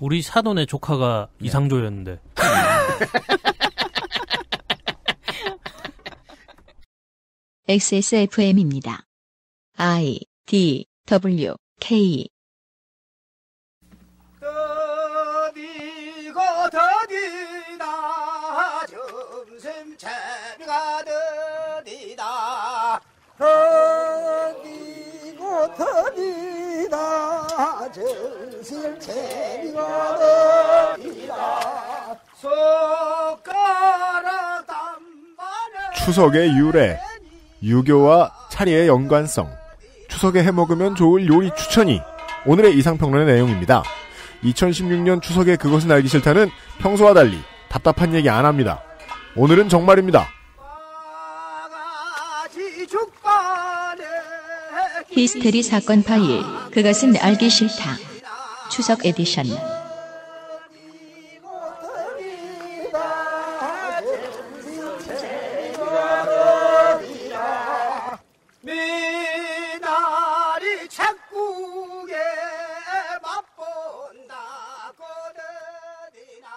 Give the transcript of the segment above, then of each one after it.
우리 사돈의 조카가 네. 이상조였는데. XSFM입니다. I D W K 추석의 유래, 유교와 차례의 연관성, 추석에 해먹으면 좋을 요리 추천이 오늘의 이상평론의 내용입니다. 2016년 추석에 그것은 알기 싫다는 평소와 달리 답답한 얘기 안 합니다. 오늘은 정말입니다. 히스테리 사건 파일, 그것은 알기 싫다. 추석 에디션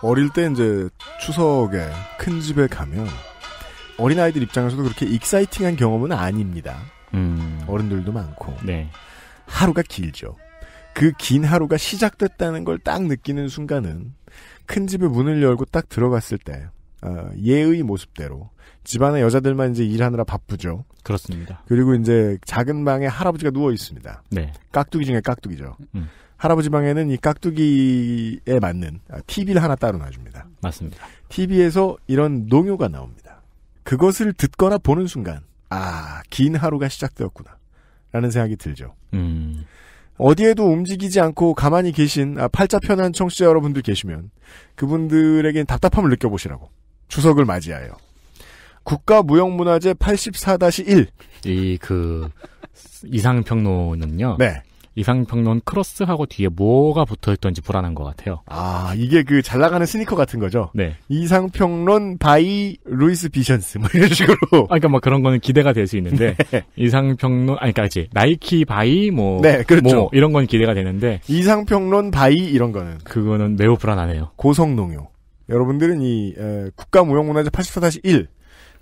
어릴 때 이제 추석에 큰 집에 가면 어린아이들 입장에서도 그렇게 익사이팅한 경험은 아닙니다. 음. 어른들도 많고. 네. 하루가 길죠. 그긴 하루가 시작됐다는 걸 딱 느끼는 순간은 큰 집의 문을 열고 딱 들어갔을 때 어, 예의 모습대로 집안의 여자들만 이제 일하느라 바쁘죠. 그렇습니다. 그리고 이제 작은 방에 할아버지가 누워 있습니다. 네. 깍두기 중에 깍두기죠. 음. 할아버지 방에는 이 깍두기에 맞는 TV를 아, 하나 따로 놔줍니다. 맞습니다. TV에서 이런 농요가 나옵니다. 그것을 듣거나 보는 순간, 아, 긴 하루가 시작되었구나. 라는 생각이 들죠. 음. 어디에도 움직이지 않고 가만히 계신 아, 팔자 편한 청취자 여러분들 계시면 그분들에겐 답답함을 느껴보시라고 추석을 맞이하여 국가무형문화재 84-1 이 그 이상평론은요. 네. 이상평론 크로스하고 뒤에 뭐가 붙어있던지 불안한 것 같아요. 아 이게 그 잘 나가는 스니커 같은 거죠? 네. 이상평론 바이 루이스 비션스 뭐 이런 식으로. 아, 그러니까 뭐 그런 거는 기대가 될 수 있는데 네. 이상평론 아니 그러니까 나이키 바이 뭐, 네, 그렇죠. 뭐 이런 건 기대가 되는데 이상평론 바이 이런 거는 그거는 매우 불안하네요. 고성농요. 여러분들은 이 국가무형문화재 84-1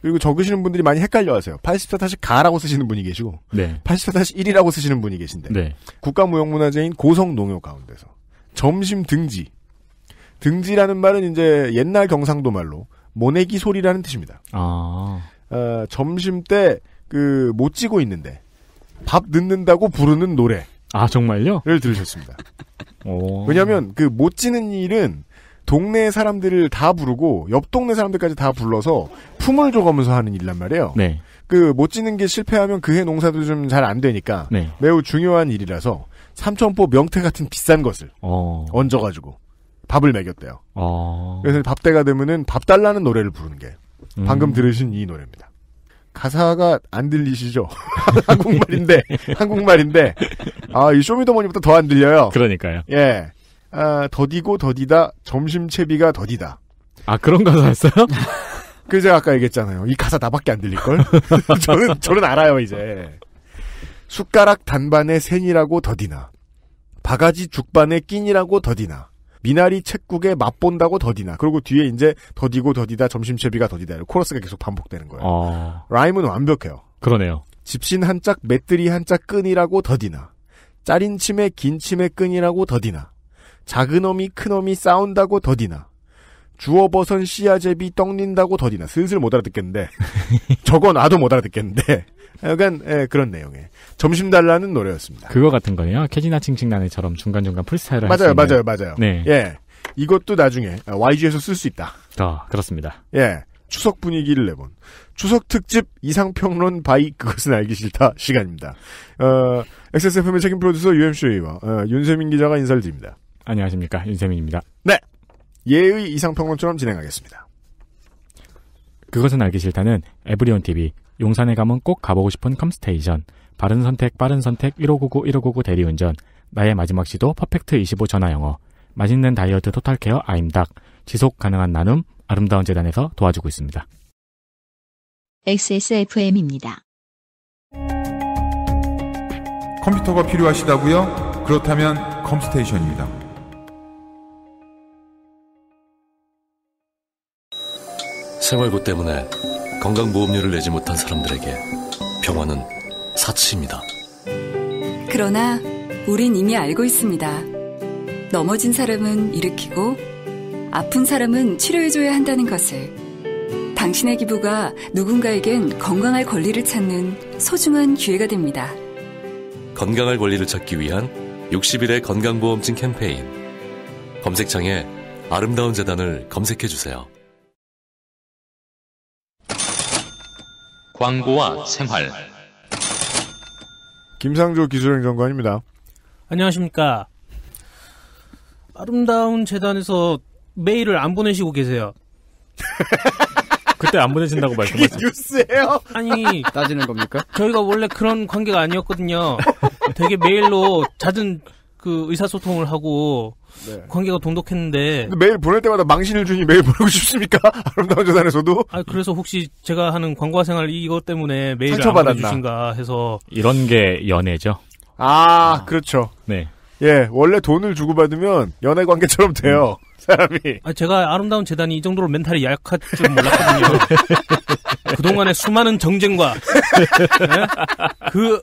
그리고 적으시는 분들이 많이 헷갈려 하세요. 84-가라고 쓰시는 분이 계시고, 네. 84-1이라고 쓰시는 분이 계신데, 네. 국가무형문화재인 고성농협 가운데서, 점심 등지. 등지라는 말은 이제 옛날 경상도 말로, 모내기 소리라는 뜻입니다. 아. 어, 점심 때, 그, 못 찌고 있는데, 밥 늦는다고 부르는 노래. 아, 정말요? 를 들으셨습니다. 왜냐면, 하 그, 못 찌는 일은, 동네 사람들을 다 부르고 옆 동네 사람들까지 다 불러서 품을 줘가면서 하는 일란 말이에요. 네. 그못 지는 게 실패하면 그 해 농사도 좀 잘 안 되니까 네. 매우 중요한 일이라서 삼천포 명태 같은 비싼 것을 어. 얹어가지고 밥을 먹였대요. 어. 그래서 밥 때가 되면은 밥 달라는 노래를 부르는 게 음. 방금 음. 들으신 이 노래입니다. 가사가 안 들리시죠? 한국말인데 한국말인데 아 이 쇼미더머니부터 더 안 들려요. 그러니까요. 예. 아, 더디고 더디다 점심 채비가 더디다. 아 그런 가사였어요? 그 제가 아까 얘기했잖아요. 이 가사 나밖에 안 들릴 걸. 저는 저는 알아요 이제. 숟가락 단반에 센이라고 더디나 바가지 죽반에 낀이라고 더디나 미나리 책국에 맛본다고 더디나 그리고 뒤에 이제 더디고 더디다 점심 채비가 더디다 코러스가 계속 반복되는 거예요. 어... 라임은 완벽해요. 그러네요. 집신 한짝 맷들이 한 짝 끈이라고 더디나 짜린 침에 긴 침에 끈이라고 더디나 작은 어미 큰 어미 싸운다고 더디나 주어 버선 씨앗제비 떡닌다고 더디나 슬슬 못 알아듣겠는데 저건 아도 못 알아듣겠는데 약간 예, 그런 내용의 점심 달라는 노래였습니다. 그거 같은 거네요. 캐지나 칭칭나네처럼 중간중간 풀스타일을 맞아요, 맞아요, 맞아요. 네, 예, 이것도 나중에 아, YG에서 쓸 수 있다. 아, 그렇습니다. 예, 추석 분위기를 내본 추석 특집 이상평론 바이 그것은 알기 싫다 시간입니다. 어, XSFM의 책임 프로듀서 UMC와 어, 윤세민 기자가 인사를 드립니다. 안녕하십니까 윤세민입니다. 네. 예의 이상평론처럼 진행하겠습니다. 그것은 알기 싫다는 에브리온 TV 용산에 가면 꼭 가보고 싶은 컴스테이션 바른 선택 빠른 선택 1599 1599 대리운전 나의 마지막 시도 퍼펙트 25 전화영어 맛있는 다이어트 토탈케어 아임닭 지속 가능한 나눔 아름다운 재단에서 도와주고 있습니다. XSFM입니다. 컴퓨터가 필요하시다고요? 그렇다면 컴스테이션입니다. 생활고 때문에 건강보험료를 내지 못한 사람들에게 병원은 사치입니다. 그러나 우린 이미 알고 있습니다. 넘어진 사람은 일으키고 아픈 사람은 치료해줘야 한다는 것을 당신의 기부가 누군가에겐 건강할 권리를 찾는 소중한 기회가 됩니다. 건강할 권리를 찾기 위한 60일의 건강보험증 캠페인 검색창에 아름다운 재단을 검색해주세요. 광고와 생활 김상조 기술행정관입니다. 안녕하십니까. 아름다운 재단에서 메일을 안 보내시고 계세요. 그때 안 보내신다고 말씀하셨어요. 뉴스예요? 아니 따지는 겁니까? 저희가 원래 그런 관계가 아니었거든요. 되게 메일로 잦은 그 의사소통을 하고 네. 관계가 돈독했는데 매일 보낼 때마다 망신을 주니 매일 보내고 싶습니까? 아름다운 재단에서도 아 그래서 혹시 제가 하는 광고 화 생활 이것 때문에 매일 보내주신가 해서 이런 게 연애죠. 아, 아. 그렇죠. 네. 예, 원래 돈을 주고받으면 연애 관계처럼 돼요. 음. 사람이. 아, 제가 아름다운 재단이 이 정도로 멘탈이 약할 줄 몰랐거든요. 그동안의 수많은 정쟁과 네? 그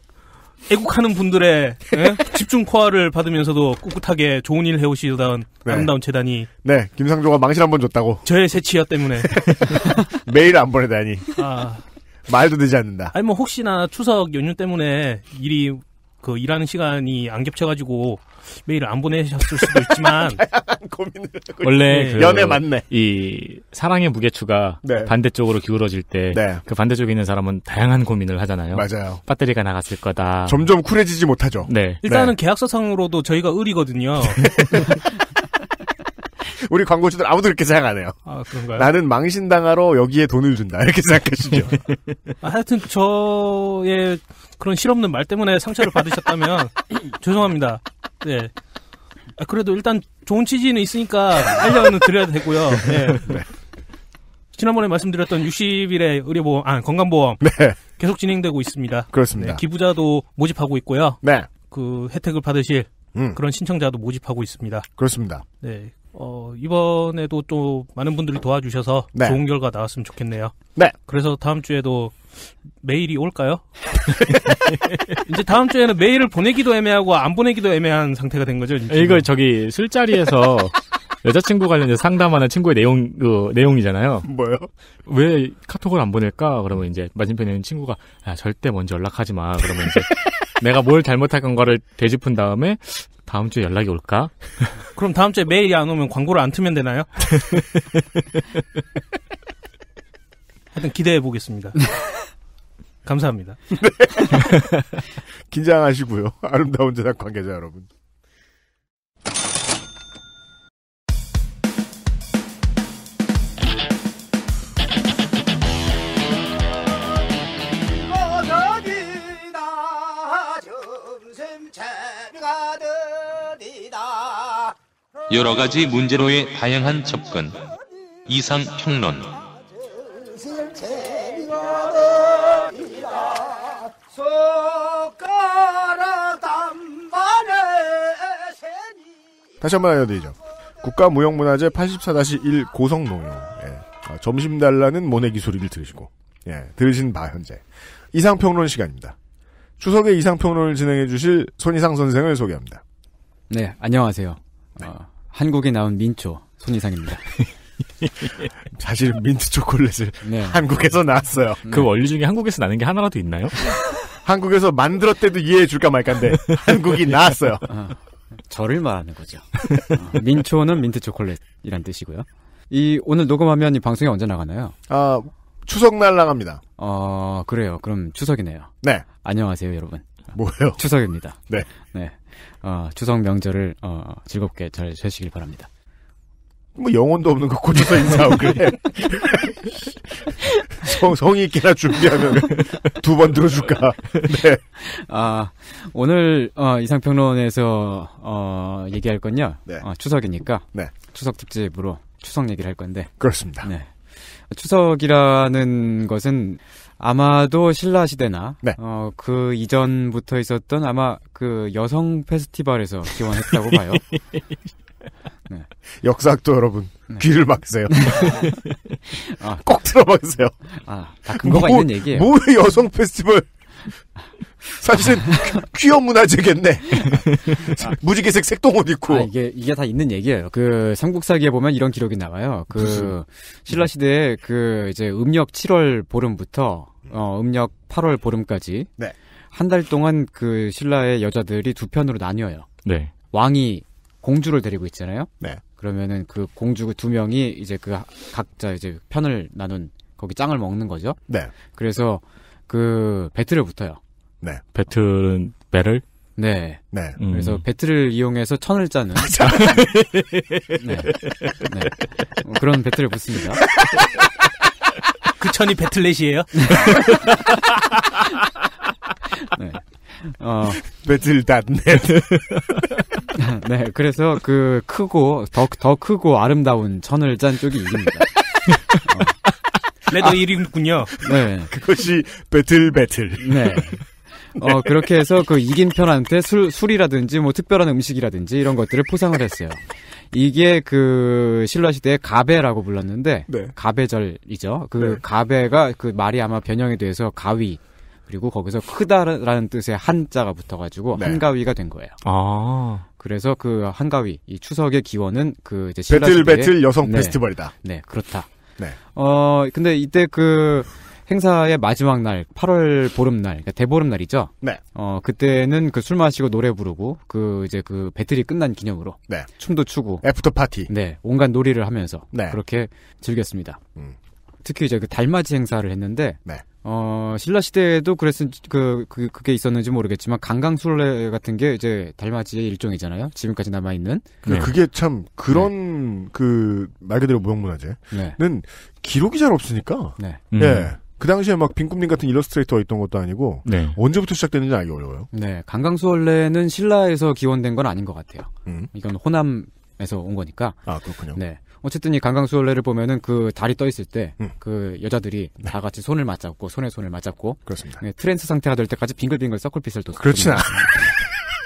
애국하는 분들의 예? 집중 코화를 받으면서도 꿋꿋하게 좋은 일 해오시던 네. 아름다운 재단이 네 김상조가 망신 한번 줬다고 저의 새치야 때문에 매일 안 보내다니 아. 말도 되지 않는다 아니 뭐 혹시나 추석 연휴 때문에 일이 그 일하는 시간이 안 겹쳐가지고 메일을 안 보내셨을 수도 있지만 고민을 원래 그 연애 맞네. 이 사랑의 무게추가 네. 반대쪽으로 기울어질 때그 네. 반대쪽에 있는 사람은 다양한 고민을 하잖아요. 맞아요. 배터리가 나갔을 거다. 점점 쿨해지지 못하죠. 네. 일단은 네. 계약서상으로도 저희가 을이거든요. 우리 광고주들 아무도 그렇게 생각 안 해요. 아, 그런가요? 나는 망신당하러 여기에 돈을 준다. 이렇게 생각하시죠. 아, 하여튼 저의 그런 실없는 말 때문에 상처를 받으셨다면 죄송합니다. 네. 아, 그래도 일단 좋은 취지는 있으니까 알려는 드려야 되고요. 네. 네. 지난번에 말씀드렸던 60일의 의료보험, 아, 건강보험. 네. 계속 진행되고 있습니다. 그렇습니다. 네, 기부자도 모집하고 있고요. 네. 그 혜택을 받으실 음. 그런 신청자도 모집하고 있습니다. 그렇습니다. 네. 어, 이번에도 또 많은 분들이 도와주셔서 네. 좋은 결과 나왔으면 좋겠네요. 네. 그래서 다음 주에도 메일이 올까요? 이제 다음 주에는 메일을 보내기도 애매하고 안 보내기도 애매한 상태가 된 거죠. 아, 지금. 이거 저기 술자리에서 여자친구 관련해서 상담하는 친구의 내용 그 내용이잖아요. 뭐요? 왜 카톡을 안 보낼까? 그러면 이제 맞은편에 있는 친구가 야 절대 먼저 연락하지 마. 그러면 이제 내가 뭘잘못할 건가를 되짚은 다음에 다음 주에 연락이 올까? 그럼 다음 주에 메일이 안 오면 광고를 안 틀면 되나요? 하여튼 기대해 보겠습니다. 감사합니다. 네. 긴장하시고요. 아름다운 제작 관계자 여러분. 여러 가지 문제로의 다양한 접근. 이상 평론. 다시 한번 알려드리죠. 국가무형문화재 84-1 고성농요. 예. 아, 점심 달라는 모내기 소리를 들으시고, 예. 들으신 바 현재. 이상평론 시간입니다. 추석에 이상평론을 진행해 주실 손희상 선생을 소개합니다. 네, 안녕하세요. 네. 어, 한국에 나온 민초 손이상입니다. 사실 민트 초콜릿을 네. 한국에서 나왔어요. 음. 그 원리 중에 한국에서 나는 게 하나라도 있나요? 한국에서 만들었대도 이해해 줄까 말까인데 한국이 나왔어요. 어, 저를 말하는 거죠. 어, 민초는 민트 초콜릿이란 뜻이고요. 이 오늘 녹음하면 이 방송이 언제 나가나요? 아 추석날 나갑니다. 어 그래요. 그럼 추석이네요. 네. 안녕하세요 여러분. 뭐예요? 추석입니다. 네. 네. 어, 추석 명절을 어, 즐겁게 잘 되시길 바랍니다. 뭐 영혼도 없는 거 그 고쳐서 인사하고 그래. 성, 성의 있게나 준비하면 두 번 들어줄까. 네. 아, 오늘, 어, 이상평론에서, 어, 얘기할 건요. 네. 어, 추석이니까. 네. 추석 특집으로 추석 얘기를 할 건데. 그렇습니다. 네. 추석이라는 것은 아마도 신라 시대나 네. 어, 그 이전부터 있었던 아마 그 여성 페스티벌에서 지원했다고 봐요. 네. 역사학도 여러분 네. 귀를 막으세요. 아, 꼭들어봐주세요 아, 다 근거가 뭐, 있는 얘기예요. 뭐 여성 페스티벌? 사실은 귀염 문화재겠네. 아. 무지개색 색동옷 입고. 아, 이게 이게 다 있는 얘기예요. 그 삼국사기에 보면 이런 기록이 나와요. 그 신라 시대에 그 이제 음력 7월 보름부터 어 음력 8월 보름까지 네. 한 달 동안 그 신라의 여자들이 두 편으로 나뉘어요. 네. 왕이 공주를 데리고 있잖아요. 네. 그러면은 그 공주 두 명이 이제 그 각자 이제 편을 나눈 거기 짱을 먹는 거죠. 네. 그래서 그 배틀을 붙어요. 네. 배틀은 배를 네. 네. 음. 그래서 배틀을 이용해서 천을 짜는. 네. 네. 어, 그런 배틀을 붙습니다. 그 천이 배틀넷이에요? 네. 네. 어. 배틀닷넷. 네. 그래서 그 크고, 더, 더 크고 아름다운 천을 짠 쪽이 이깁니다. 어. 레더 어. 1위군요. 네. 그것이 배틀 배틀. 네. 어, 그렇게 해서 그 이긴 편한테 술, 술이라든지 뭐 특별한 음식이라든지 이런 것들을 포상을 했어요. 이게 그 신라 시대에 가베라고 불렀는데 네. 가베절이죠. 그 네. 가베가 그 말이 아마 변형이 돼서 가위 그리고 거기서 크다라는 뜻의 한자가 붙어가지고 네. 한가위가 된 거예요. 아. 그래서 그 한가위 이 추석의 기원은 그 이제 신라 배틀 시대의, 배틀 여성 네. 페스티벌이다. 네 그렇다. 네. 어 근데 이때 그 행사의 마지막 날, 8월 보름날, 그러니까 대보름날이죠. 네. 어 그때는 그 술 마시고 노래 부르고 그 이제 그 배틀이 끝난 기념으로 네. 춤도 추고 애프터 파티. 네. 온갖 놀이를 하면서 네. 그렇게 즐겼습니다. 음. 특히 이제 그 달맞이 행사를 했는데 네. 어 신라 시대에도 그랬은 그, 그 그게 있었는지 모르겠지만 강강술래 같은 게 이제 달맞이의 일종이잖아요. 지금까지 남아 있는. 네. 그게 참 그런 네. 그말 그대로 무형문화재는 네. 기록이 잘 없으니까. 네. 예. 음. 예. 그 당시에 막 빈꿈님 같은 일러스트레이터가 있던 것도 아니고 네. 언제부터 시작됐는지 알기 어려워요. 네, 강강수원래는 신라에서 기원된 건 아닌 것 같아요. 음. 이건 호남에서 온 거니까. 아 그렇군요. 네, 어쨌든 이 강강수원래를 보면은 그 달이 떠 있을 때그 음. 그 여자들이 네. 다 같이 손을 맞잡고 손에 손을 맞잡고 그렇습니다. 네, 트랜스 상태가 될 때까지 빙글빙글 서클핏을 또 그렇지 않.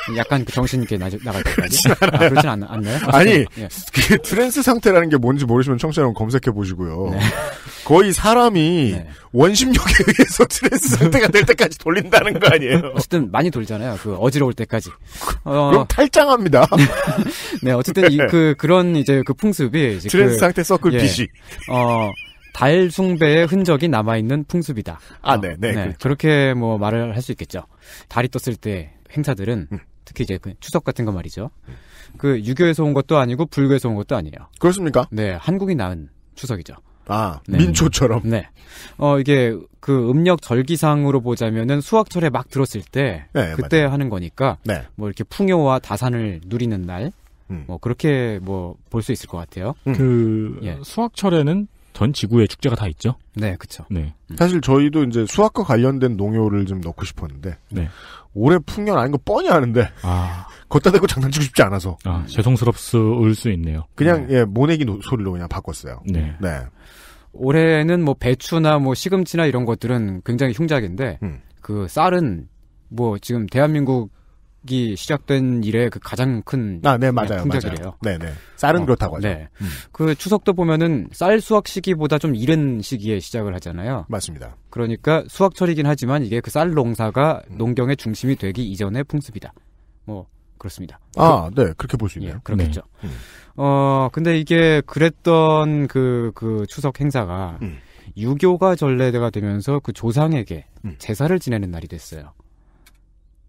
음, 약간 그 정신있게 나, 갈 때까지. 아, 그렇진 않, 않나요? 아니, 예. 그 트랜스 상태라는 게 뭔지 모르시면 청취자 여러분 검색해 보시고요. 네. 거의 사람이 네. 원심력에 의해서 트랜스 상태가 될 때까지 돌린다는 거 아니에요? 어쨌든 많이 돌잖아요. 그 어지러울 때까지. 그, 어... 그럼 탈장합니다. 네, 어쨌든 이, 네. 그, 그런 이제 그 풍습이. 이제 트랜스 그, 상태 서클 빛이. 예. 어, 달 숭배의 흔적이 남아있는 풍습이다. 아, 어, 네, 네. 그렇죠. 그렇게 뭐 말을 할 수 있겠죠. 달이 떴을 때 행사들은 음. 특히 이제 그 추석 같은 거 말이죠. 네. 그 유교에서 온 것도 아니고 불교에서 온 것도 아니에요. 그렇습니까? 네, 한국이 낳은 추석이죠. 아, 네. 민초처럼. 네. 어, 이게 그 음력 절기상으로 보자면은 수학철에 막 들었을 때 네, 그때 맞아요. 하는 거니까 네. 뭐 이렇게 풍요와 다산을 누리는 날. 음. 뭐 그렇게 뭐 볼 수 있을 것 같아요. 음. 그 예. 수학철에는 전지구에 축제가 다 있죠. 네, 그렇죠. 네. 음. 사실 저희도 이제 수학과 관련된 농요를 좀 넣고 싶었는데 네. 올해 풍년 아닌 거 뻔히 아는데. 아. 걷다 대고 장난치고 싶지 않아서. 아, 죄송스럽을 수 있네요. 그냥, 네. 예, 모내기 노, 소리로 그냥 바꿨어요. 네. 네. 올해는 뭐 배추나 뭐 시금치나 이런 것들은 굉장히 흉작인데, 음. 그 쌀은 뭐 지금 대한민국 이 시작된 일의 그 가장 큰 아, 네, 맞아요. 네, 풍작이래요. 맞아요. 네, 네. 쌀은 어, 그렇다고 하죠. 네. 음. 그 추석도 보면은 쌀 수확 시기보다 좀 이른 시기에 시작을 하잖아요. 맞습니다. 그러니까 수확철이긴 하지만 이게 그 쌀 농사가 음. 농경의 중심이 되기 이전의 풍습이다. 뭐 그렇습니다. 아, 그, 네. 그렇게 볼 수 있네요. 예, 그렇겠죠. 네. 음. 어, 근데 이게 그랬던 그, 그 추석 행사가 음. 유교가 전래가 대 되면서 그 조상에게 음. 제사를 지내는 날이 됐어요.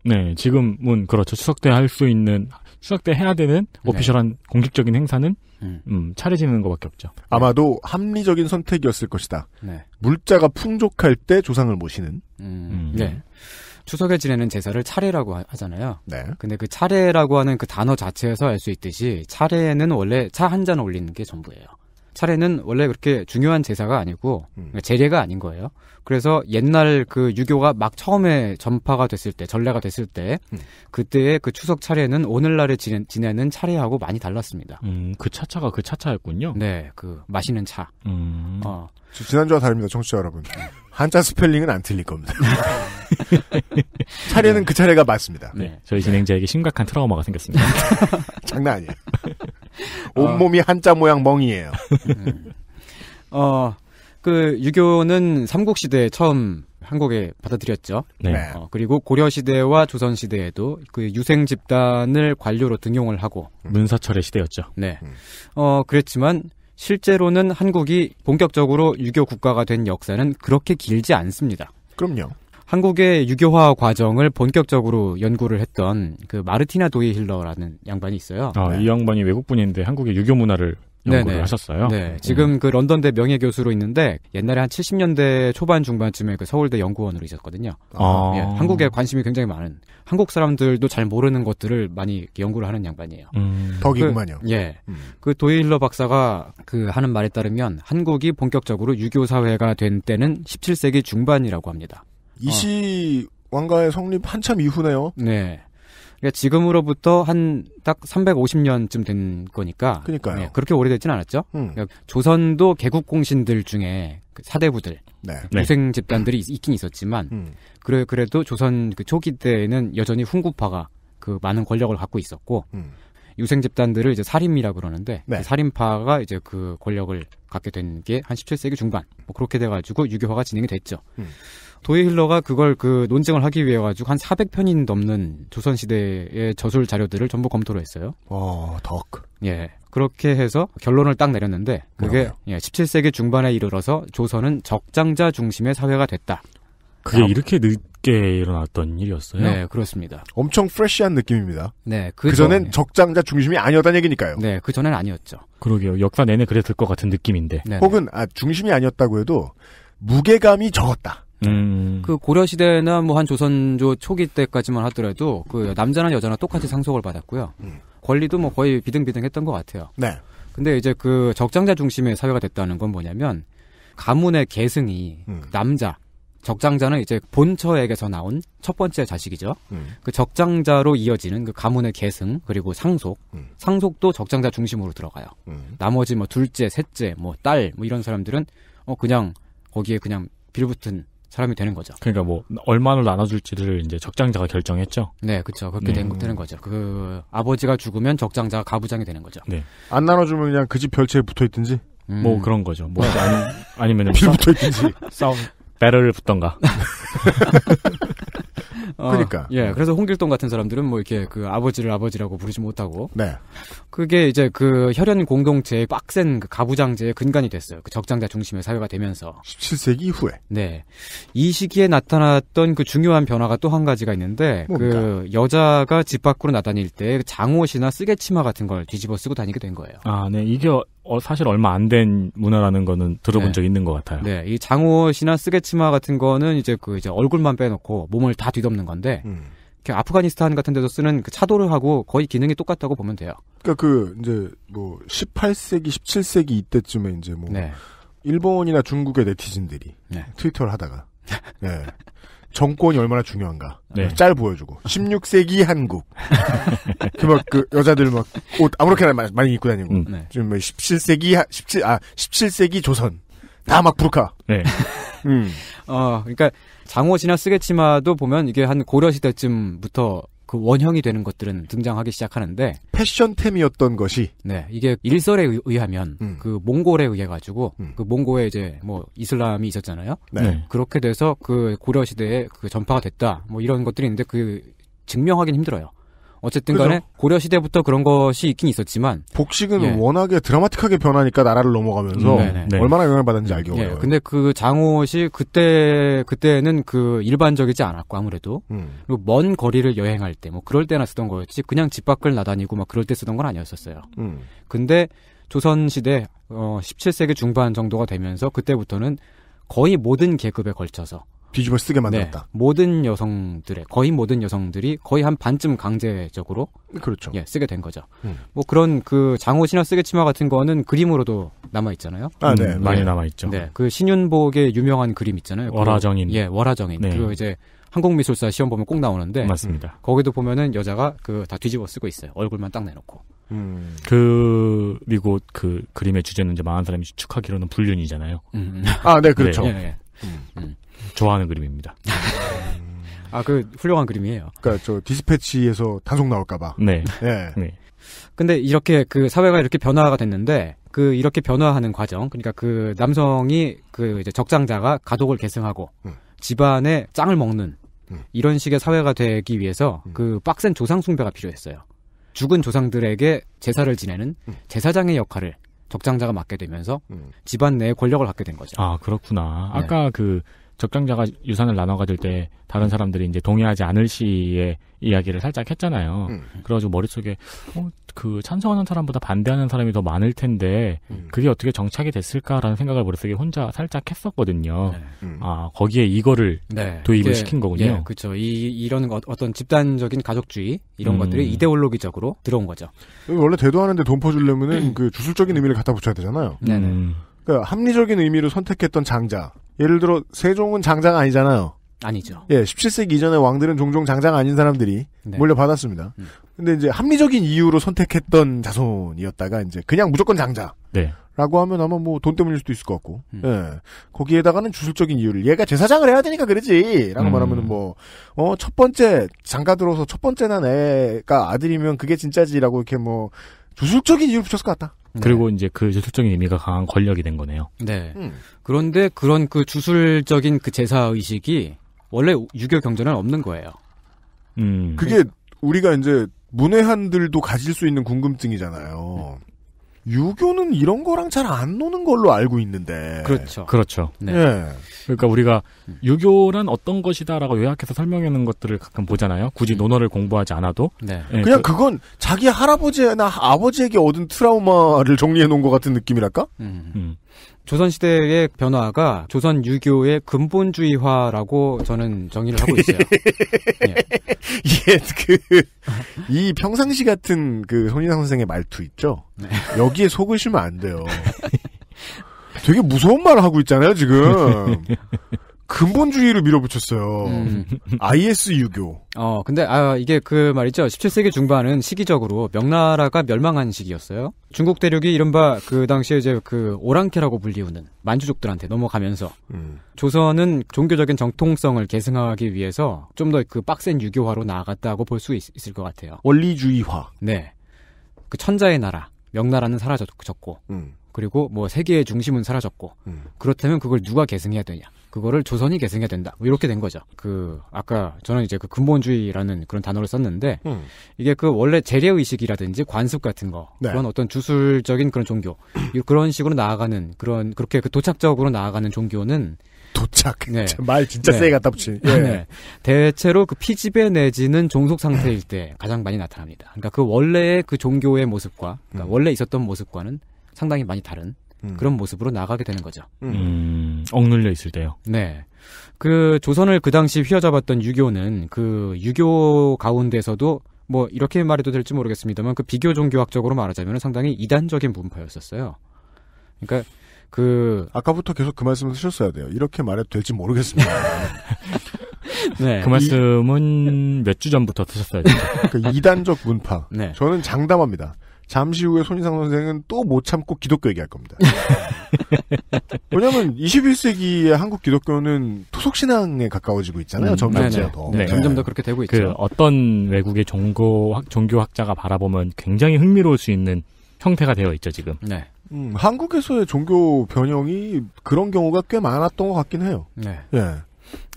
네, 지금은 그렇죠. 추석 때 할 수 있는 추석 때 해야 되는 네. 오피셜한 네. 공식적인 행사는 음. 음, 차례 지는 것밖에 없죠. 아마도 합리적인 선택이었을 것이다. 네. 물자가 풍족할 때 조상을 모시는. 음. 음. 네. 추석에 지내는 제사를 차례라고 하잖아요. 네. 근데 그 차례라고 하는 그 단어 자체에서 알 수 있듯이 차례는 원래 차 한 잔 올리는 게 전부예요. 차례는 원래 그렇게 중요한 제사가 아니고 음. 제례가 그러니까 아닌 거예요. 그래서 옛날 그 유교가 막 처음에 전파가 됐을 때 전례가 됐을 때 음. 그때의 그 추석 차례는 오늘날에 지내, 지내는 차례하고 많이 달랐습니다. 음, 그 차차가 그 차차였군요. 네, 그 마시는 차. 음. 어. 지난주와 다릅니다, 청취자 여러분. 네. 한자 스펠링은 안 틀릴 겁니다. 차례는 네. 그 차례가 맞습니다. 네, 저희 진행자에게 심각한 트라우마가 생겼습니다. 장난 아니에요. 어. 온몸이 어. 한자 모양 멍이에요. 음. 어, 그 유교는 삼국시대에 처음 한국에 받아들였죠. 네. 어, 그리고 고려시대와 조선시대에도 그 유생 집단을 관료로 등용을 하고. 문사철의 시대였죠. 네. 음. 어, 그랬지만 실제로는 한국이 본격적으로 유교 국가가 된 역사는 그렇게 길지 않습니다. 그럼요. 한국의 유교화 과정을 본격적으로 연구를 했던 그 마르티나 도이 힐러라는 양반이 있어요. 아, 네. 이 양반이 외국분인데 한국의 유교 문화를 연구를 네네. 네. 하셨어요. 네. 오. 지금 그 런던대 명예 교수로 있는데 옛날에 한 70년대 초반 중반쯤에 그 서울대 연구원으로 있었거든요. 아. 예, 한국에 관심이 굉장히 많은 한국 사람들도 잘 모르는 것들을 많이 연구를 하는 양반이에요. 덕이구만요. 음. 그, 예. 음. 그 도일러 박사가 그 하는 말에 따르면 한국이 본격적으로 유교 사회가 된 때는 17세기 중반이라고 합니다. 이시 어. 왕가의 성립 한참 이후네요. 네. 그러니까 지금으로부터 한 딱 350년쯤 된 거니까. 그니까요 네, 그렇게 오래되진 않았죠. 음. 그러니까 조선도 개국 공신들 중에 그 사대부들, 네. 고생 네. 집단들이 음. 있긴 있었지만, 음. 그래 그래도 조선 그 초기 때에는 여전히 훈구파가 그 많은 권력을 갖고 있었고, 음. 유생 집단들을 이제 살인이라 그러는데 네. 살인파가 이제 그 권력을 갖게 된 게 한 17세기 중반 뭐 그렇게 돼가지고 유교화가 진행이 됐죠. 음. 도예 힐러가 그걸 그 논쟁을 하기 위해 가지고 한 400편이 넘는 조선 시대의 저술 자료들을 전부 검토를 했어요. 와, 덕. 예. 그렇게 해서 결론을 딱 내렸는데 그게 예, 17세기 중반에 이르러서 조선은 적장자 중심의 사회가 됐다. 그게 야, 이렇게 늦게 일어났던 일이었어요? 네, 그렇습니다. 엄청 프레쉬한 느낌입니다. 네, 그 전엔 적장자 중심이 아니었다는 얘기니까요. 네, 그 전엔 아니었죠. 그러게요. 역사 내내 그랬을 것 같은 느낌인데. 네네. 네. 혹은 아, 중심이 아니었다고 해도 무게감이 적었다. 음. 그 고려 시대나 뭐 한 조선조 초기 때까지만 하더라도 그 네. 남자나 여자나 똑같이 음. 상속을 받았고요. 음. 권리도 뭐 거의 비등비등했던 것 같아요. 네. 근데 이제 그 적장자 중심의 사회가 됐다는 건 뭐냐면 가문의 계승이 음. 그 남자 적장자는 이제 본처에게서 나온 첫 번째 자식이죠. 음. 그 적장자로 이어지는 그 가문의 계승 그리고 상속, 음. 상속도 적장자 중심으로 들어가요. 음. 나머지 뭐 둘째, 셋째, 뭐 딸, 뭐 이런 사람들은 어 그냥 거기에 그냥 빌붙은 사람이 되는 거죠. 그러니까 뭐 얼마를 나눠줄지를 이제 적장자가 결정했죠. 네, 그렇죠. 그렇게 네. 된, 되는 거죠. 그 아버지가 죽으면 적장자가 가부장이 되는 거죠. 네. 안 나눠주면 그냥 그 집 별채에 붙어 있든지 뭐 음. 뭐 그런 거죠. 뭐 네. 아니, 아니면 빌 붙어 있든지 싸움 배럴을 붙던가. 어, 그러니까. 예, 음. 그래서 홍길동 같은 사람들은 뭐 이렇게 그 아버지를 아버지라고 부르지 못하고. 네. 그게 이제 그 혈연 공동체의 빡센 그 가부장제의 근간이 됐어요. 그 적장자 중심의 사회가 되면서. 17세기 이후에. 네. 이 시기에 나타났던 그 중요한 변화가 또 한 가지가 있는데 그 뭡니까? 그 여자가 집 밖으로 나다닐 때 장옷이나 쓰개치마 같은 걸 뒤집어 쓰고 다니게 된 거예요. 아, 네. 이게 어, 사실 얼마 안 된 문화라는 거는 들어본 네. 적 있는 것 같아요. 네, 이 장옷이나 쓰개치마 같은 거는 이제 그 이제 얼굴만 빼놓고 몸을 다 뒤덮는 건데 음. 아프가니스탄 같은 데서 쓰는 그차도를하고 거의 기능이 똑같다고 보면 돼요. 그러니까 그 이제 뭐 18세기, 17세기 이때쯤에 이제 뭐 네. 일본이나 중국의 네티즌들이 네. 트위터를 하다가 네. 정권이 얼마나 중요한가. 네. 짤 보여주고. 16세기 한국. 그막그 그 여자들 막 옷 아무렇게나 많이 입고 다니고. 음. 네. 지금 뭐 17세기 17 아, 17세기 조선. 다 막 부르카. 네. 음. 어, 그니까 장호 지나 쓰겠지마도 보면 이게 한 고려 시대쯤부터 그 원형이 되는 것들은 등장하기 시작하는데 패션템이었던 것이 네 이게 일설에 의하면 음. 그 몽골에 의해 가지고 음. 그 몽고에 이제 뭐 이슬람이 있었잖아요. 네. 네. 그렇게 돼서 그 고려 시대에 그 전파가 됐다 뭐 이런 것들이 있는데 그 증명하기는 힘들어요. 어쨌든 간에 그렇죠. 고려 시대부터 그런 것이 있긴 있었지만 복식은 예. 워낙에 드라마틱하게 변하니까 나라를 넘어가면서 음, 네. 얼마나 영향을 받았는지 알기 예, 어려워요. 예. 근데 그 장옷이 그때 그때는 그 일반적이지 않았고 아무래도 음. 그리고 먼 거리를 여행할 때 뭐 그럴 때나 쓰던 거였지 그냥 집 밖을 나다니고 막 그럴 때 쓰던 건 아니었었어요. 음. 근데 조선 시대 어 17세기 중반 정도가 되면서 그때부터는 거의 모든 계급에 걸쳐서 뒤집어 쓰게 네. 만들었다. 네, 모든 여성들의 거의 모든 여성들이 거의 한 반쯤 강제적으로 그렇죠. 예, 쓰게 된 거죠. 음. 뭐 그런 그장호이나 쓰개치마 같은 거는 그림으로도 남아 있잖아요. 아, 네. 음, 많이 네. 남아 있죠. 네. 그 신윤복의 유명한 그림 있잖아요. 월화정인. 그, 예, 월화정인. 네. 그리고 이제 한국미술사 시험 보면 꼭 나오는데 맞습니다. 거기도 보면은 여자가 그 다 뒤집어 쓰고 있어요. 얼굴만 딱 내놓고. 음. 그, 리고그 그림의 주제는 이제 많은 사람이 추측하기로는 불륜이잖아요. 음. 아, 네, 그렇죠. 네. 예, 예. 좋아하는 그림입니다. 아, 그 훌륭한 그림이에요. 그러니까 저 디스패치에서 단속 나올까봐. 네. 네. 네. 근데 이렇게 그 사회가 이렇게 변화가 됐는데 그 이렇게 변화하는 과정, 그러니까 그 남성이 그 이제 적장자가 가독을 계승하고 음. 집안에 짱을 먹는 음. 이런 식의 사회가 되기 위해서 음. 그 빡센 조상 숭배가 필요했어요. 죽은 조상들에게 제사를 지내는 음. 제사장의 역할을 적장자가 맡게 되면서 음. 집안 내에 권력을 갖게 된 거죠. 아 그렇구나. 네. 아까 그 적장자가 유산을 나눠 가질 때 다른 음. 사람들이 이제 동의하지 않을 시에 이야기를 살짝 했잖아요. 음. 그래가지고 머릿속에 어, 그 찬성하는 사람보다 반대하는 사람이 더 많을 텐데 음. 그게 어떻게 정착이 됐을까라는 생각을 머릿속에 혼자 살짝 했었거든요. 네. 음. 아 거기에 이거를 네. 도입을 이게, 시킨 거군요. 예, 그렇죠. 이 이런 거, 어떤 집단적인 가족주의 이런 음. 것들이 이데올로기적으로 들어온 거죠. 원래 대도하는데 돈 퍼주려면은 음. 그 주술적인 의미를 갖다 붙여야 되잖아요. 네네. 그러니까 합리적인 의미로 선택했던 장자. 예를 들어 세종은 장자가 아니잖아요. 아니죠. 예, 17세기 이전의 왕들은 종종 장자가 아닌 사람들이 네. 몰려받았습니다. 음. 근데 이제 합리적인 이유로 선택했던 자손이었다가 이제 그냥 무조건 장자. 네. 라고 하면 아마 뭐 돈 때문일 수도 있을 것 같고, 음. 예. 거기에다가는 주술적인 이유를, 얘가 제사장을 해야 되니까 그러지! 라고 음. 말하면 뭐, 어, 첫 번째, 장가 들어서 첫 번째 난 애가 아들이면 그게 진짜지라고 이렇게 뭐, 주술적인 이유를 붙였을 것 같다. 네. 그리고 네. 이제 그 주술적인 의미가 강한 권력이 된 거네요. 네. 음. 그런데 그런 그 주술적인 그 제사 의식이 원래 유교 경전에는 없는 거예요. 음. 그게 우리가 이제 문외한들도 가질 수 있는 궁금증이잖아요. 유교는 이런 거랑 잘 안 노는 걸로 알고 있는데. 그렇죠. 그렇죠. 네. 예. 그러니까 우리가 음. 유교란 어떤 것이다라고 요약해서 설명해 놓은 것들을 가끔 보잖아요. 굳이 음. 논어를 공부하지 않아도. 네. 예, 그냥 그, 건 자기 할아버지나 아버지에게 얻은 트라우마를 정리해 놓은 것 같은 느낌이랄까? 음. 음. 조선시대의 변화가 조선 유교의 근본주의화라고 저는 정의를 하고 있어요. 예. 예, 그, 이 평상시 같은 그 손인상 선생의 말투 있죠? 네. 여기에 속으시면 안 돼요. 되게 무서운 말을 하고 있잖아요, 지금. 근본주의를 밀어붙였어요. 음. IS 유교. 어, 근데 아 이게 그 말이죠. 17세기 중반은 시기적으로 명나라가 멸망한 시기였어요. 중국 대륙이 이른바 그 당시에 이제 그 오랑캐라고 불리우는 만주족들한테 넘어가면서 음. 조선은 종교적인 정통성을 계승하기 위해서 좀 더 그 빡센 유교화로 나아갔다고 볼 수 있을 것 같아요. 원리주의화. 네. 그 천자의 나라 명나라는 사라졌고 음. 그리고 뭐 세계의 중심은 사라졌고 음. 그렇다면 그걸 누가 계승해야 되냐? 그거를 조선이 계승해야 된다. 뭐 이렇게 된 거죠. 그 아까 저는 이제 그 근본주의라는 그런 단어를 썼는데 음. 이게 그 원래 재래 의식이라든지 관습 같은 거 네. 그런 어떤 주술적인 그런 종교 그런 식으로 나아가는 그런 그렇게 그 도착적으로 나아가는 종교는 도착. 네. 말 진짜 네. 세게 갖다 붙이. 아, 예. 네. 대체로 그 피지배 내지는 종속 상태일 때 가장 많이 나타납니다. 그러니까 그 원래의 그 종교의 모습과 그러니까 음. 원래 있었던 모습과는 상당히 많이 다른 음. 그런 모습으로 나가게 되는 거죠. 음. 음. 억눌려 있을 때요. 네. 그 조선을 그 당시 휘어잡았던 유교는 그 유교 가운데서도 뭐 이렇게 말해도 될지 모르겠습니다만 그 비교 종교학적으로 말하자면 상당히 이단적인 문파였었어요. 그러니까 그 아까부터 계속 그 말씀을 하셨어야 돼요. 이렇게 말해도 될지 모르겠습니다. 네. 그 말씀은 몇 주 전부터 드셨어야 돼요. 그 이단적 문파. 네. 저는 장담합니다. 잠시 후에 손희상 선생은 또 못 참고 기독교 얘기할 겁니다. 왜냐하면 21세기의 한국 기독교는 토속신앙에 가까워지고 있잖아요. 음, 점점 더 네, 네. 점점 더 그렇게 되고 그 있죠. 그 어떤 외국의 종교 종교학자가 바라보면 굉장히 흥미로울 수 있는 형태가 되어 있죠 지금. 네. 음, 한국에서의 종교 변형이 그런 경우가 꽤 많았던 것 같긴 해요. 네. 예.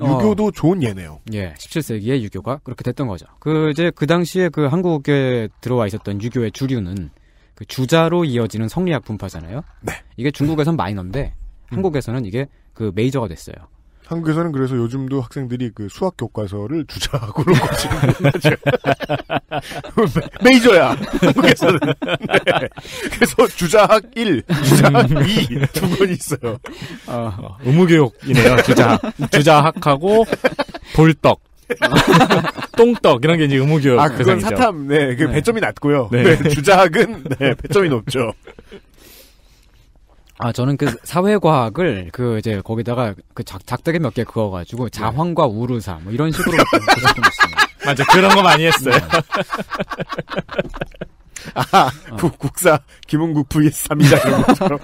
어. 유교도 어. 좋은 예네요. 예, 1 7세기에 유교가 그렇게 됐던 거죠. 그 이제 그 당시에 그 한국에 들어와 있었던 유교의 주류는 그 주자로 이어지는 성리학 분파잖아요. 네. 이게 중국에선 마이너인데 음. 한국에서는 이게 그 메이저가 됐어요. 한국에서는 그래서 요즘도 학생들이 그 수학 교과서를 주자고 그런 거지. 메이저야. 한국에서는. 네. 그래서 주자학 1, 주자학 2두 권 있어요. 어, 의무교육이네요. 주자 주자학하고 볼떡 똥떡 이런 게 이제 의무교육 아 그건 대상이죠. 사탐 네그 네. 배점이 낮고요 네. 네, 주작은 네 배점이 높죠 아 저는 그 사회과학을 그 이제 거기다가 그 작, 작대기 몇 개 그어가지고 네. 자황과 우르사 뭐 이런 식으로 고쳤습니다. 맞아 그런 거 많이 했어요. 네. 아, 어. 국사 김은국 vs 3인자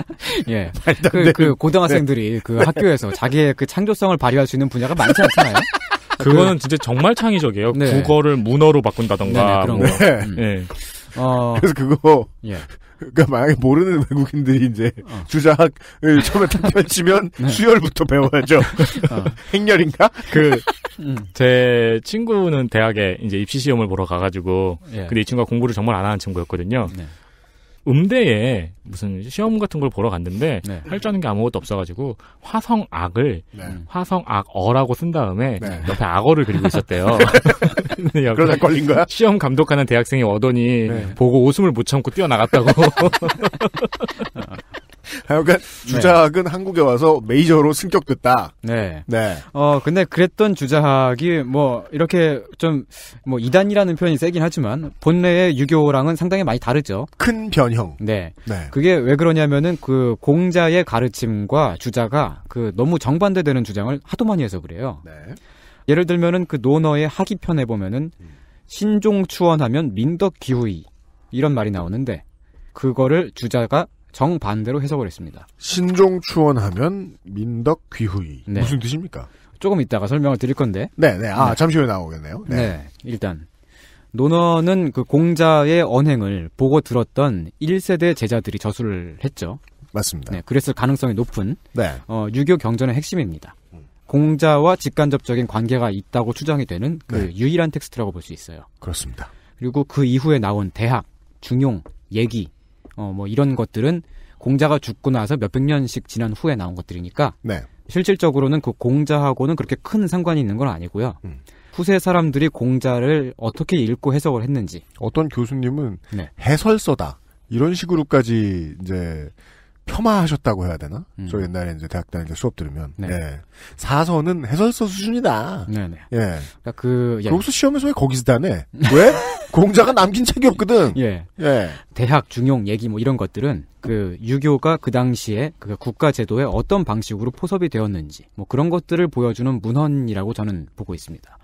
예. 그, 그 고등학생들이 네. 그 학교에서 자기의 그 창조성을 발휘할 수 있는 분야가 많지 않잖아요. 그 그거는 그, 진짜 정말 창의적이에요. 네. 국어를 문어로 바꾼다던가. 네네, 네, 그런 뭐. 거. 네. 음. 네. 어, 그래서 그거 예. 그러니까 만약에 모르는 외국인들이 이제 어. 주작을 처음에 펼치면 네. 수열부터 배워야죠. 어. 행렬인가? 그제 음. 친구는 대학에 이제 입시 시험을 보러 가가지고 예. 근데 이 친구가 공부를 정말 안 하는 친구였거든요. 네. 음대에 무슨 시험 같은 걸 보러 갔는데 네. 할줄 아는 게 아무것도 없어가지고 화성악을 네. 화성악어라고 쓴 다음에 네. 옆에 악어를 그리고 있었대요. 그러다 걸린 거야? 시험 감독하는 대학생이 오더니 네. 보고 웃음을 못 참고 뛰어나갔다고. 하여간 주작은 네. 한국에 와서 메이저로 승격됐다. 네. 네. 어, 근데 그랬던 주작이 뭐 이렇게 좀 뭐 이단이라는 표현이 세긴 하지만 본래의 유교랑은 상당히 많이 다르죠. 큰 변형. 네. 네. 그게 왜 그러냐면은 그 공자의 가르침과 주자가 그 너무 정반대되는 주장을 하도 많이 해서 그래요. 네. 예를 들면은 그 논어의 하기편에 보면은 음. 신종추원하면 민덕기후이 이런 말이 나오는데 그거를 주자가 정반대로 해석을 했습니다. 신종추원하면 민덕귀후이 네. 무슨 뜻입니까? 조금 이따가 설명을 드릴 건데. 네, 네. 아, 네. 잠시 후에 나오겠네요. 네. 네. 일단 논어는그 공자의 언행을 보고 들었던 1세대 제자들이 저술을 했죠. 맞습니다. 네, 그랬을 가능성이 높은 네. 어, 유교 경전의 핵심입니다. 공자와 직간접적인 관계가 있다고 추정이 되는 그 네. 유일한 텍스트라고 볼 수 있어요. 그렇습니다. 그리고 그 이후에 나온 대학, 중용, 얘기 어, 뭐 이런 것들은 공자가 죽고 나서 몇백 년씩 지난 후에 나온 것들이니까 네. 실질적으로는 그 공자하고는 그렇게 큰 상관이 있는 건 아니고요. 음. 후세 사람들이 공자를 어떻게 읽고 해석을 했는지. 어떤 교수님은 네. 해설서다. 이런 식으로까지 이제 폄하하셨다고 해야 되나? 음. 저 옛날에 이제 대학 다닐 때 수업 들으면 네. 예. 사서는 해설서 수준이다. 네네. 네. 예. 그러니까 그 예. 교수 시험에서 왜 거기서 다네? 왜? 공자가 남긴 책이 없거든. 예. 예. 대학 중용 얘기 뭐 이런 것들은 그 유교가 그 당시에 그 국가 제도에 어떤 방식으로 포섭이 되었는지 뭐 그런 것들을 보여주는 문헌이라고 저는 보고 있습니다.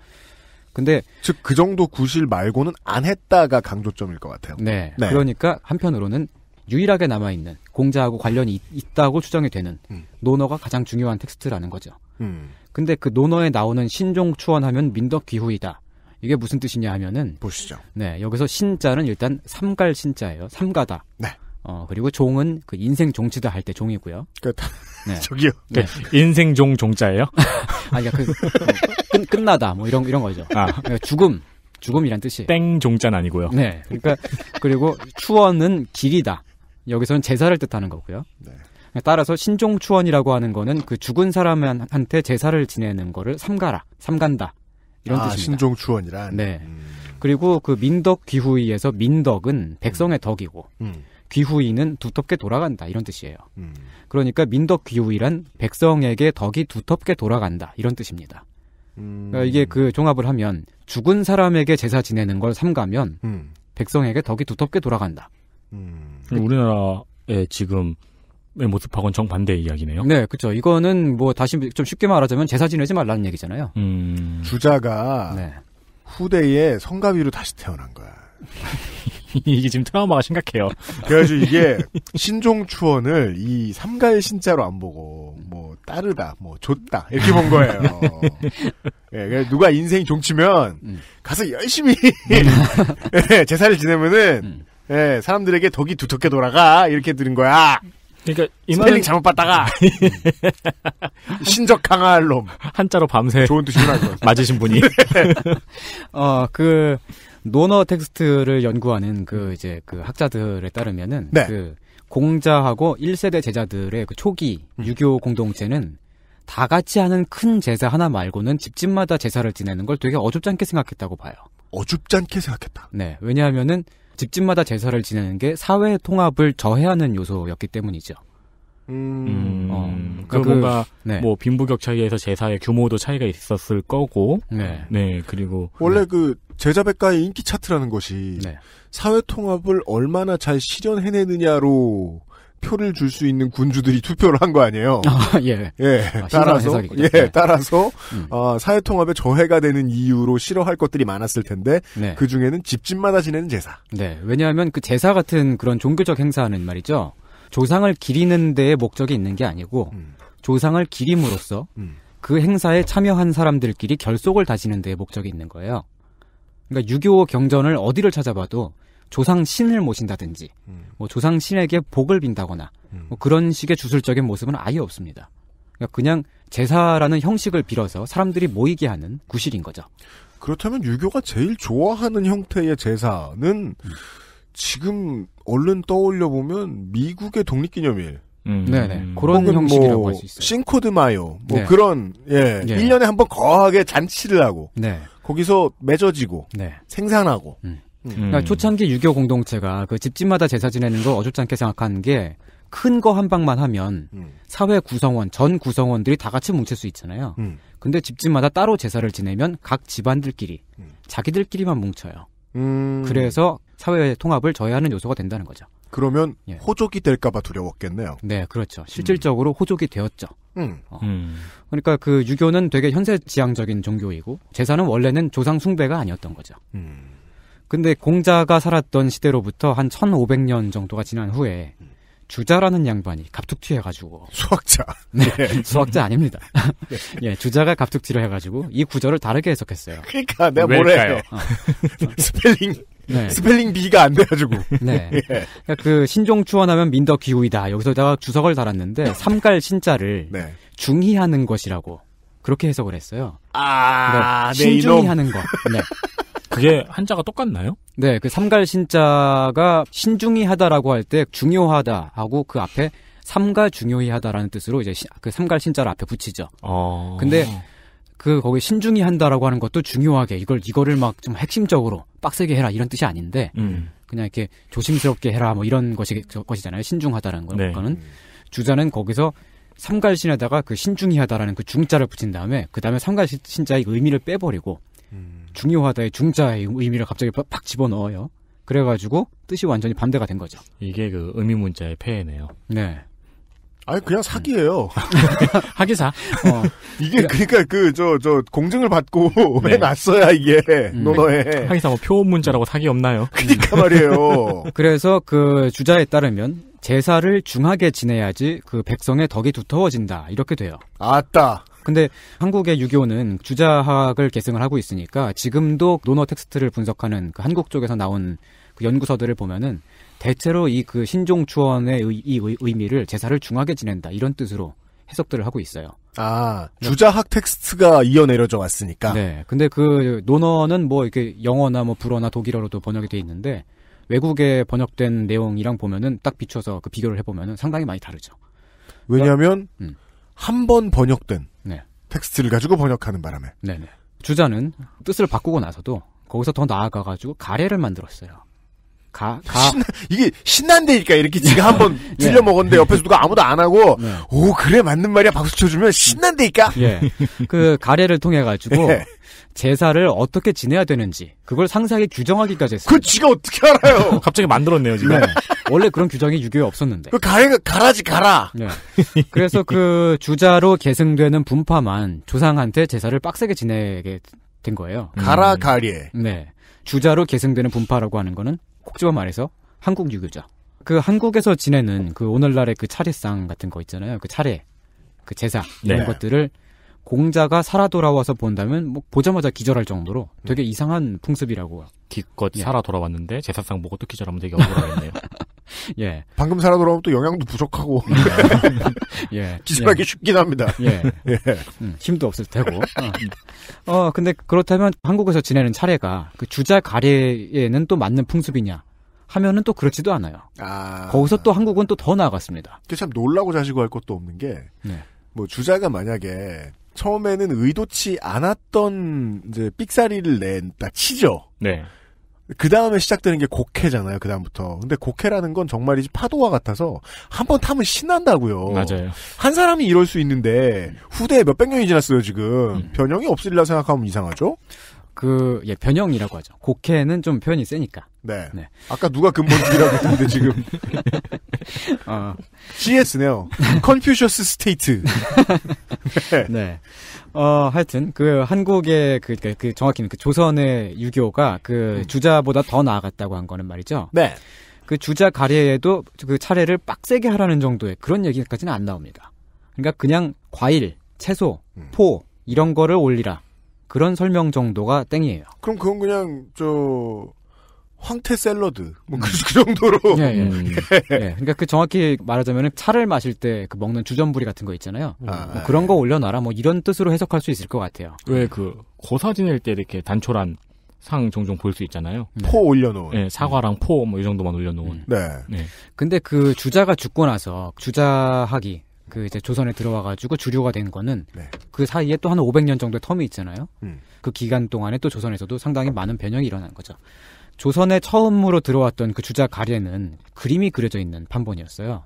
근데 즉 그 정도 구실 말고는 안 했다가 강조점일 것 같아요. 네. 네. 그러니까 한편으로는 유일하게 남아있는 공자하고 관련이 있, 있다고 추정이 되는 음. 논어가 가장 중요한 텍스트라는 거죠. 음. 근데 그 논어에 나오는 신종 추원하면 민덕귀후이다. 이게 무슨 뜻이냐 하면은 보시죠. 네, 여기서 신자는 일단 삼갈 신자예요. 삼가다. 네. 어 그리고 종은 그 인생 종치다 할 때 종이고요. 끝. 그 네. 저기요. 네. 네. 인생 종 종자예요? 아니 그러니까 그, 그 끝, 끝나다 뭐 이런 이런 거죠. 아. 그 죽음 죽음이란 뜻이. 땡 종자는 아니고요. 네. 그러니까 그리고 추원은 길이다. 여기서는 제사를 뜻하는 거고요. 네. 따라서 신종추원이라고 하는 거는 그 죽은 사람한테 제사를 지내는 거를 삼가라, 삼간다 이런 아, 뜻입니다. 신종추원이란. 네. 음. 그리고 그 민덕 귀후이에서 민덕은 백성의 음. 덕이고 음. 귀후이는 두텁게 돌아간다 이런 뜻이에요. 음. 그러니까 민덕 귀후이란 백성에게 덕이 두텁게 돌아간다 이런 뜻입니다. 음. 그러니까 이게 그 종합을 하면 죽은 사람에게 제사 지내는 걸 삼가면 음. 백성에게 덕이 두텁게 돌아간다. 음. 네. 우리나라의 지금 모습하고는 정반대 이야기네요. 네, 그렇죠. 이거는 뭐 다시 좀 쉽게 말하자면 제사 지내지 말라는 얘기잖아요. 음... 주자가 네. 후대에 성가위로 다시 태어난 거야. 이게 지금 트라우마가 심각해요. 그래가 이게 신종추원을 이 삼가의 신자로 안 보고 뭐 따르다, 뭐 줬다 이렇게 본 거예요. 네. 예, 누가 인생 종치면 음. 가서 열심히 음. 예, 제사를 지내면은 음. 예, 사람들에게 덕이 두텁게 돌아가 이렇게 들은 거야. 그러니까 스펠링 잘못 봤다가 신적 강할 놈 한자로 밤새 좋은 뜻이 맞으신 분이 네. 어그 논어 텍스트를 연구하는 그 이제 그 학자들에 따르면은 네. 그 공자하고 1세대 제자들의 그 초기 음. 유교 공동체는 다 같이 하는 큰 제사 하나 말고는 집집마다 제사를 지내는 걸 되게 어줍지 않게 생각했다고 봐요. 어줍지 않게 생각했다. 네. 왜냐하면은 집집마다 제사를 지내는 게 사회 통합을 저해하는 요소였기 때문이죠. 음, 음 어. 그러니까, 그러니까 그 뭔가 네. 뭐 빈부격 차이에서 제사의 규모도 차이가 있었을 거고, 네, 네 그리고 원래 네. 그 제자백가의 인기 차트라는 것이 네. 사회 통합을 얼마나 잘 실현해내느냐로 표를 줄 수 있는 군주들이 투표를 한 거 아니에요. 아, 예. 예. 아, 따라서 예, 네. 따라서 음. 어, 사회 통합에 저해가 되는 이유로 싫어할 것들이 많았을 텐데 네. 그 중에는 집집마다 지내는 제사. 네. 왜냐하면 그 제사 같은 그런 종교적 행사는 말이죠. 조상을 기리는 데에 목적이 있는 게 아니고 음. 조상을 기림으로써 음. 그 행사에 참여한 사람들끼리 결속을 다지는 데에 목적이 있는 거예요. 그러니까 6.25 경전을 어디를 찾아봐도 조상신을 모신다든지 음. 뭐 조상신에게 복을 빈다거나 음. 뭐 그런 식의 주술적인 모습은 아예 없습니다. 그러니까 그냥 제사라는 형식을 빌어서 사람들이 모이게 하는 구실인 거죠. 그렇다면 유교가 제일 좋아하는 형태의 제사는 음. 지금 얼른 떠올려 보면 미국의 독립기념일. 음. 네네. 네. 음. 그런 형식이라고 뭐 할수 있어요. 싱코드마요. 뭐 네. 그런 예. 네. 1년에 한 번 거하게 잔치를 하고 네. 거기서 맺어지고 네. 생산하고 음. 그러니까 음. 초창기 유교 공동체가 그 집집마다 제사 지내는 걸 어줍지 않게 생각하는 게 큰 거 한 방만 하면 음. 사회 구성원 전 구성원들이 다 같이 뭉칠 수 있잖아요. 음. 근데 집집마다 따로 제사를 지내면 각 집안들끼리 음. 자기들끼리만 뭉쳐요. 음. 그래서 사회 통합을 저해하는 요소가 된다는 거죠. 그러면 예. 호족이 될까봐 두려웠겠네요. 네, 그렇죠. 실질적으로 호족이 되었죠. 음. 어. 그러니까 그 유교는 되게 현세지향적인 종교이고 제사는 원래는 조상 숭배가 아니었던 거죠. 음. 근데 공자가 살았던 시대로부터 한 1500년 정도가 지난 후에 주자라는 양반이 갑툭튀 해가지고 수학자 네, 네 수학자 아닙니다 네. 예 주자가 갑툭튀를 해가지고 이 구절을 다르게 해석했어요 그니까 내가 뭘해요 어. 스펠링 네. 스펠링 B가 안 돼가지고 네. 예. 그러니까 그 신종 추원하면 민덕기후이다 여기서다가 주석을 달았는데 네. 삼갈 신자를 네. 중히하는 것이라고 그렇게 해석을 했어요 아 그러니까 신중히 네, 하는 것 네. 그게 한자가 똑같나요? 네, 그 삼갈신자가 신중히하다라고 할 때 중요하다 하고 그 앞에 삼가 중요히하다라는 뜻으로 이제 그 삼갈신자를 앞에 붙이죠. 어... 근데 그 거기 신중히 한다라고 하는 것도 중요하게 이걸 이거를 막 좀 핵심적으로 빡세게 해라 이런 뜻이 아닌데 음. 그냥 이렇게 조심스럽게 해라 뭐 이런 것이 것이잖아요. 신중하다라는 거. 네. 그거는 주자는 거기서 삼갈신에다가 그 신중히 하다라는 그 중자를 붙인 다음에 그 다음에 삼갈신자의 의미를 빼버리고 음. 중요하다의 중자의 의미를 갑자기 팍 집어넣어요. 그래가지고 뜻이 완전히 반대가 된 거죠. 이게 그 의미 문자의 폐해네요. 네. 아니 그냥 사기예요. 하기사. 어. 이게 그러니까 그 저저 저 공증을 받고 네. 해놨어야 이게 음. 논어에. 하기사 뭐표음 문자라고 사기 없나요? 그러니까 말이에요. 그래서 그 주자에 따르면 제사를 중하게 지내야지 그 백성의 덕이 두터워진다. 이렇게 돼요. 아따. 근데 한국의 유교는 주자학을 계승을 하고 있으니까 지금도 논어 텍스트를 분석하는 그 한국 쪽에서 나온 그 연구서들을 보면은 대체로 이 그 신종추원의 의, 이 의미를 제사를 중하게 지낸다 이런 뜻으로 해석들을 하고 있어요. 아 주자학 텍스트가 이어내려져 왔으니까. 네. 근데 그 논어는 뭐 이렇게 영어나 뭐 불어나 독일어로도 번역이 돼 있는데 외국에 번역된 내용이랑 보면은 딱 비춰서 그 비교를 해보면은 상당히 많이 다르죠. 왜냐하면 음. 한번 번역된 네. 텍스트를 가지고 번역하는 바람에 네네. 네. 주자는 뜻을 바꾸고 나서도 거기서 더 나아가가지고 가래를 만들었어요. 가, 가. 신나, 이게 신난데니까 이렇게 지가 한번 들려 네. 먹었는데 네. 옆에서 누가 그 아무도 안 하고 네. 오 그래 맞는 말이야 박수 쳐주면 신난데니까. 예. 그 가래를 통해 가지고 예. 제사를 어떻게 지내야 되는지 그걸 상세하게 규정하기까지 했어요. 그 지가 어떻게 알아요? 갑자기 만들었네요 지금. 네. 원래 그런 규정이 유교에 없었는데. 그가해 가라지 가 가라. 네. 그래서 그 주자로 계승되는 분파만 조상한테 제사를 빡세게 지내게 된 거예요. 음. 가라 가리에. 네. 주자로 계승되는 분파라고 하는 거는 콕 집어 말해서 한국 유교죠. 그 한국에서 지내는 그 오늘날의 그 차례상 같은 거 있잖아요. 그 차례, 그 제사 이런 네. 것들을 공자가 살아 돌아와서 본다면 뭐 보자마자 기절할 정도로 네. 되게 이상한 풍습이라고. 기껏 예. 살아 돌아왔는데 제사상 보고 또 기절하면 되게 억울하겠네요. 예. 방금 살아 돌아오면 또 영양도 부족하고. 예. 기절하기 예. 쉽긴 합니다. 예. 예. 음, 힘도 없을 테고. 어. 어, 근데 그렇다면 한국에서 지내는 차례가 그 주자 가례에는 또 맞는 풍습이냐? 하면은 또 그렇지도 않아요. 아... 거기서 또 한국은 또 더 나아갔습니다. 그참 놀라고 자시고 할 것도 없는 게, 네. 뭐 주자가 만약에 처음에는 의도치 않았던 이제 삑사리를 낸다 치죠. 네. 그 다음에 시작되는 게 곡해잖아요. 그 다음부터. 근데 곡해라는 건 정말이지 파도와 같아서 한번 타면 신난다고요. 맞아요. 한 사람이 이럴 수 있는데 후대에 몇 백 년이 지났어요. 지금 음. 변형이 없으리라 생각하면 이상하죠. 그, 예, 변형이라고 하죠. 곡해는 좀 표현이 세니까. 네. 네. 아까 누가 근본주의라고 했는데 지금. 어. CS네요. 컨퓨셔스 스테이트. 네. 네. 어, 하여튼, 그, 한국의, 그, 그, 그 정확히는 그 조선의 유교가 그 음. 주자보다 더 나아갔다고 한 거는 말이죠. 네. 그 주자 가례에도 그 차례를 빡세게 하라는 정도의 그런 얘기까지는 안 나옵니다. 그러니까 그냥 과일, 채소, 음. 포, 이런 거를 올리라. 그런 설명 정도가 땡이에요. 그럼 그건 그냥 저 황태 샐러드 뭐그 음. 정도로. 예, 예. 예. 음. 예. 그러니까 그 정확히 말하자면 차를 마실 때그 먹는 주전부리 같은 거 있잖아요. 음. 아, 뭐 그런 예. 거 올려놔라 뭐 이런 뜻으로 해석할 수 있을 것 같아요. 왜 그 고사 지낼 때 이렇게 단촐한 상 종종 볼 수 있잖아요. 포 올려놓은. 네, 사과랑 포 뭐 이 정도만 올려놓은. 네. 네. 근데 그 주자가 죽고 나서 주자하기 그 이제 조선에 들어와가지고 주류가 된 거는 네. 그 사이에 또 한 500년 정도의 텀이 있잖아요. 음. 그 기간 동안에 또 조선에서도 상당히 많은 변형이 일어난 거죠. 조선에 처음으로 들어왔던 그 주자 가례는 그림이 그려져 있는 판본이었어요.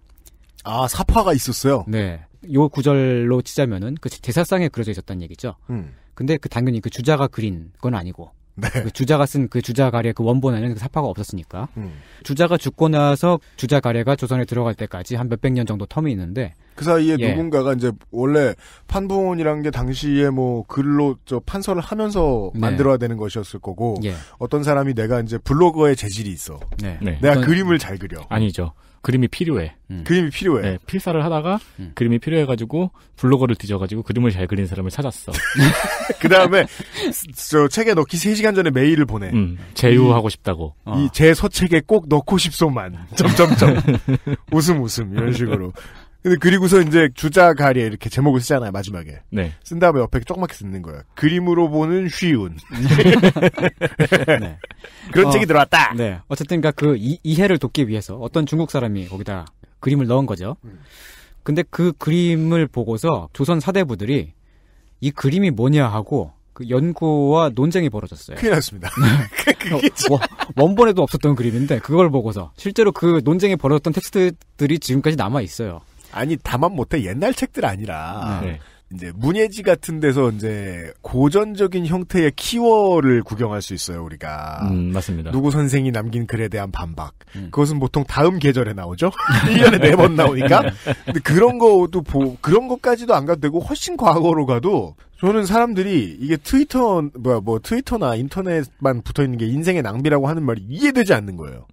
아 사파가 있었어요. 네, 요 구절로 치자면은 그대사상에 그려져 있었다는 얘기죠. 음. 근데 그 당연히 그 주자가 그린 건 아니고 네. 그 주자가 쓴 그 주자 가래 그 원본에는 그 사파가 없었으니까 음. 주자가 죽고 나서 주자 가래가 조선에 들어갈 때까지 한 몇백 년 정도 텀이 있는데 그 사이에 예. 누군가가 이제 원래 판본이라는게 당시에 뭐 글로 저 판서를 하면서 네. 만들어야 되는 것이었을 거고 예. 어떤 사람이 내가 이제 블로거의 재질이 있어 네. 네. 내가 어떤... 그림을 잘 그려 아니죠 그림이 필요해. 음. 그림이 필요해. 네, 필사를 하다가 음. 그림이 필요해가지고 블로거를 뒤져가지고 그림을 잘 그린 사람을 찾았어. 그 다음에 저 책에 넣기 3시간 전에 메일을 보내. 음, 제휴하고 싶다고. 어. 이제 서책에 꼭 넣고 싶소만. 점점점. 웃음 웃음 이런 식으로. 근데 그리고서 이제 주자가리에 이렇게 제목을 쓰잖아요 마지막에 네. 쓴 다음에 옆에 조그맣게 쓰는 거예요 그림으로 보는 쉬운 네. 그런 어, 책이 들어왔다 네 어쨌든 그러니까 그 이, 이해를 돕기 위해서 어떤 중국 사람이 거기다 그림을 넣은 거죠 음. 근데 그 그림을 보고서 조선 사대부들이 이 그림이 뭐냐 하고 그 연구와 논쟁이 벌어졌어요. 큰일 났습니다. 네. 그, 어, 원본에도 없었던 그림인데 그걸 보고서 실제로 그 논쟁이 벌어졌던 텍스트들이 지금까지 남아 있어요. 아니 다만 못해 옛날 책들 아니라 네. 이제 문예지 같은 데서 이제 고전적인 형태의 키워를 구경할 수 있어요 우리가 음, 맞습니다. 누구 선생이 남긴 글에 대한 반박 음. 그것은 보통 다음 계절에 나오죠 1년에 네 번 나오니까 음. 근데 그런 거도 보, 그런 것까지도 안 가도 되고 훨씬 과거로 가도 저는 사람들이 이게 트위터 뭐야 뭐 트위터나 인터넷만 붙어 있는 게 인생의 낭비라고 하는 말이 이해되지 않는 거예요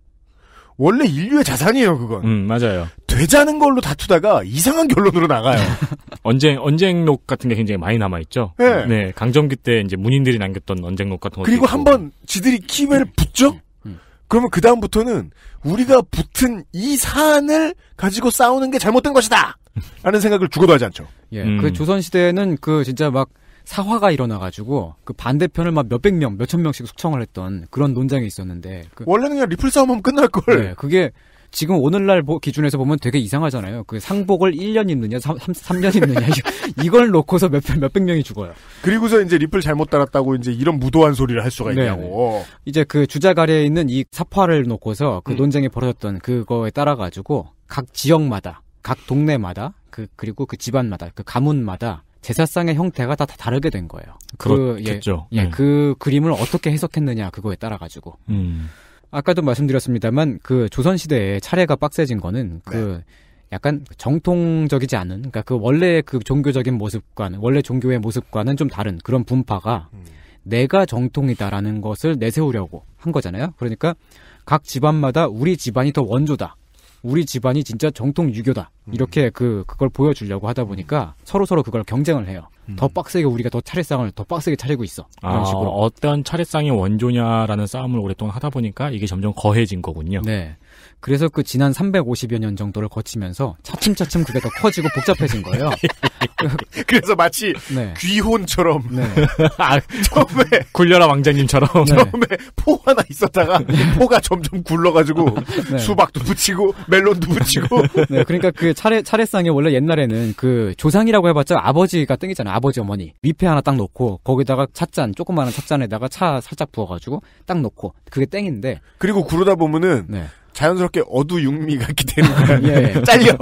원래 인류의 자산이에요, 그건. 음, 맞아요. 되자는 걸로 다투다가 이상한 결론으로 나가요. 언쟁, 언쟁록 같은 게 굉장히 많이 남아있죠? 네. 네. 강점기 때 이제 문인들이 남겼던 언쟁록 같은 거. 그리고 한번 지들이 키웨를 음. 붙죠? 음. 음. 그러면 그다음부터는 우리가 붙은 이 사안을 가지고 싸우는 게 잘못된 것이다! 라는 생각을 죽어도 하지 않죠. 예. 음. 그 조선시대에는 그 진짜 막 사화가 일어나가지고 그 반대편을 막 몇백 명, 몇천 명씩 숙청을 했던 그런 논쟁이 있었는데 그 원래는 그냥 리플 싸움하면 끝날 걸. 네, 그게 지금 오늘날 기준에서 보면 되게 이상하잖아요. 그 상복을 1년 입느냐, 3, 3년 입느냐 이걸 놓고서 몇 몇백 명이 죽어요. 그리고서 이제 리플 잘못 달았다고 이제 이런 무도한 소리를 할 수가 네, 있냐고. 네네. 이제 그주자가래에 있는 이 사파를 놓고서 그 음. 논쟁이 벌어졌던 그거에 따라 가지고 각 지역마다, 각 동네마다 그 그리고 그 집안마다, 그 가문마다 제사상의 형태가 다, 다르게된 거예요. 그, 그렇겠죠. 그, 예, 예, 네. 그 그림을 어떻게 해석했느냐 그거에 따라 가지고. 음. 아까도 말씀드렸습니다만 그 조선 시대에 차례가 빡세진 거는 그 네. 약간 정통적이지 않은 그러니까 그 원래 그 종교적인 모습과는 원래 종교의 모습과는 좀 다른 그런 분파가 음. 내가 정통이다라는 것을 내세우려고 한 거잖아요. 그러니까 각 집안마다 우리 집안이 더 원조다. 우리 집안이 진짜 정통 유교다. 음. 이렇게 그 그걸 보여주려고 하다 보니까 음. 서로 서로 그걸 경쟁을 해요. 음. 더 빡세게 우리가 더 차례상을 더 빡세게 차리고 있어. 아, 이런 아, 식으로 어떤 차례상이 원조냐라는 싸움을 오랫동안 하다 보니까 이게 점점 거해진 거군요. 네. 그래서 그 지난 350여 년 정도를 거치면서 차츰차츰 그게 더 커지고 복잡해진 거예요. 그래서 마치 네. 귀혼처럼 네. 아, 처음에 굴려라 왕자님처럼 네. 처음에 포 하나 있었다가 네. 포가 점점 굴러가지고 네. 수박도 붙이고 멜론도 붙이고 네, 그러니까 그 차례 차례상에 원래 옛날에는 그 조상이라고 해봤자 아버지가 땡이잖아요. 아버지 어머니 밑에 하나 딱 놓고 거기다가 찻잔 조그마한 찻잔에다가 차 살짝 부어가지고 딱 놓고 그게 땡인데 그리고 그러다 보면은 네. 자연스럽게 어두육미가 기대는 거예요. 예, 예. 잘려.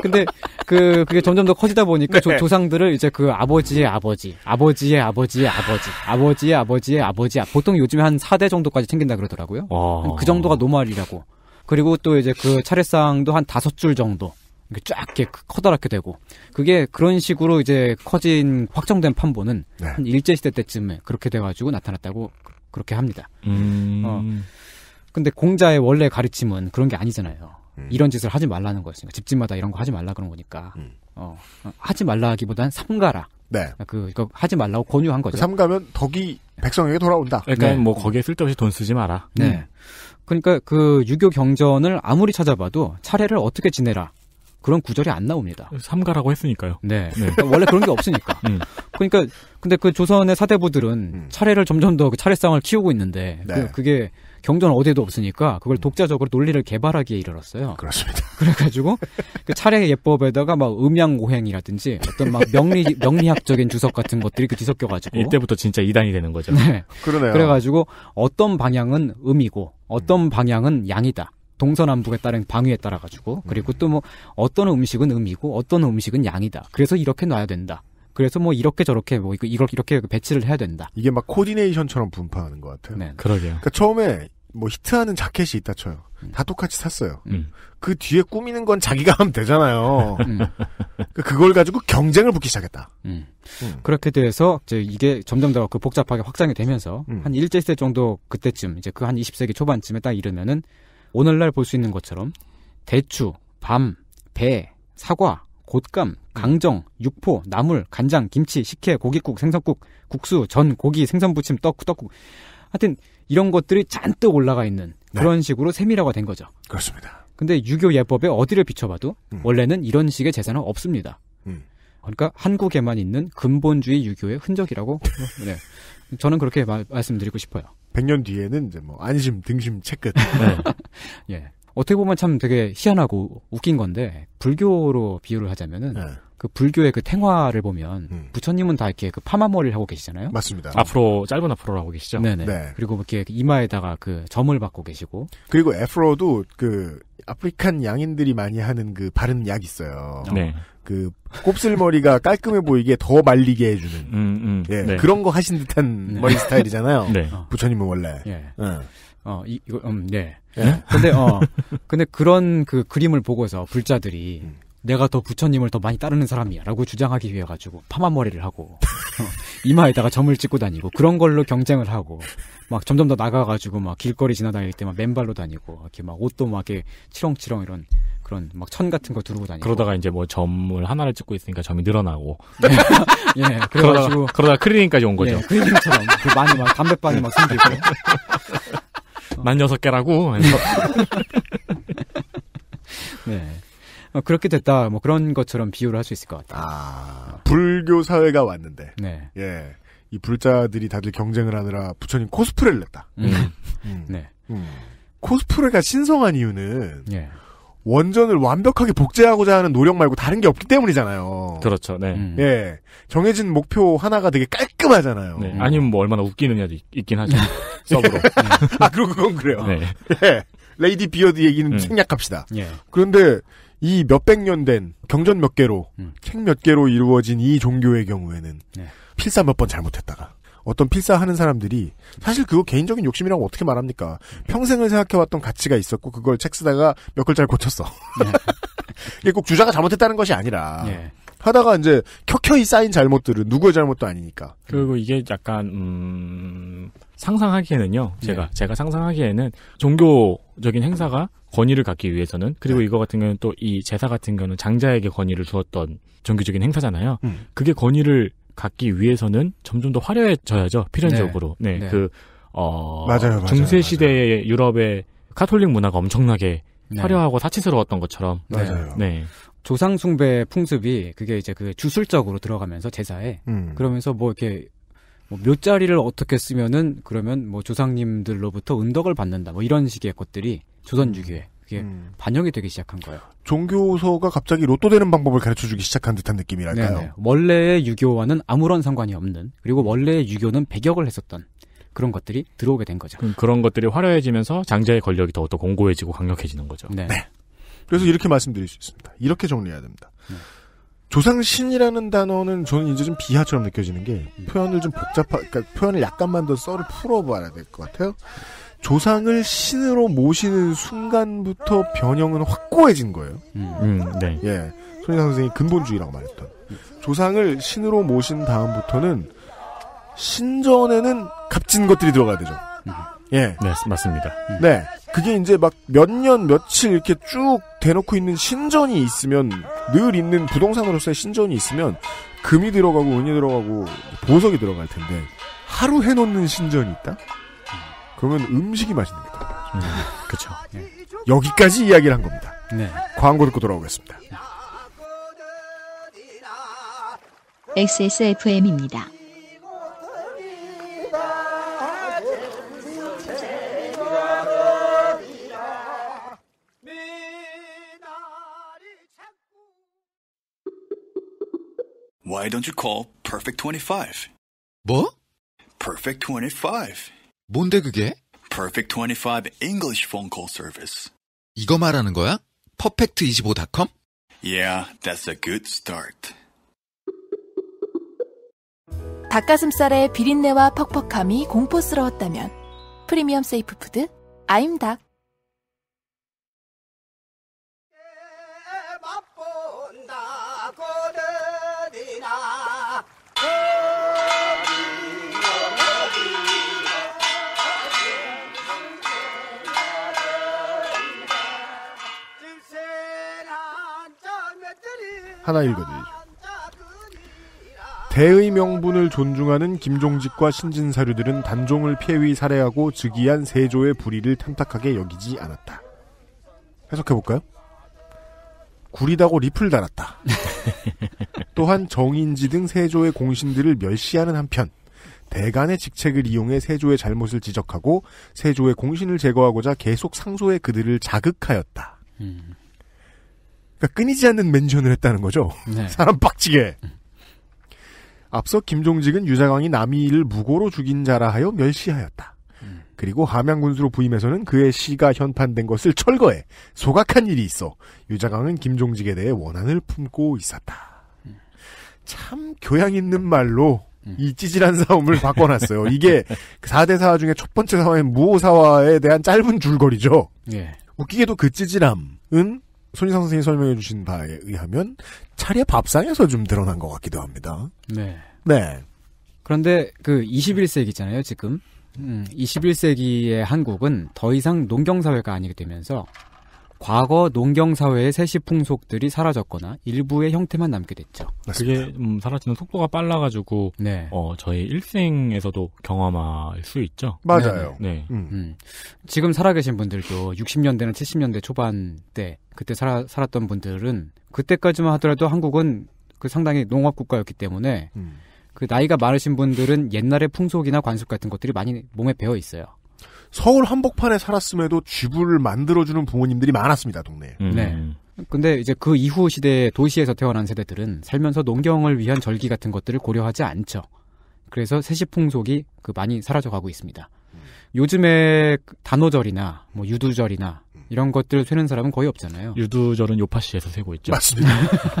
근데 그 그게 점점 더 커지다 보니까 네. 조, 상들을 이제 그 아버지의 아버지, 아버지의 아버지의 아버지, 아버지의 아버지의 아버지. 아, 보통 요즘에 한 4대 정도까지 챙긴다 그러더라고요. 와. 그 정도가 노멀이라고. 그리고 또 이제 그 차례상도 한 다섯 줄 정도. 쫙 이렇게 커다랗게 되고 그게 그런 식으로 이제 커진 확정된 판본은 네. 한 일제 시대 때쯤에 그렇게 돼가지고 나타났다고 그, 그렇게 합니다. 음... 어. 근데 공자의 원래 가르침은 그런 게 아니잖아요. 음. 이런 짓을 하지 말라는 거였으니까 집집마다 이런 거 하지 말라 그런 거니까. 음. 어, 하지 말라 하기보단 삼가라. 네. 그러니까 그, 그 하지 말라고 권유한 거죠. 그 삼가면 덕이 백성에게 돌아온다. 네. 그러니까 네. 뭐 거기에 쓸데없이 돈 쓰지 마라. 네. 음. 그러니까 그 유교 경전을 아무리 찾아봐도 차례를 어떻게 지내라 그런 구절이 안 나옵니다. 삼가라고 했으니까요. 네. 네. 그러니까 원래 그런 게 없으니까. 음. 그러니까 근데 그 조선의 사대부들은 음. 차례를 점점 더그 차례상을 키우고 있는데 그 네. 그, 그게 경전 어디에도 없으니까 그걸 음. 독자적으로 논리를 개발하기에 이르렀어요. 그렇습니다. 그래가지고 그 차례 예법에다가 막 음양오행이라든지 어떤 막 명리 명리학적인 주석 같은 것들이 그 뒤섞여가지고 이때부터 진짜 이단이 되는 거죠. 네. 그러네요. 그래가지고 어떤 방향은 음이고 어떤 음. 방향은 양이다. 동서남북에 따른 방위에 따라 가지고 그리고 음. 또뭐 어떤 음식은 음이고 어떤 음식은 양이다. 그래서 이렇게 놔야 된다. 그래서 뭐 이렇게 저렇게 뭐 이걸 이렇게 배치를 해야 된다. 이게 막 코디네이션처럼 분파하는 것 같아요. 네, 그러게요. 그러니까 처음에 뭐 히트하는 자켓이 있다 쳐요. 음. 다 똑같이 샀어요. 음. 음. 그 뒤에 꾸미는 건 자기가 하면 되잖아요. 음. 그러니까 그걸 가지고 경쟁을 붙기 시작했다. 음. 음. 그렇게 돼서 이제 이게 점점 더 그 복잡하게 확장이 되면서 한 일제시대 정도 그때쯤 이제 그 한 20세기 초반쯤에 딱 이르면은 오늘날 볼 수 있는 것처럼 대추, 밤, 배, 사과 곶감, 음. 강정, 육포, 나물, 간장, 김치, 식혜, 고깃국, 생선국, 국수, 전, 고기, 생선부침, 떡, 떡국. 하여튼 이런 것들이 잔뜩 올라가 있는 네. 그런 네. 식으로 세밀화가 된 거죠. 그렇습니다. 근데 유교 예법에 어디를 비춰봐도 음. 원래는 이런 식의 재산은 없습니다. 음. 그러니까 한국에만 있는 근본주의 유교의 흔적이라고 네. 저는 그렇게 마, 말씀드리고 싶어요. 100년 뒤에는 이제 뭐 안심 등심 채끝. 네. 네. 예. 어떻게 보면 참 되게 희한하고 웃긴 건데 불교로 비유를 하자면은 네. 그 불교의 그 탱화를 보면 음. 부처님은 다 이렇게 그 파마머리를 하고 계시잖아요. 맞습니다. 앞으로 짧은 앞으로를 하고 계시죠. 네네. 네. 그리고 뭐 이렇게 이마에다가 그 점을 받고 계시고 그리고 앞프로도그 아프리칸 양인들이 많이 하는 그 바른 약 있어요. 네. 그 곱슬머리가 깔끔해 보이게 더 말리게 해주는 음, 음. 예, 네. 그런 거 하신 듯한 네. 머리 스타일이잖아요. 네. 어. 부처님은 원래. 예. 어, 이, 이거, 음, 네. 예. 네? 근데 어 근데 그런 그 그림을 보고서 불자들이 음. 내가 더 부처님을 더 많이 따르는 사람이야라고 주장하기 위해 가지고 파마머리를 하고 어, 이마에다가 점을 찍고 다니고 그런 걸로 경쟁을 하고 막 점점 더 나가가지고 막 길거리 지나다닐 때 막 맨발로 다니고 이렇게 막 옷도 막 이렇게 치렁치렁 이런 그런 막 천 같은 거 두르고 다니고 그러다가 이제 뭐 점을 하나를 찍고 있으니까 점이 늘어나고 네. 예 그래가지고 그러다가, 그러다 크리닝까지 온 거죠 예, 크리닝처럼 그 많이 막 담배빵이 막 생기고 어. 만 여섯 개라고. 네. 어, 그렇게 됐다. 뭐 그런 것처럼 비유를 할 수 있을 것 같아요. 아, 불교 사회가 왔는데. 네. 예. 이 불자들이 다들 경쟁을 하느라 부처님 코스프레를 냈다. 음. 음. 네. 음. 코스프레가 신성한 이유는 예. 원전을 완벽하게 복제하고자 하는 노력 말고 다른 게 없기 때문이잖아요. 그렇죠. 네. 음. 예. 정해진 목표 하나가 되게 깔끔하잖아요. 네. 음. 아니면 뭐 얼마나 웃기느냐도 있, 긴 하죠. 서브로. 음. 아, 그리고 그건 그래요. 네. 예. 레이디 비어드 얘기는 음. 생략합시다. 예. 그런데 이 몇백 년 된 경전 몇 개로, 음. 책몇 개로 이루어진 이 종교의 경우에는 예. 필사 몇 번 잘못했다가 어떤 필사하는 사람들이 사실 그거 개인적인 욕심이라고 어떻게 말합니까? 평생을 생각해왔던 가치가 있었고 그걸 책 쓰다가 몇 글자를 고쳤어. 네. 이게 꼭 주자가 잘못했다는 것이 아니라 네. 하다가 이제 켜켜이 쌓인 잘못들은 누구의 잘못도 아니니까. 그리고 이게 약간 음... 상상하기에는요. 제가 네. 제가 상상하기에는 종교적인 행사가 권위를 갖기 위해서는 그리고 네. 이거 같은 경우는 또 이 제사 같은 경우는 장자에게 권위를 주었던 종교적인 행사잖아요. 음. 그게 권위를 갖기 위해서는 점점 더 화려해져야죠. 필연적으로. 네. 네. 네. 그, 어, 맞아요, 맞아요, 중세 시대의 유럽의 카톨릭 문화가 엄청나게 네. 화려하고 사치스러웠던 것처럼. 네. 맞아요. 네. 조상 숭배 풍습이 그게 이제 그 주술적으로 들어가면서 제사에 음. 그러면서 뭐 이렇게 뭐 묘자리를 어떻게 쓰면은 그러면 뭐 조상님들로부터 은덕을 받는다 뭐 이런 식의 것들이 조선 유기에 그게 음. 반영이 되기 시작한 거예요. 종교서가 갑자기 로또 되는 방법을 가르쳐주기 시작한 듯한 느낌이랄까요. 네네. 네. 원래의 유교와는 아무런 상관이 없는 그리고 원래의 유교는 배격을 했었던 그런 것들이 들어오게 된 거죠. 그런 것들이 화려해지면서 장자의 권력이 더욱더 공고해지고 강력해지는 거죠. 네. 네. 그래서 이렇게 말씀드릴 수 있습니다. 이렇게 정리해야 됩니다. 네. 조상신이라는 단어는 저는 이제 좀 비하처럼 느껴지는 게 음. 표현을 좀 복잡하, 그러니까 표현을 약간만 더 썰을 풀어봐야 될 것 같아요. 조상을 신으로 모시는 순간부터 변형은 확고해진 거예요. 음, 음 네. 예. 손희상 선생이 님 근본주의라고 말했던. 조상을 신으로 모신 다음부터는 신전에는 값진 것들이 들어가야 되죠. 음. 예. 네, 맞습니다. 음. 네. 그게 이제 막 몇 년, 며칠 이렇게 쭉 대놓고 있는 신전이 있으면 늘 있는 부동산으로서의 신전이 있으면 금이 들어가고 은이 들어가고 보석이 들어갈 텐데 하루 해놓는 신전이 있다? 그러면 음식이 맛있는 게달라 음, 그렇죠. 예. 여기까지 이야기를 한 겁니다. 네. 광고 듣고 돌아오겠습니다. XSFM입니다. 뭐? Perfect 25. 뭔데 그게? Perfect 25 English phone call service. 이거 말하는 거야? perfect25.com? Yeah, that's a good start. 닭가슴살의 비린내와 퍽퍽함이 공포스러웠다면 프리미엄 세이프푸드 아임닭 하나 읽어드리죠. 대의 명분을 존중하는 김종직과 신진 사료들은 단종을 폐위 살해하고 즉위한 세조의 불의를 탐탁하게 여기지 않았다. 해석해볼까요? 구리다고 리플 달았다. 또한 정인지 등 세조의 공신들을 멸시하는 한편 대간의 직책을 이용해 세조의 잘못을 지적하고 세조의 공신을 제거하고자 계속 상소의 그들을 자극하였다. 음. 그러니까 끊이지 않는 맨션을 했다는 거죠. 네. 사람 빡치게. 앞서 김종직은 유자광이 남이를 무고로 죽인 자라 하여 멸시하였다. 그리고 함양군수로 부임해서는 그의 시가 현판된 것을 철거해 소각한 일이 있어 유자강은 김종직에 대해 원한을 품고 있었다. 참 교양 있는 말로 이 찌질한 싸움을 바꿔놨어요. 이게 4대 사 중에 첫 번째 사화인 무호사화에 대한 짧은 줄거리죠. 예. 웃기게도 그 찌질함은 손희상 선생님이 설명해 주신 바에 의하면 차례 밥상에서 좀 드러난 것 같기도 합니다. 네. 네. 그런데 그 21세기잖아요, 지금. 음, 21세기의 한국은 더 이상 농경사회가 아니게 되면서 과거 농경 사회의 세시 풍속들이 사라졌거나 일부의 형태만 남게 됐죠. 그게 음, 사라지는 속도가 빨라가지고 네. 어, 저희 일생에서도 경험할 수 있죠. 맞아요. 네. 음. 음. 지금 살아계신 분들도 60년대나 70년대 초반 때 그때 살아, 살았던 분들은 그때까지만 하더라도 한국은 그 상당히 농업 국가였기 때문에 음. 그 나이가 많으신 분들은 옛날의 풍속이나 관습 같은 것들이 많이 몸에 배어 있어요. 서울 한복판에 살았음에도 쥐부를 만들어주는 부모님들이 많았습니다, 동네에. 음. 네. 근데 이제 그 이후 시대에 도시에서 태어난 세대들은 살면서 농경을 위한 절기 같은 것들을 고려하지 않죠. 그래서 세시풍속이 그 많이 사라져가고 있습니다. 요즘에 단오절이나 뭐 유두절이나 이런 것들을 세는 사람은 거의 없잖아요. 유두절은 요파시에서 세고 있죠. 맞습니다.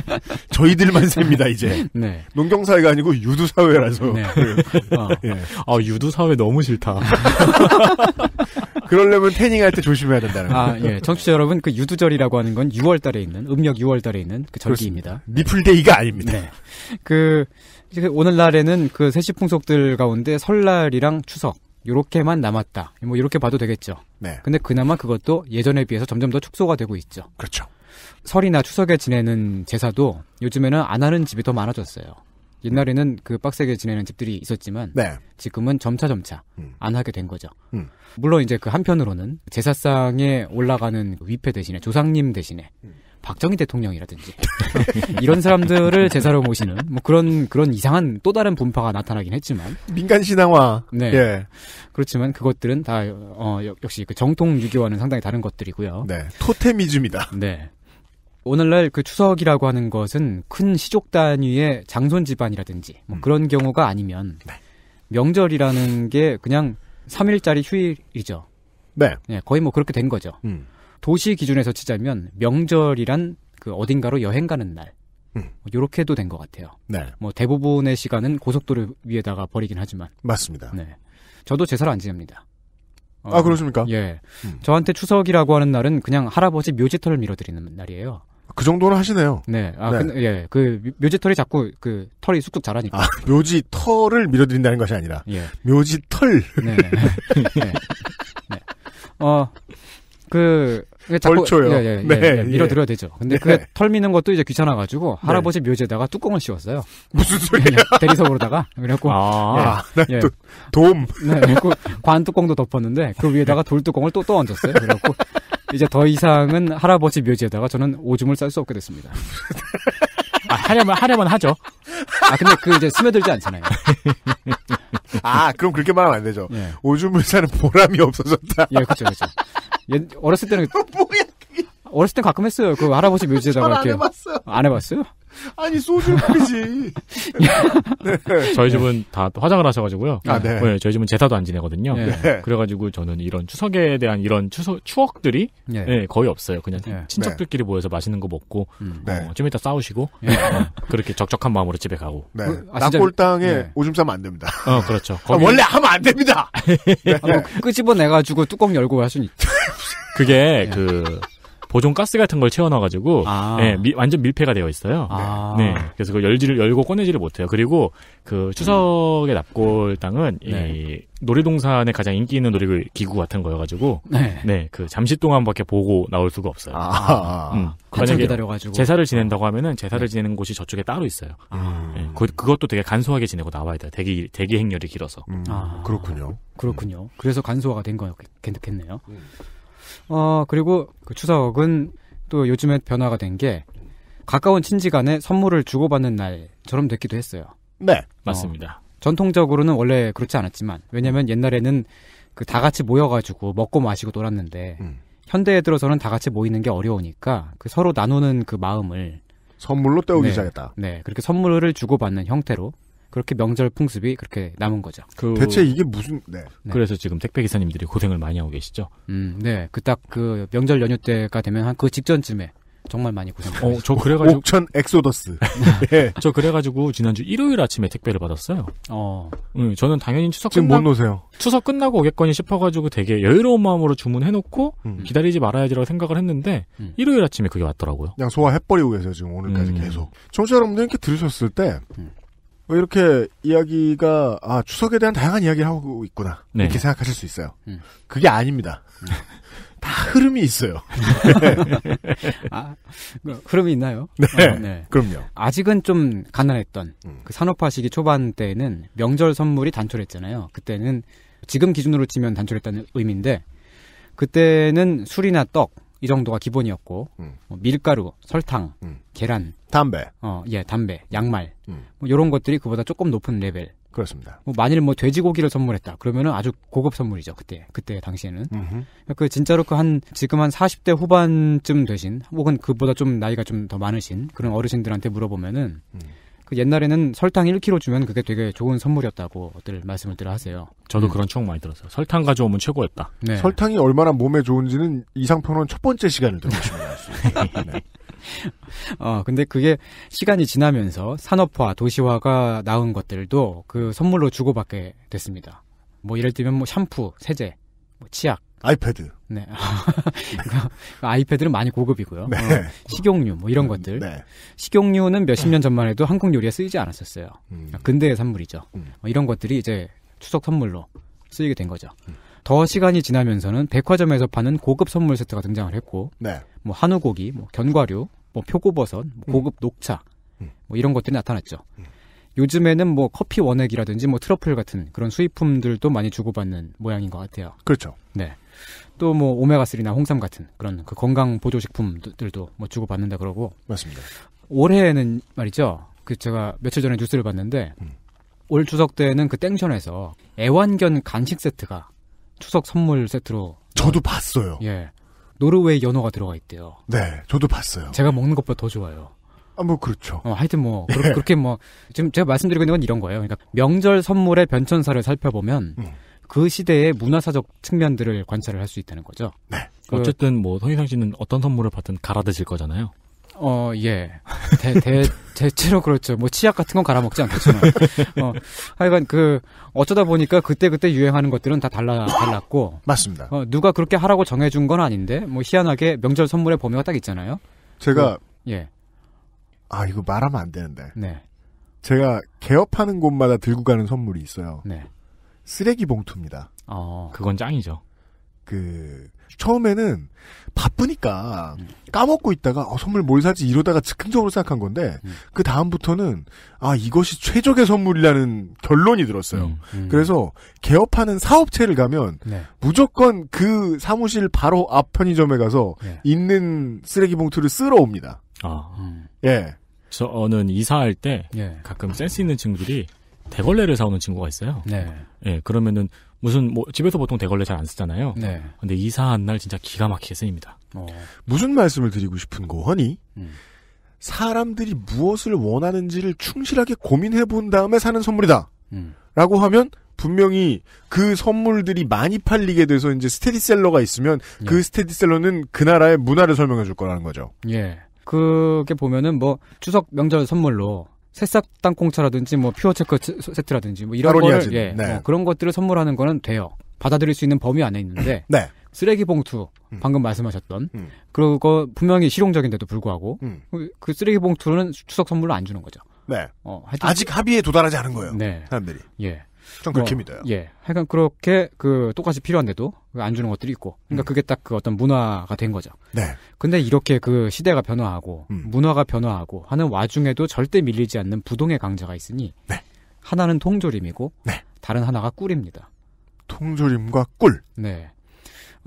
저희들만 셉니다 이제. 네. 농경 사회가 아니고 유두 사회라서. 네. 네. 아, 예. 아 유두 사회 너무 싫다. 그러려면 태닝할 때 조심해야 된다는 아, 거죠. 아, 예. 청취자 여러분, 그 유두절이라고 하는 건 6월 달에 있는, 음력 6월 달에 있는 그 절기입니다. 니플데이가 아닙니다. 네. 그, 오늘날에는 그 세시 풍속들 가운데 설날이랑 추석, 요렇게만 남았다. 뭐 이렇게 봐도 되겠죠. 네. 근데 그나마 그것도 예전에 비해서 점점 더 축소가 되고 있죠. 그렇죠. 설이나 추석에 지내는 제사도 요즘에는 안 하는 집이 더 많아졌어요. 옛날에는 그 빡세게 지내는 집들이 있었지만 네. 지금은 점차 점차 음. 안 하게 된 거죠. 음. 물론 이제 그 한편으로는 제사상에 올라가는 위패 대신에 조상님 대신에 음. 박정희 대통령이라든지 이런 사람들을 제사로 모시는 뭐 그런 그런 이상한 또 다른 분파가 나타나긴 했지만 민간 신앙화 네 예. 그렇지만 그것들은 다 어, 역시 그 정통 유교와는 상당히 다른 것들이고요 네 토테미즘이다 네 오늘날 그 추석이라고 하는 것은 큰 시족 단위의 장손 집안이라든지 뭐 음. 그런 경우가 아니면 네. 명절이라는 게 그냥 3일짜리 휴일이죠. 네. 네. 거의 뭐 그렇게 된 거죠. 음. 도시 기준에서 치자면 명절이란 그 어딘가로 여행 가는 날. 음. 뭐 요렇게도 된 것 같아요. 네. 뭐 대부분의 시간은 고속도로 위에다가 버리긴 하지만. 맞습니다. 네. 저도 제사를 안 지냅니다. 어, 아 그렇습니까? 예. 음. 저한테 추석이라고 하는 날은 그냥 할아버지 묘지털을 밀어드리는 날이에요. 그 정도는 하시네요. 네. 아, 네. 그, 예. 그 묘지털이 자꾸 그 털이 쑥쑥 자라니까. 아, 묘지털을 밀어드린다는 것이 아니라. 예. 묘지털. 네. 네. 네. 어, 그, 그 자꾸, 벌초요. 예, 예, 예 네, 예, 예, 밀어드려야 되죠. 근데 그게 네. 털 미는 것도 이제 귀찮아가지고 네. 할아버지 묘지에다가 뚜껑을 씌웠어요. 무슨 소리야? 예, 대리석으로다가 그래갖고 아, 예, 네, 예. 도, 돔. 네, 그리고 관 뚜껑도 덮었는데 그 위에다가 돌 뚜껑을 또떠 얹었어요. 그래갖고 이제 더 이상은 할아버지 묘지에다가 저는 오줌을 쌀 수 없게 됐습니다. 아, 하려면 하려면 하죠. 아 근데 그 이제 스며들지 않잖아요. 아 그럼 그렇게 말하면 안 되죠. 예. 오줌을 싸는 보람이 없어졌다. 예, 그렇죠, 그렇죠. 어렸을 때는 뭐야? 어렸을 땐 가끔 했어요. 그 할아버지 묘지에다가 이렇게. 안 해봤어요. 안 해봤어요? 아니 소주를 뿌리지. 네. 저희 집은 다 화장을 하셔가지고요. 아, 네. 네, 저희 집은 제사도 안 지내거든요. 네. 네. 그래가지고 저는 이런 추석에 대한 이런 추석 추억들이 네. 거의 없어요. 그냥 친척들끼리 모여서 맛있는 거 먹고 음. 어, 좀 이따 싸우시고 어, 그렇게 적적한 마음으로 집에 가고. 네. 그, 아, 낙골당에 오줌 싸면 안 됩니다. 어 그렇죠. 거기... 아, 원래 하면 안 됩니다. 아, 뭐 끄집어내가지고 뚜껑 열고 할 수는 있. 그게 그. 보존 가스 같은 걸 채워놔가지고 아. 네, 미, 완전 밀폐가 되어 있어요. 아. 네, 그래서 그 열지를 열고 꺼내지를 못해요. 그리고 그 추석의 납골 땅은 네. 이 놀이동산에 가장 인기 있는 놀이기구 같은 거여가지고 네, 네, 그 잠시 동안밖에 보고 나올 수가 없어요. 아. 음, 한참 기다려가지고 제사를 지낸다고 어. 하면은 제사를 네. 지내는 곳이 저쪽에 따로 있어요. 아. 네, 그, 그것도 되게 간소하게 지내고 나와야 돼요. 대기 대기 행렬이 길어서. 음. 아. 그렇군요. 그렇군요. 그래서 간소화가 된 거였겠네요. 음. 어, 그리고 그 추석은 또 요즘에 변화가 된 게 가까운 친지 간에 선물을 주고받는 날처럼 됐기도 했어요. 네. 어, 맞습니다. 어, 전통적으로는 원래 그렇지 않았지만 왜냐면 음. 옛날에는 그 다 같이 모여가지고 먹고 마시고 놀았는데 음. 현대에 들어서는 다 같이 모이는 게 어려우니까 그 서로 나누는 그 마음을 선물로 때우기 네, 시작했다. 네, 그렇게 선물을 주고받는 형태로 그렇게 명절 풍습이 그렇게 남은 거죠. 그... 대체 이게 무슨? 네. 네. 그래서 지금 택배 기사님들이 고생을 많이 하고 계시죠. 음, 네, 그 딱그 그 명절 연휴 때가 되면 한 그 직전쯤에 정말 많이 고생했어저 그래가지고 옥천 엑소더스. 네. 저 그래가지고 지난주 일요일 아침에 택배를 받았어요. 어, 음, 저는 당연히 추석 지금 끝나... 못 노세요. 추석 끝나고 오겠거니 싶어가지고 되게 여유로운 마음으로 주문해놓고 음. 기다리지 말아야지라고 생각을 했는데 음. 일요일 아침에 그게 왔더라고요. 그냥 소화 해버리고 계세요 지금 오늘까지 음. 계속. 청취자 여러분들 이렇게 들으셨을 때 음. 뭐 이렇게 이야기가 아 추석에 대한 다양한 이야기를 하고 있구나 네. 이렇게 생각하실 수 있어요. 음. 그게 아닙니다. 음. 다 흐름이 있어요. 아, 그 흐름이 있나요? 네. 어, 네. 그럼요. 아직은 좀 가난했던 음. 그 산업화 시기 초반 때는 에 명절 선물이 단촐했잖아요. 그때는 지금 기준으로 치면 단촐했다는 의미인데 그때는 술이나 떡 이 정도가 기본이었고 음. 뭐 밀가루, 설탕, 음. 계란, 담배, 어예 담배, 양말 음. 뭐 이런 것들이 그보다 조금 높은 레벨. 그렇습니다. 뭐 만일 뭐 돼지고기를 선물했다. 그러면은 아주 고급 선물이죠. 그때 그때 당시에는. 음흠. 그 진짜로 그 한 지금 한 40대 후반쯤 되신 혹은 그보다 좀 나이가 좀 더 많으신 그런 어르신들한테 물어보면은 음. 그 옛날에는 설탕 1kg 주면 그게 되게 좋은 선물이었다고들 말씀을 들어 하세요. 저도 음. 그런 추억 많이 들었어요. 설탕 가져오면 최고였다. 네. 설탕이 얼마나 몸에 좋은지는 이상평은첫 번째 시간을 들으시면 어 알수 있습니다. 어, 근데 그게 시간이 지나면서 산업화, 도시화가 나온 것들도 그 선물로 주고받게 됐습니다. 뭐 예를 들면 뭐 샴푸, 세제, 뭐 치약, 아이패드. 네. 아이패드는 많이 고급이고요. 네. 어, 식용유 뭐 이런 것들. 네. 식용유는 몇십 년 전만 해도 한국 요리에 쓰이지 않았었어요. 음. 아, 근대의 산물이죠. 음. 어, 이런 것들이 이제 추석 선물로 쓰이게 된 거죠. 음. 더 시간이 지나면서는 백화점에서 파는 고급 선물 세트가 등장을 했고, 네. 뭐 한우고기, 뭐 견과류, 뭐 표고버섯, 뭐 음. 고급 녹차 음. 뭐 이런 것들이 나타났죠. 음. 요즘에는 뭐 커피 원액이라든지 뭐 트러플 같은 그런 수입품들도 많이 주고받는 모양인 것 같아요. 그렇죠. 네. 또 뭐 오메가3나 홍삼 같은 그런 그 건강 보조식품들도 뭐 주고받는다 그러고. 맞습니다. 올해는 말이죠. 그 제가 며칠 전에 뉴스를 봤는데 음. 올 추석 때는 그 땡션에서 애완견 간식 세트가 추석 선물 세트로 저도 봤어요. 예. 노르웨이 연어가 들어가 있대요. 네, 저도 봤어요. 제가 먹는 것보다 더 좋아요. 아, 뭐, 그렇죠. 어, 하여튼 뭐, 예. 그렇, 게 뭐, 지금 제가 말씀드리고 있는 건 이런 거예요. 그러니까 명절 선물의 변천사를 살펴보면, 음. 그 시대의 문화사적 측면들을 관찰을 할 수 있다는 거죠. 네. 그, 어쨌든 뭐, 성희상 씨는 어떤 선물을 받든 갈아드실 거잖아요. 어, 예. 대, 대, 대체로 그렇죠. 뭐 치약 같은 건 갈아 먹지 않겠지만. 어, 하여간 그 어쩌다 보니까 그때 그때 유행하는 것들은 다 달라 달랐고. 맞습니다. 어, 누가 그렇게 하라고 정해준 건 아닌데 뭐 희한하게 명절 선물의 범위가 딱 있잖아요. 제가 어, 예. 아 이거 말하면 안 되는데. 네. 제가 개업하는 곳마다 들고 가는 선물이 있어요. 네. 쓰레기 봉투입니다. 어, 그건 짱이죠. 그 처음에는 바쁘니까 까먹고 있다가 어, 선물 뭘 사지 이러다가 즉흥적으로 생각한 건데 음. 그 다음부터는 아 이것이 최적의 선물이라는 결론이 들었어요. 음, 음. 그래서 개업하는 사업체를 가면 네. 무조건 그 사무실 바로 앞 편의점에 가서 네. 있는 쓰레기 봉투를 쓸어 옵니다. 아, 예. 저는 이사할 때 예. 가끔 센스 있는 친구들이 대걸레를 사오는 친구가 있어요. 네. 예, 그러면은 무슨 뭐 집에서 보통 대걸레 잘 안 쓰잖아요. 네. 근데 이사한 날 진짜 기가 막히게 쓰입니다. 어. 무슨 말씀을 드리고 싶은 거허니? 음. 사람들이 무엇을 원하는지를 충실하게 고민해 본 다음에 사는 선물이다. 음. 라고 하면 분명히 그 선물들이 많이 팔리게 돼서 이제 스테디셀러가 있으면 그 예. 그 스테디셀러는 그 나라의 문화를 설명해 줄 거라는 거죠. 예. 그게 보면은 뭐 추석 명절 선물로 새싹 땅콩차라든지 뭐 퓨어 체크 세트라든지 뭐 이런 거를 예, 네. 어, 그런 것들을 선물하는 거는 돼요. 받아들일 수 있는 범위 안에 있는데 네. 쓰레기 봉투 음. 방금 말씀하셨던 음. 그거 분명히 실용적인데도 불구하고 음. 그, 그 쓰레기 봉투는 추석 선물로 안 주는 거죠. 네. 어, 아직 합의에 도달하지 않은 거예요. 네. 사람들이. 예. 전 그렇게 뭐, 믿어요. 예. 하여간 그렇게 그 똑같이 필요한데도 그 안 주는 것들이 있고. 그러니까 음. 그게 딱 그 어떤 문화가 된 거죠. 네. 근데 이렇게 그 시대가 변화하고 음. 문화가 변화하고 하는 와중에도 절대 밀리지 않는 부동의 강자가 있으니 네. 하나는 통조림이고 네. 다른 하나가 꿀입니다. 통조림과 꿀. 네.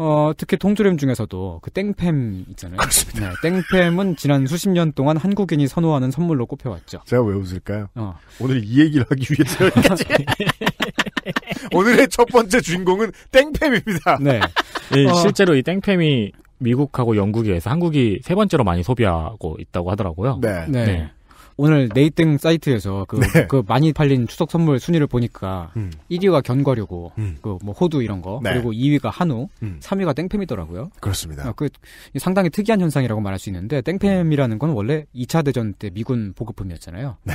어, 특히 통조림 중에서도 그 땡팸 있잖아요. 그렇습니다. 네, 땡팸은 지난 수십 년 동안 한국인이 선호하는 선물로 꼽혀왔죠. 제가 왜 웃을까요? 어. 오늘 이 얘기를 하기 위해서 여기까지. 오늘의 첫 번째 주인공은 땡팸입니다. 네. 네 어. 실제로 이 땡팸이 미국하고 영국에서 한국이 세 번째로 많이 소비하고 있다고 하더라고요. 네. 네. 네. 오늘 네이땡 사이트에서 그, 네. 그 많이 팔린 추석 선물 순위를 보니까 음. 1위가 견과류고 음. 그뭐 호두 이런 거 네. 그리고 2위가 한우, 음. 3위가 땡팸이더라고요. 그렇습니다. 아, 그 상당히 특이한 현상이라고 말할 수 있는데 땡팸이라는 건 원래 2차 대전 때 미군 보급품이었잖아요. 네.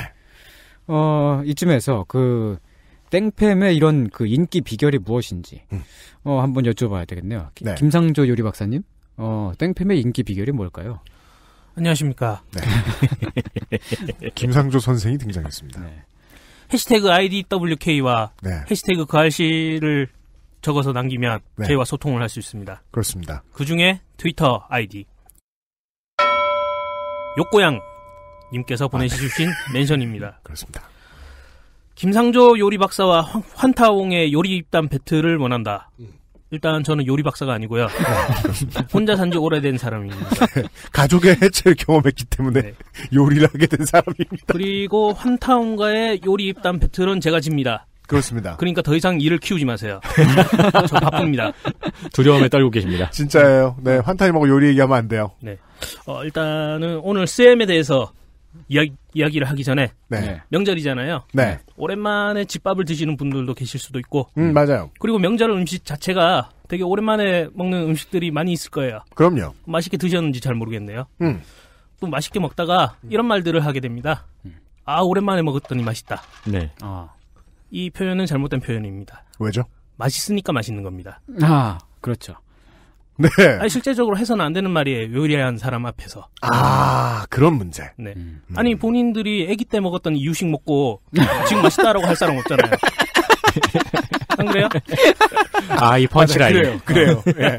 어 이쯤에서 그 땡팸의 이런 그 인기 비결이 무엇인지 음. 어 한번 여쭤봐야 되겠네요. 네. 김상조 요리 박사님, 어 땡팸의 인기 비결이 뭘까요? 안녕하십니까. 네. 김상조 선생이 등장했습니다. 네. 해시태그 IDWK와 네. 해시태그 가을씨를 그 적어서 남기면 네. 저희와 소통을 할 수 있습니다. 그렇습니다. 그 중에 트위터 아이디 욕고양 님께서 아, 네. 보내주신 아, 멘션입니다. 그렇습니다. 김상조 요리 박사와 환타옹의 요리 입단 배틀을 원한다. 음. 일단 저는 요리 박사가 아니고요. 네, 혼자 산 지 오래된 사람입니다. 네, 가족의 해체를 경험했기 때문에 네. 요리를 하게 된 사람입니다. 그리고 환타운과의 요리 입담 배틀은 제가 집니다. 그렇습니다. 그러니까 더 이상 일을 키우지 마세요. 저 바쁩니다. 두려움에 떨고 계십니다. 진짜예요. 네, 환타이먹고 요리 얘기하면 안 돼요. 네. 어, 일단은 오늘 쌤에 대해서 이야, 기를 하기 전에 네. 네. 명절이잖아요. 네. 오랜만에 집밥을 드시는 분들도 계실 수도 있고. 음, 맞아요. 그리고 명절 음식 자체가 되게 오랜만에 먹는 음식들이 많이 있을 거예요. 그럼요. 맛있게 드셨는지 잘 모르겠네요. 음. 또 맛있게 먹다가 음. 이런 말들을 하게 됩니다. 음. 아 오랜만에 먹었더니 맛있다. 네. 아. 아. 이 표현은 잘못된 표현입니다. 왜죠? 맛있으니까 맛있는 겁니다. 아 그렇죠. 네. 아니, 실제적으로 해서는 안 되는 말이에요. 요리한 사람 앞에서. 아, 그런 문제. 네. 음. 아니, 본인들이 아기 때 먹었던 이유식 먹고 지금 맛있다라고 할 사람 없잖아요. 안 그래요? 아, 이 펀치라인. 아, 그래요. 어. 그래요. 네.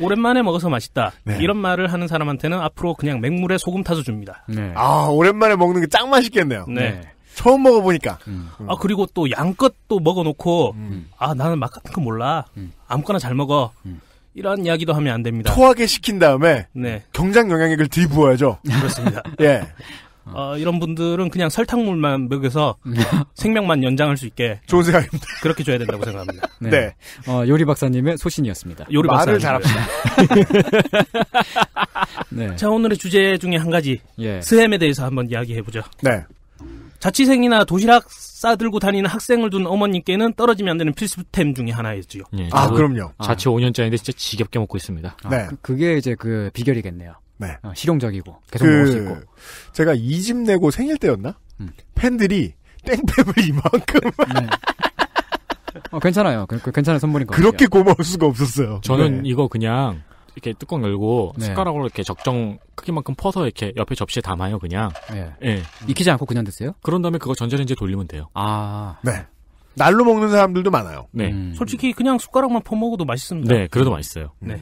오랜만에 먹어서 맛있다. 네. 이런 말을 하는 사람한테는 앞으로 그냥 맹물에 소금 타서 줍니다. 네. 아, 오랜만에 먹는 게 짱 맛있겠네요. 네. 네. 처음 먹어보니까. 음. 음. 아, 그리고 또 양껏 또 먹어놓고, 음. 아, 나는 맛 같은 거 몰라. 음. 아무거나 잘 먹어. 음. 이런 이야기도 하면 안 됩니다. 토하게 시킨 다음에 네. 경장 영향액을 뒤부어야죠. 그렇습니다. 예. 어, 이런 분들은 그냥 설탕물만 먹여서 생명만 연장할 수 있게 좋은 생각입니다. 그렇게 줘야 된다고 생각합니다. 네. 네. 어, 요리 박사님의 소신이었습니다. 요리 말을 잘합시다. 네. 자 오늘의 주제 중에 한 가지 예. 스햄에 대해서 한번 이야기해 보죠. 네. 자취생이나 도시락 싸들고 다니는 학생을 둔 어머님께는 떨어지면 안 되는 필수템 중의 하나였지요. 예, 아, 그럼요. 자취 5년째인데 아. 진짜 지겹게 먹고 있습니다. 아, 네. 아, 그, 게 이제 그 비결이겠네요. 네. 어, 실용적이고 계속 그, 먹을 수 있고. 제가 이 집 내고 생일 때였나? 음. 팬들이 땡탭을 이만큼. 네. 어, 괜찮아요. 그, 그, 괜찮은 선물인 것 같아요. 그렇게 고마울 수가 없었어요. 저는 네. 이거 그냥 이렇게 뚜껑 열고 네. 숟가락으로 이렇게 적정 크기만큼 퍼서 이렇게 옆에 접시에 담아요 그냥. 예. 네. 익히지 않고 그냥 드세요? 그런 다음에 그거 전자레인지에 돌리면 돼요. 아. 네. 날로 먹는 사람들도 많아요. 네. 음. 솔직히 그냥 숟가락만 퍼먹어도 맛있습니다. 네, 그래도 맛있어요. 음. 네.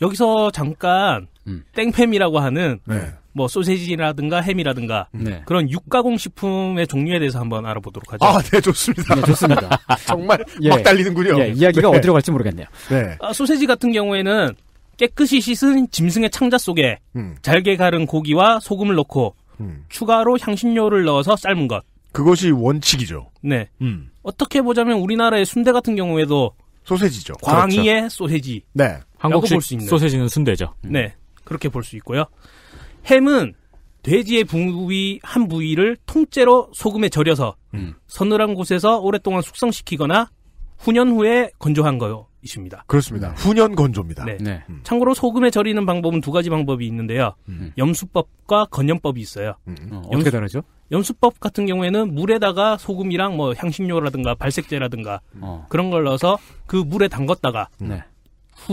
여기서 잠깐 음. 땡팸이라고 하는 네. 뭐 소세지라든가 햄이라든가 음. 네. 그런 육가공 식품의 종류에 대해서 한번 알아보도록 하죠. 아, 네, 좋습니다. 네, 좋습니다. 정말 예. 막 달리는군요. 예, 이야기가 네. 어디로 갈지 모르겠네요. 네. 아, 소세지 같은 경우에는 깨끗이 씻은 짐승의 창자 속에 음. 잘게 갈은 고기와 소금을 넣고 음. 추가로 향신료를 넣어서 삶은 것. 그것이 원칙이죠. 네. 음. 어떻게 보자면 우리나라의 순대 같은 경우에도 소세지죠. 광희의 그렇죠. 소세지. 네. 한국식 소세지는 순대죠. 음. 네. 그렇게 볼 수 있고요. 햄은 돼지의 부위 한 부위를 통째로 소금에 절여서 음. 서늘한 곳에서 오랫동안 숙성시키거나 훈연 후에 건조한 거요. 이십니다. 그렇습니다. 네. 훈연 건조입니다. 네. 네. 음. 참고로 소금에 절이는 방법은 두 가지 방법이 있는데요. 음. 음. 염수법과 건염법이 있어요. 음. 어, 염수, 어떻게 다르죠? 염수법 같은 경우에는 물에다가 소금이랑 뭐 향신료라든가 발색제라든가 음. 어. 그런 걸 넣어서 그 물에 담갔다가후 네.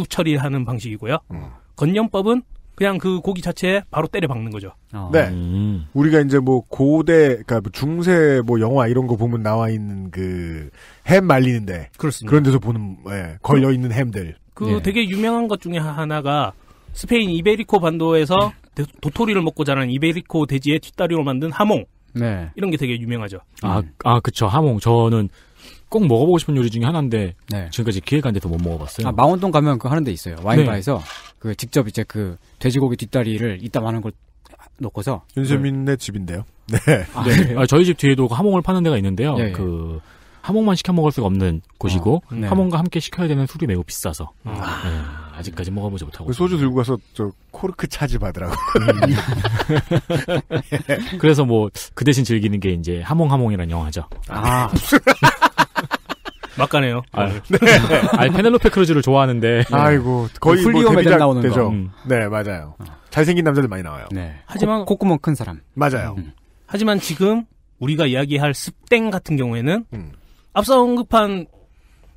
처리하는 방식이고요. 음. 건염법은 그냥 그 고기 자체에 바로 때려 박는 거죠. 아. 네. 음. 우리가 이제 뭐 고대, 그니까 뭐 중세 뭐 영화 이런 거 보면 나와 있는 그 햄 말리는데. 그렇습니다. 그런 데서 보는, 예, 걸려 있는 햄들. 그 예. 되게 유명한 것 중에 하나가 스페인 이베리코 반도에서 네. 도토리를 먹고 자란 이베리코 돼지의 뒷다리로 만든 하몽. 네. 이런 게 되게 유명하죠. 아, 음. 아, 그쵸. 하몽. 저는 꼭 먹어보고 싶은 요리 중에 하나인데 네. 지금까지 기획한 데도 못 먹어봤어요. 아, 망원동 가면 그 하는 데 있어요. 네. 와인바에서 그 직접 이제 그 돼지고기 뒷다리를 이따만한 걸 놓고서 윤세민의 그... 네 집인데요. 네. 아, 네. 네. 아, 저희 집 뒤에도 하몽을 그 파는 데가 있는데요. 예, 예. 그 하몽만 시켜 먹을 수가 없는 곳이고 어, 네. 하몽과 함께 시켜야 되는 술이 매우 비싸서 아, 네. 직까지 먹어보지 못하고 그 소주 들고 가서 저 코르크 차지 받으라고 음. 그래서 뭐 그 대신 즐기는 게 이제 하몽하몽이라는 영화죠 아 막가네요. 아, 네. 아 페넬로페 크루즈를 좋아하는데. 네. 아이고, 거의 풀리오 뭐 메달 나오는 되죠. 음. 네, 맞아요. 어. 잘생긴 남자들 많이 나와요. 네. 하지만 코, 콧구멍 큰 사람. 맞아요. 음. 하지만 지금 우리가 이야기할 습땡 같은 경우에는 음. 앞서 언급한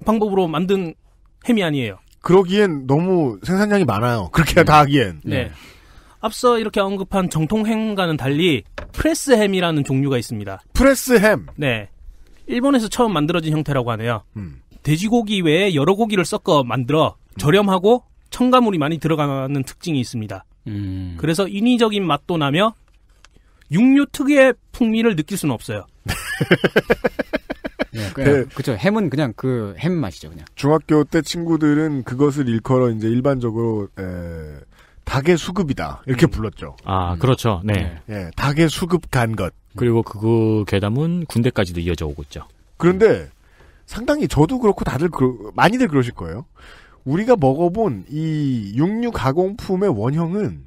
방법으로 만든 햄이 아니에요. 그러기엔 너무 생산량이 많아요. 그렇게 네. 다 하기엔. 네. 네. 앞서 이렇게 언급한 정통 햄과는 달리 프레스 햄이라는 종류가 있습니다. 프레스 햄. 네. 일본에서 처음 만들어진 형태라고 하네요. 음. 돼지고기 외에 여러 고기를 섞어 만들어 음. 저렴하고 첨가물이 많이 들어가는 특징이 있습니다. 음. 그래서 인위적인 맛도 나며 육류 특유의 풍미를 느낄 수는 없어요. 네, 그렇죠. 햄은 그냥 그 햄 맛이죠, 그냥. 중학교 때 친구들은 그것을 일컬어 이제 일반적으로 에, 닭의 수급이다 이렇게 음. 불렀죠. 아 그렇죠. 네. 네. 닭의 수급 간 것. 그리고 그거 그 괴담은 군대까지도 이어져 오고 있죠. 그런데 상당히 저도 그렇고 다들 그, 많이들 그러실 거예요. 우리가 먹어본 이 육류 가공품의 원형은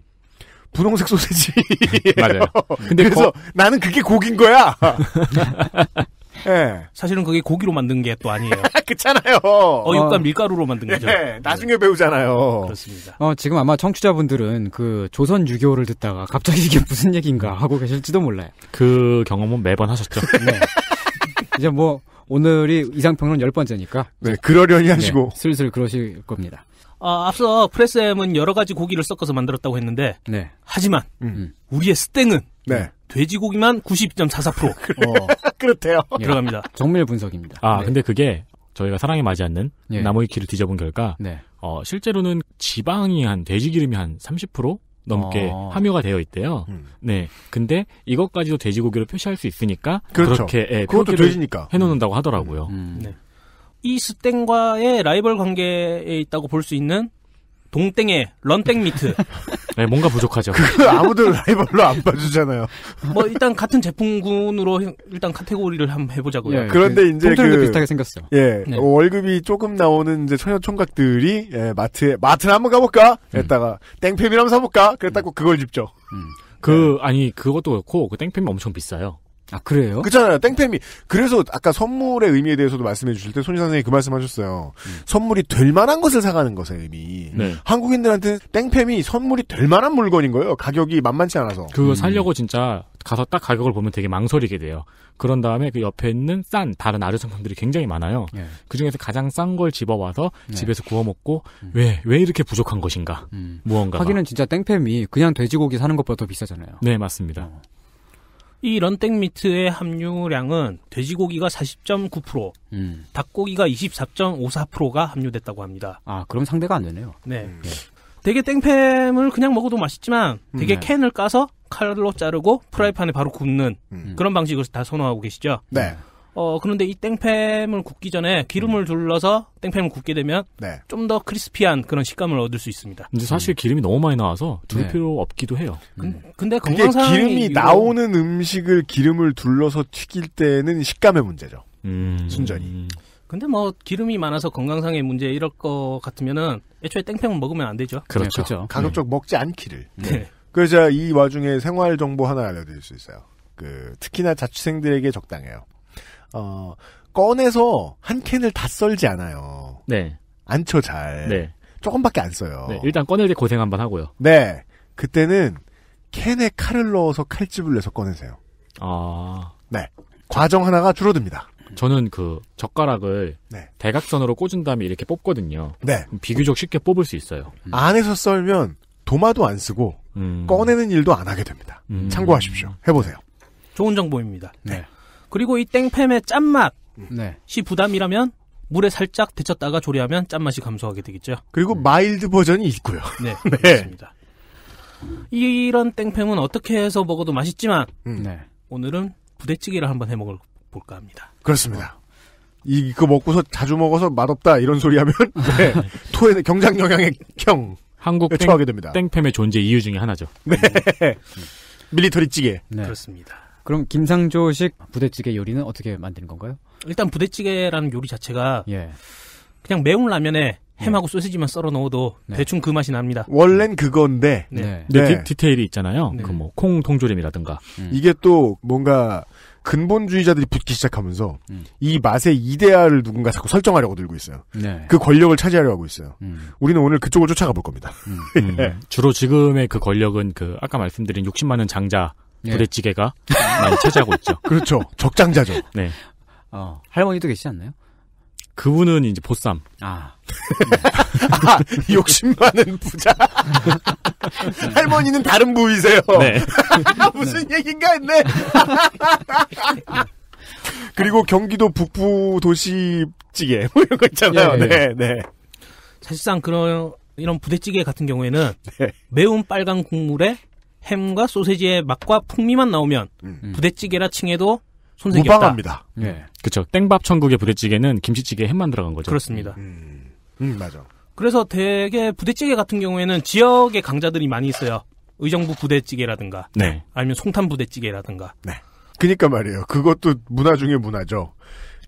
분홍색 소세지. 맞아요. 근데 그래서 거... 나는 그게 고긴 거야. 네. 사실은 그게 고기로 만든 게 또 아니에요. 그렇잖아요. 어육과 어. 밀가루로 만든 거죠. 네, 나중에 배우잖아요. 그렇습니다. 어, 지금 아마 청취자분들은 그 조선 유교를 듣다가 갑자기 이게 무슨 얘기인가 하고 계실지도 몰라요. 그 경험은 매번 하셨죠. 네. 이제 뭐 오늘이 이상평론 열번째니까 네, 그러려니 네, 하시고. 네, 슬슬 그러실 겁니다. 어, 앞서 프레스엠은 여러 가지 고기를 섞어서 만들었다고 했는데. 네. 하지만, 음. 우리의 스탱은. 네. 돼지고기만 92.44% 어. 그렇대요. 들어갑니다. 예. 정밀 분석입니다. 아 네. 근데 그게 저희가 사랑에 맞지 않는 예. 나무위 키를 뒤져본 결과 네. 어, 실제로는 지방이 한 돼지 기름이 한 30% 넘게 어. 함유가 되어 있대요. 음. 네, 근데 이것까지도 돼지고기로 표시할 수 있으니까 그렇죠. 그렇게 예, 그것도 돼지니까 해놓는다고 하더라고요. 음. 음. 네. 이 스탱과의 라이벌 관계에 있다고 볼 수 있는 동땡의 런땡 미트. 네, 뭔가 부족하죠. 그 아무도 라이벌로 안 봐주잖아요. 뭐 일단 같은 제품군으로 일단 카테고리를 한번 해보자고요. 예, 그런데 그, 이제 그 비슷하게 생겼어요. 예, 네. 그 월급이 조금 나오는 이제 처녀 총각들이 예, 마트에 마트나 한번 가볼까 했다가 음. 땡팸이랑 사볼까 그랬다고 그걸 입죠 음. 예. 그 네. 아니 그것도 그렇고 그 땡팸이 엄청 비싸요. 아 그래요? 그렇잖아요. 땡팸이 그래서 아까 선물의 의미에 대해서도 말씀해 주실 때 손희 선생님이 그 말씀하셨어요. 음. 선물이 될 만한 것을 사가는 것의 의미. 네. 한국인들한테 땡팸이 선물이 될 만한 물건인 거예요. 가격이 만만치 않아서. 그거 음. 살려고 진짜 가서 딱 가격을 보면 되게 망설이게 돼요. 그런 다음에 그 옆에 있는 싼 다른 아류 상품들이 굉장히 많아요. 네. 그 중에서 가장 싼 걸 집어와서 네. 집에서 구워 먹고 왜왜 음. 왜 이렇게 부족한 것인가? 음. 무언가. 하기는 진짜 땡팸이 그냥 돼지고기 사는 것보다 더 비싸잖아요. 네 맞습니다. 어. 이 런땡미트의 함유량은 돼지고기가 40.9%, 음. 닭고기가 24.54%가 함유됐다고 합니다. 아, 그럼 상대가 안 되네요. 네. 음. 네. 되게 땡팸을 그냥 먹어도 맛있지만 되게 음, 네. 캔을 까서 칼로 자르고 프라이팬에 바로 굽는 음. 그런 방식을 다 선호하고 계시죠? 네. 어 그런데 이 땡팸을 굽기 전에 기름을 음. 둘러서 땡팸을 굽게 되면 네. 좀더 크리스피한 그런 식감을 얻을 수 있습니다. 근데 사실 기름이 너무 많이 나와서 둘 네. 필요 없기도 해요. 근, 근데 건강상 기름이 이거... 나오는 음식을 기름을 둘러서 튀길 때는 식감의 문제죠. 음... 순전히. 근데 뭐 기름이 많아서 건강상의 문제 이럴 것 같으면은 애초에 땡팸을 먹으면 안 되죠. 그렇죠. 네, 그렇죠. 가급적 음. 먹지 않기를. 네. 네. 그래서 이 와중에 생활 정보 하나 알려드릴 수 있어요. 그 특히나 자취생들에게 적당해요. 어, 꺼내서 한 캔을 다 썰지 않아요. 네. 안쳐 잘. 네. 조금밖에 안 써요. 네, 일단 꺼낼 때 고생 한번 하고요. 네. 그때는 캔에 칼을 넣어서 칼집을 내서 꺼내세요. 아. 네. 과정 하나가 줄어듭니다. 저는 그 젓가락을 네. 대각선으로 꽂은 다음에 이렇게 뽑거든요. 네. 비교적 쉽게 뽑을 수 있어요. 음. 안에서 썰면 도마도 안 쓰고 음. 꺼내는 일도 안 하게 됩니다. 음. 참고하십시오. 해보세요. 좋은 정보입니다. 네. 네. 그리고 이 땡팸의 짠맛이 네. 부담이라면 물에 살짝 데쳤다가 조리하면 짠맛이 감소하게 되겠죠. 그리고 음. 마일드 버전이 있고요. 네, 네. 그렇습니다. 이런 땡팸은 어떻게 해서 먹어도 맛있지만 음. 네. 오늘은 부대찌개를 한번 해 먹을 볼까 합니다. 그렇습니다. 이거 먹고서 자주 먹어서 맛없다 이런 소리 하면 네. 네. 토해 경장 영향의 경 한국 네, 땡, 처하게 됩니다. 땡팸의 존재 이유 중에 하나죠. 네. 음. 밀리터리 찌개. 네. 그렇습니다. 그럼 김상조식 부대찌개 요리는 어떻게 만드는 건가요? 일단 부대찌개라는 요리 자체가 예. 그냥 매운 라면에 네. 햄하고 소시지만 썰어 넣어도 네. 대충 그 맛이 납니다. 원래는 그건데 네. 네. 네. 디, 테일이 있잖아요. 네. 그뭐 콩 통조림이라든가 음. 이게 또 뭔가 근본주의자들이 붙기 시작하면서 음. 이 맛의 이데아를 누군가 자꾸 설정하려고 들고 있어요. 네. 그 권력을 차지하려 고 하고 있어요. 음. 우리는 오늘 그쪽을 쫓아가 볼 겁니다. 음. 예. 음. 주로 지금의 그 권력은 그 아까 말씀드린 60만 원 장자 예. 부대찌개가 예. 많이 차지하고 있죠. 그렇죠. 적장자죠. 네. 어, 할머니도 계시지 않나요? 그분은 이제 보쌈. 아. 아 욕심 많은 부자. 음. 할머니는 다른 부위세요. 네. 무슨 얘기인가 했네. 그리고 경기도 북부 도시찌개 뭐 이런 거 있잖아요. 예, 예. 네, 네. 사실상 그런 이런 부대찌개 같은 경우에는 네. 매운 빨간 국물에 햄과 소세지의 맛과 풍미만 나오면 음. 음. 부대찌개라 칭해도 손색이 무방합니다. 네, 그렇죠. 땡밥 천국의 부대찌개는 김치찌개 햄만 들어간 거죠. 그렇습니다. 음. 음, 맞아. 그래서 대개 부대찌개 같은 경우에는 지역의 강자들이 많이 있어요. 의정부 부대찌개라든가 네. 아니면 송탄 부대찌개라든가. 네. 그니까 러 말이에요. 그것도 문화 중의 문화죠.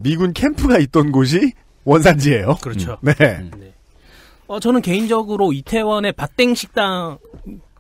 미군 캠프가 있던 곳이 원산지예요. 그렇죠. 네. 음. 네. 네. 어, 저는 개인적으로 이태원의 밭땡 식당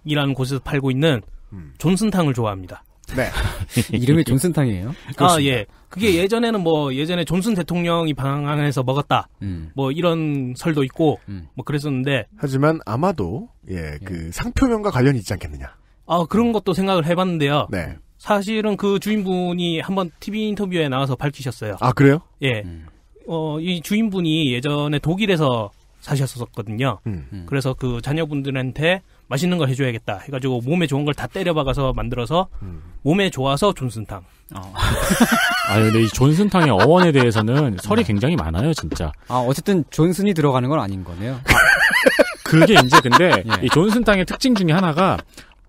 이라는 곳에서 팔고 있는 음. 존슨탕을 좋아합니다. 네. 이름이 존슨탕이에요? 아, 예. 그게 예전에는 뭐, 예전에 존슨 대통령이 방 안에서 먹었다. 음. 뭐, 이런 설도 있고, 음. 뭐, 그랬었는데. 하지만 아마도, 예, 예. 그, 예. 상표명과 관련이 있지 않겠느냐. 아, 그런 음. 것도 생각을 해봤는데요. 네. 사실은 그 주인분이 한번 TV 인터뷰에 나와서 밝히셨어요. 아, 그래요? 예. 음. 어, 이 주인분이 예전에 독일에서 사셨었거든요. 음. 음. 그래서 그 자녀분들한테 맛있는 걸 해줘야겠다 해가지고 몸에 좋은 걸 다 때려박아서 만들어서 음. 몸에 좋아서 존슨탕. 어. 아 근데 이 존슨탕의 어원에 대해서는 설이 네. 굉장히 많아요 진짜. 아 어쨌든 존슨이 들어가는 건 아닌 거네요. 그게 이제 근데 예. 이 존슨탕의 특징 중에 하나가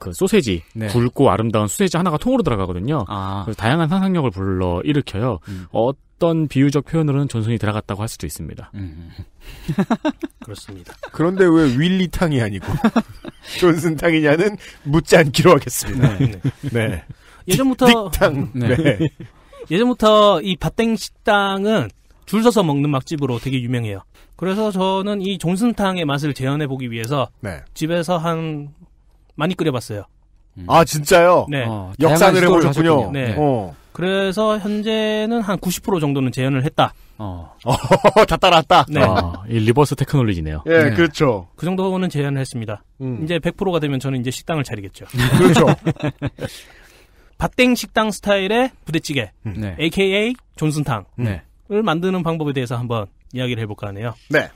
그 소세지 네. 굵고 아름다운 소세지 하나가 통으로 들어가거든요. 아. 그래서 다양한 상상력을 불러 일으켜요. 음. 어떤 비유적 표현으로는 전슨이 들어갔다고 할 수도 있습니다. 음. 그렇습니다. 그런데 왜 윌리탕이 아니고 존슨탕이냐는 묻지 않기로 하겠습니다. 네. 네. 네. 예전부터 딕탕. 네. 네. 예전부터 이 밭땡 식당은 줄 서서 먹는 맛집으로 되게 유명해요. 그래서 저는 이 존슨탕의 맛을 재현해 보기 위해서 네. 집에서 한 많이 끓여봤어요. 음. 아 진짜요? 네. 어, 어 역산을 해보셨군요. 네. 어. 그래서 현재는 한 90% 정도는 재현을 했다. 어. 어. 다 따라왔다. 네. 아, 이 리버스 테크놀로지네요. 예, 네. 그렇죠. 그 정도는 재현을 했습니다. 음. 이제 100%가 되면 저는 이제 식당을 차리겠죠. 음, 그렇죠. 밭땡 식당 스타일의 부대찌개, 음. 네. AKA 존슨탕을 네. 만드는 방법에 대해서 한번 이야기를 해볼까 하네요. 네.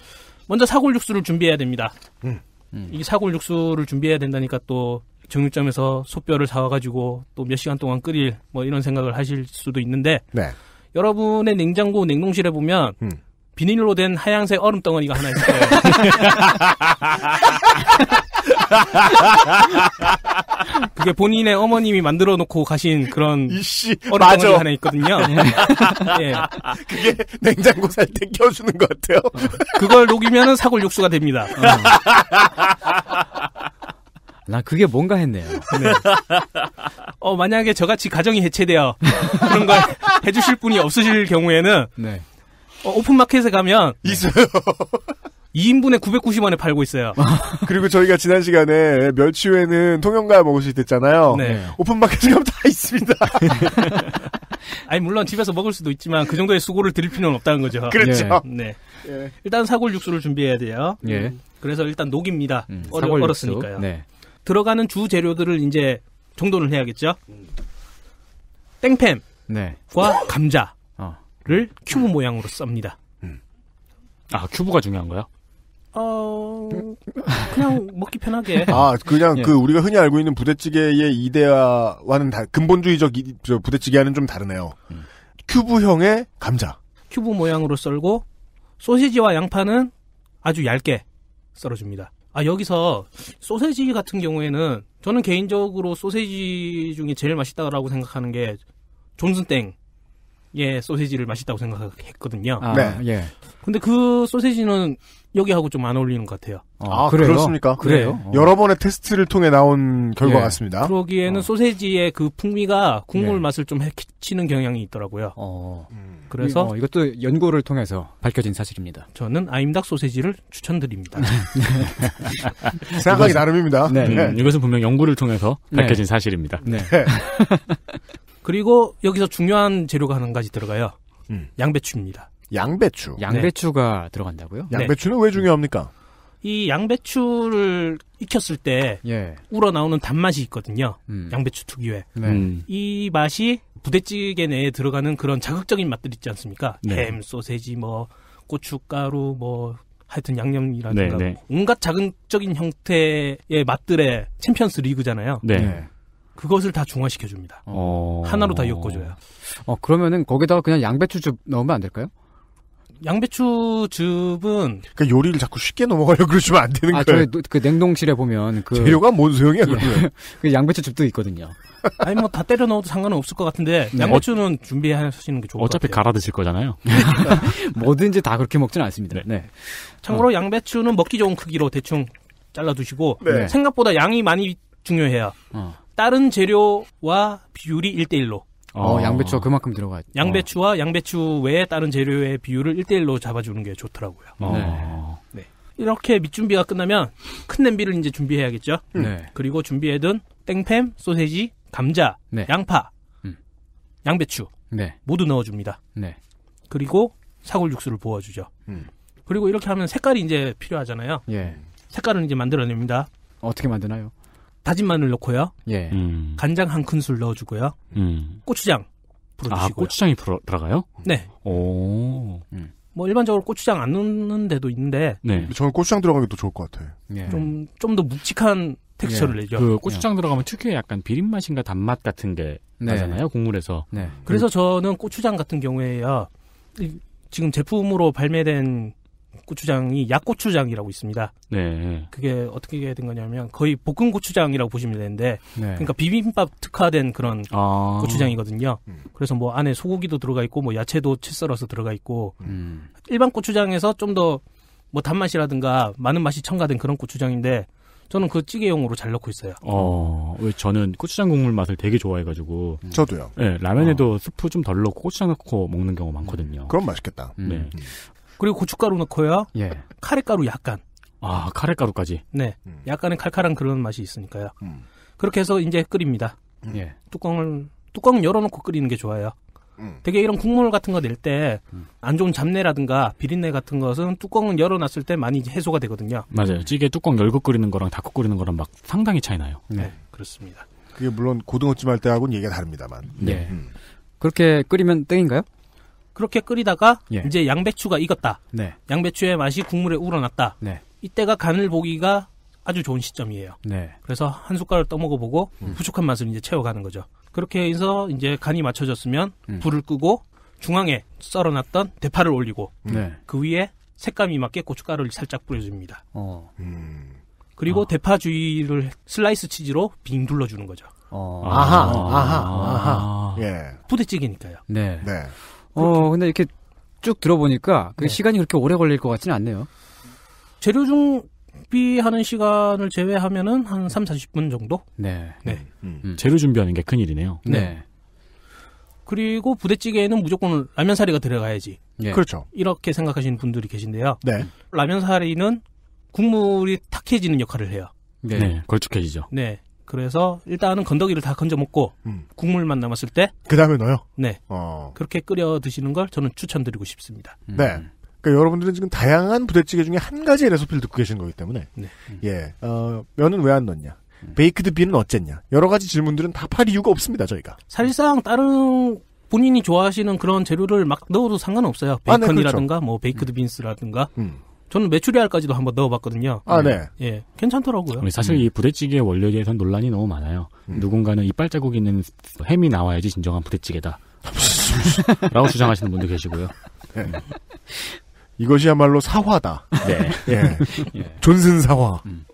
먼저 사골 육수를 준비해야 됩니다. 음. 음. 이 사골 육수를 준비해야 된다니까 또 정육점에서 소뼈를 사와가지고 또 몇 시간 동안 끓일 뭐 이런 생각을 하실 수도 있는데 네. 여러분의 냉장고 냉동실에 보면 음. 비닐로 된 하얀색 얼음 덩어리가 하나 있어요. 그게 본인의 어머님이 만들어 놓고 가신 그런 이씨 어른덩 하나 있거든요. 예. 예. 그게 냉장고 살 때 껴주는 것 같아요. 어. 그걸 녹이면 사골 육수가 됩니다. 어. 나 그게 뭔가 했네요. 네. 어, 만약에 저같이 가정이 해체되어 그런 걸 해주실 분이 없으실 경우에는 네. 어, 오픈마켓에 가면 있어요. 2인분에 990원에 팔고 있어요. 그리고 저희가 지난 시간에 멸치 회는 통영가 먹으실 때 있잖아요. 네. 오픈마켓이면다 있습니다. 아니 물론 집에서 먹을 수도 있지만 그 정도의 수고를 드릴 필요는 없다는 거죠. 그렇죠. 네. 네. 예. 일단 사골 육수를 준비해야 돼요. 예. 음. 그래서 일단 녹입니다. 음, 어려, 얼었으니까요. 네. 들어가는 주 재료들을 이제 정돈을 해야겠죠. 땡팸과 네. 감자를 어. 큐브 모양으로 썹니다. 음. 아 큐브가 중요한 거야? 어 그냥 먹기 편하게. 아 그냥 예. 그 우리가 흔히 알고 있는 부대찌개의 이데아와는 다, 근본주의적 이, 부대찌개와는 좀 다르네요. 음. 큐브형의 감자. 큐브 모양으로 썰고 소시지와 양파는 아주 얇게 썰어줍니다. 아 여기서 소세지 같은 경우에는 저는 개인적으로 소세지 중에 제일 맛있다라고 생각하는 게 존슨땡 예 소세지를 맛있다고 생각했거든요. 아, 네. 예. 근데 그 소세지는 여기하고 좀 안 어울리는 것 같아요. 아, 아 그래요? 그렇습니까? 그래요? 네. 어. 여러 번의 테스트를 통해 나온 결과 네. 예. 같습니다. 그러기에는 어. 소세지의 그 풍미가 국물 네. 맛을 좀 해치는 경향이 있더라고요. 어. 그래서 어, 이것도 연구를 통해서 밝혀진 사실입니다. 저는 아임닭 소세지를 추천드립니다. 생각하기 나름입니다. 네. 네. 음, 이것은 분명 연구를 통해서 네. 밝혀진 사실입니다. 네. 네. 그리고 여기서 중요한 재료가 한 가지 들어가요. 음. 양배추입니다. 양배추. 양배추가 네. 들어간다고요? 양배추는 네. 왜 중요합니까? 이 양배추를 익혔을 때 예. 우러 나오는 단맛이 있거든요. 음. 양배추 특유의 네. 음. 음. 이 맛이 부대찌개 내에 들어가는 그런 자극적인 맛들 있지 않습니까? 네. 햄, 소세지, 뭐 고춧가루, 뭐 하여튼 양념이라든가 네, 네. 뭐 온갖 자극적인 형태의 맛들의 챔피언스 리그잖아요. 그것을 다 중화시켜 줍니다. 어... 하나로 다 엮어줘요. 어 그러면은 거기다가 그냥 양배추즙 넣으면 안 될까요? 양배추 즙은 그러니까 요리를 자꾸 쉽게 넘어가려 그러시면 안 되는 아, 거예요. 저희 그 냉동실에 보면 그 재료가 뭔 소용이야 예. 그 양배추 즙도 있거든요. 아니 뭐 다 때려 넣어도 상관은 없을 것 같은데 네. 양배추는 준비하시는 게 좋을 어차피 것 같아요. 갈아 드실 거잖아요. 뭐든지 다 그렇게 먹지는 않습니다. 네. 네. 참고로 어. 양배추는 먹기 좋은 크기로 대충 잘라 두시고 네. 네. 생각보다 양이 많이 중요해요. 어. 다른 재료와 비율이 1대1로. 어, 어, 양배추가 그만큼 들어가. 양배추와 양배추 외에 다른 재료의 비율을 1대1로 잡아주는 게 좋더라고요. 어. 네. 네. 이렇게 밑준비가 끝나면 큰 냄비를 이제 준비해야겠죠. 음. 네. 그리고 준비해둔 땡팸, 소세지, 감자, 네. 양파, 음. 양배추 네. 모두 넣어줍니다. 네. 그리고 사골 육수를 부어주죠. 음. 그리고 이렇게 하면 색깔이 이제 필요하잖아요. 예. 색깔은 이제 만들어냅니다. 어떻게 만드나요? 다진 마늘 넣고요. 예. 음. 간장 한 큰술 넣어주고요. 음. 고추장 아, 풀어주시고요. 아, 고추장이 풀어, 들어가요? 네. 오. 음. 뭐 일반적으로 고추장 안 넣는 데도 있는데. 네. 저는 고추장 들어가기도 좋을 것 같아요. 예. 좀좀 더 묵직한 텍스처를 예. 내죠. 그 고추장 들어가면 특유의 약간 비린 맛인가 단맛 같은 게 네. 나잖아요 국물에서. 네. 그래서 저는 고추장 같은 경우에요 지금 제품으로 발매된 고추장이 약고추장이라고 있습니다. 네. 그게 어떻게 된 거냐면 거의 볶은 고추장이라고 보시면 되는데 네. 그러니까 비빔밥 특화된 그런 아. 고추장이거든요. 음. 그래서 뭐 안에 소고기도 들어가 있고 뭐 야채도 채 썰어서 들어가 있고 음. 일반 고추장에서 좀 더 뭐 단맛이라든가 많은 맛이 첨가된 그런 고추장인데 저는 그 찌개용으로 잘 넣고 있어요. 어, 왜 저는 고추장 국물 맛을 되게 좋아해가지고. 음. 저도요. 네, 라면에도 어. 스프 좀 덜 넣고 고추장 넣고 먹는 경우 많거든요. 그럼 맛있겠다. 네. 음. 그리고 고춧가루 넣고요. 예. 카레가루 약간. 아, 카레가루까지. 네. 음. 약간의 칼칼한 그런 맛이 있으니까요. 음. 그렇게 해서 이제 끓입니다. 음. 예. 예. 뚜껑을 뚜껑 열어놓고 끓이는 게 좋아요. 음. 되게 이런 국물 같은 거 낼 때안 음. 좋은 잡내라든가 비린내 같은 것은 뚜껑을 열어놨을 때 많이 해소가 되거든요. 맞아요. 찌개 뚜껑 열고 끓이는 거랑 닫고 끓이는 거랑 막 상당히 차이 나요. 네, 네 그렇습니다. 그게 물론 고등어찜 할 때하고는 얘기가 다릅니다만. 네. 음. 그렇게 끓이면 땡인가요? 그렇게 끓이다가 예. 이제 양배추가 익었다. 네. 양배추의 맛이 국물에 우러났다. 네. 이때가 간을 보기가 아주 좋은 시점이에요. 네. 그래서 한 숟가락 떠먹어보고 음. 부족한 맛을 이제 채워가는 거죠. 그렇게 해서 이제 간이 맞춰졌으면 음. 불을 끄고 중앙에 썰어놨던 대파를 올리고 네. 그 위에 색감이 맞게 고춧가루를 살짝 뿌려줍니다. 어. 음. 그리고 어. 대파 주위를 슬라이스 치즈로 빙 둘러주는 거죠. 어. 아하, 아. 아하, 아하. 아. 예. 부대찌개니까요. 네. 네. 어, 근데 이렇게 쭉 들어보니까 그 네. 시간이 그렇게 오래 걸릴 것 같지는 않네요. 재료 준비하는 시간을 제외하면은 한 3, 40분 정도? 네. 네. 음. 음. 재료 준비하는 게 큰일이네요. 네. 네. 그리고 부대찌개에는 무조건 라면 사리가 들어가야지. 네. 그렇죠. 이렇게 생각하시는 분들이 계신데요. 네. 라면 사리는 국물이 탁해지는 역할을 해요. 네. 네 걸쭉해지죠. 네. 그래서 일단은 건더기를 다 건져 먹고 음. 국물만 남았을 때 그다음에 넣어요. 네. 어. 그렇게 끓여 드시는 걸 저는 추천드리고 싶습니다. 음. 네. 그러니까 여러분들은 지금 다양한 부대찌개 중에 한가지 레시피를 듣고 계신 거기 때문에 네. 음. 예. 어, 면은 왜 안 넣냐? 베이크드 빈은 어쨌냐? 여러 가지 질문들은 답할 이유가 없습니다, 저희가. 사실상 다른 본인이 좋아하시는 그런 재료를 막 넣어도 상관없어요. 베이컨이라든가 아, 네, 그렇죠. 뭐 베이크드 빈스라든가 음. 저는 메추리알까지도 한번 넣어봤거든요. 아, 네. 예, 예. 괜찮더라고요. 사실 음. 이 부대찌개 원료에 대해서 논란이 너무 많아요. 음. 누군가는 이빨 자국 있는 햄이 나와야지 진정한 부대찌개다. 라고 주장하시는 분도 계시고요. 네. 이것이야말로 사화다. 네. 예. 예. 존슨 사화. 음.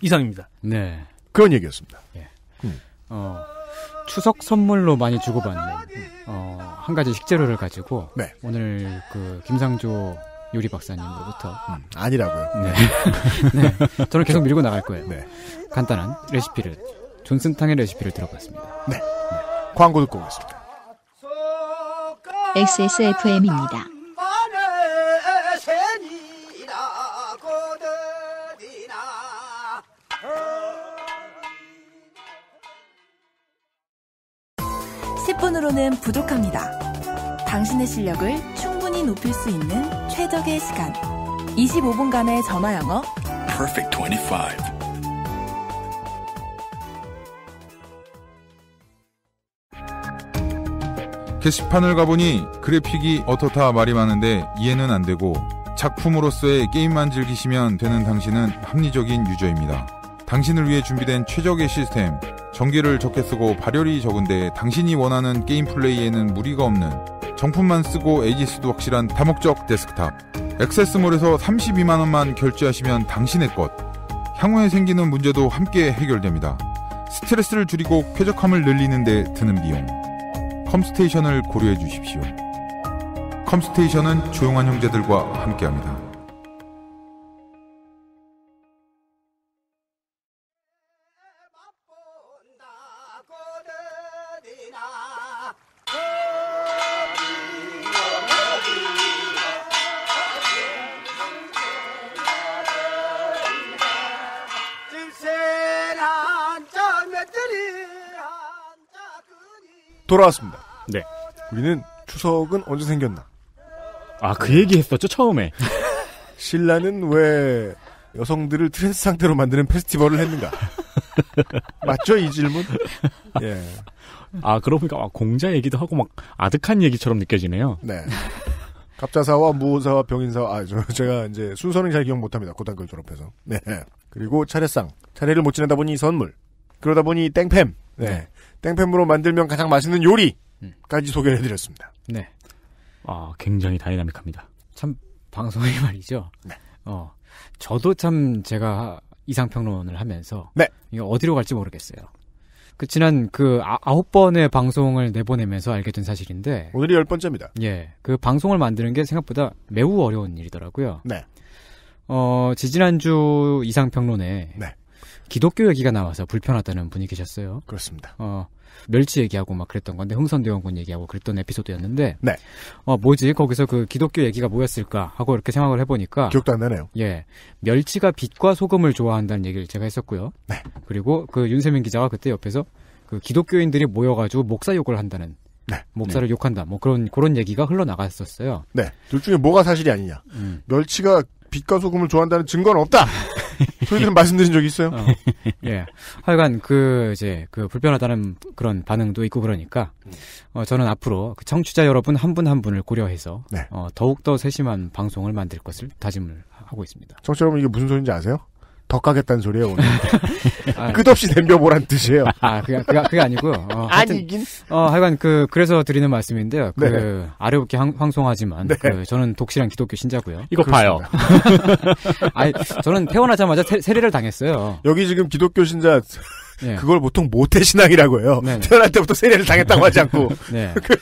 이상입니다. 네. 그런 얘기였습니다. 예. 음. 어, 추석 선물로 많이 주고받는 어, 한 가지 식재료를 가지고 네. 오늘 그 김상조 요리 박사님으로부터 음, 아니라고요. 네. 네. 네. 저는 계속 밀고 나갈 거예요. 네. 간단한 레시피를 존슨탕의 레시피를 들어봤습니다. 네. 네. 광고 듣고 오겠습니다. XSFM입니다. 으로는 부족합니다. 당신의 실력을 수준 높일 수 있는 최적의 시간. 25분간의 전화 영어. Perfect 25. 게시판을 가보니 그래픽이 어떻다 말이 많은데 이해는 안 되고 작품으로서의 게임만 즐기시면 되는 당신은 합리적인 유저입니다. 당신을 위해 준비된 최적의 시스템, 전기를 적게 쓰고 발열이 적은데 당신이 원하는 게임 플레이에는 무리가 없는 정품만 쓰고 AGS도 확실한 다목적 데스크탑. 액세스몰에서 32만원만 결제하시면 당신의 것. 향후에 생기는 문제도 함께 해결됩니다. 스트레스를 줄이고 쾌적함을 늘리는데 드는 비용. 컴스테이션을 고려해 주십시오. 컴스테이션은 조용한 형제들과 함께합니다. 돌아왔습니다. 네. 우리는 추석은 언제 생겼나? 아, 그 얘기 했었죠, 처음에. 신라는 왜 여성들을 트랜스 상태로 만드는 페스티벌을 했는가? 맞죠, 이 질문? 예. 아, 그러고 니까 공자 얘기도 하고 막 아득한 얘기처럼 느껴지네요. 네. 갑자사와 무호사와 병인사와 아, 저, 제가 이제 순서는 잘 기억 못합니다. 고등학교 졸업해서. 네. 그리고 차례상. 차례를 못 지내다 보니 선물. 그러다 보니 땡팸. 네. 네. 땡팸으로 만들면 가장 맛있는 요리까지 음. 소개를 해드렸습니다. 네. 아, 굉장히 다이나믹합니다. 참, 방송이 말이죠. 네. 어, 저도 참 제가 이상평론을 하면서. 네. 이거 어디로 갈지 모르겠어요. 그 지난 그 아, 아홉 번의 방송을 내보내면서 알게 된 사실인데 오늘이 열 번째입니다. 예, 그 방송을 만드는 게 생각보다 매우 어려운 일이더라고요. 네. 어 지지난주 이상평론에 네. 기독교 얘기가 나와서 불편하다는 분이 계셨어요. 그렇습니다. 어, 멸치 얘기하고 막 그랬던 건데 흥선대원군 얘기하고 그랬던 에피소드였는데 네. 어 뭐지 거기서 그 기독교 얘기가 뭐였을까 하고 이렇게 생각을 해보니까 기억도 안 나네요. 예, 멸치가 빛과 소금을 좋아한다는 얘기를 제가 했었고요. 네. 그리고 그 윤세민 기자가 그때 옆에서 그 기독교인들이 모여가지고 목사 욕을 한다는 네. 목사를 네. 욕한다. 뭐 그런 그런 얘기가 흘러나갔었어요. 네. 둘 중에 뭐가 사실이 아니냐. 음. 멸치가 빛과 소금을 좋아한다는 증거는 없다. 소희들은 말씀드린 적이 있어요. 어. 예. 하여간 그 이제 그 불편하다는 그런 반응도 있고 그러니까 어, 저는 앞으로 그 청취자 여러분 한 분한 한 분을 고려해서 네. 어, 더욱 더 세심한 방송을 만들 것을 다짐을 하고 있습니다. 청취자 여러분 이게 무슨 소리인지 아세요? 더 까겠다는 소리예요 오늘. 아, 끝없이 덤벼보란 뜻이에요. 아 그게 그게, 그게 아니고요. 어, 하여튼, 아니긴. 어 하여간 그 그래서 드리는 말씀인데요. 그 네. 아래롭게 황송하지만 네. 그, 저는 독실한 기독교 신자고요. 이거 그렇습니다. 봐요. 아 저는 태어나자마자 세, 세례를 당했어요. 여기 지금 기독교 신자 네. 그걸 보통 모태 신앙이라고 해요. 네, 네. 태어날 때부터 세례를 당했다고 하지 않고. 네. 그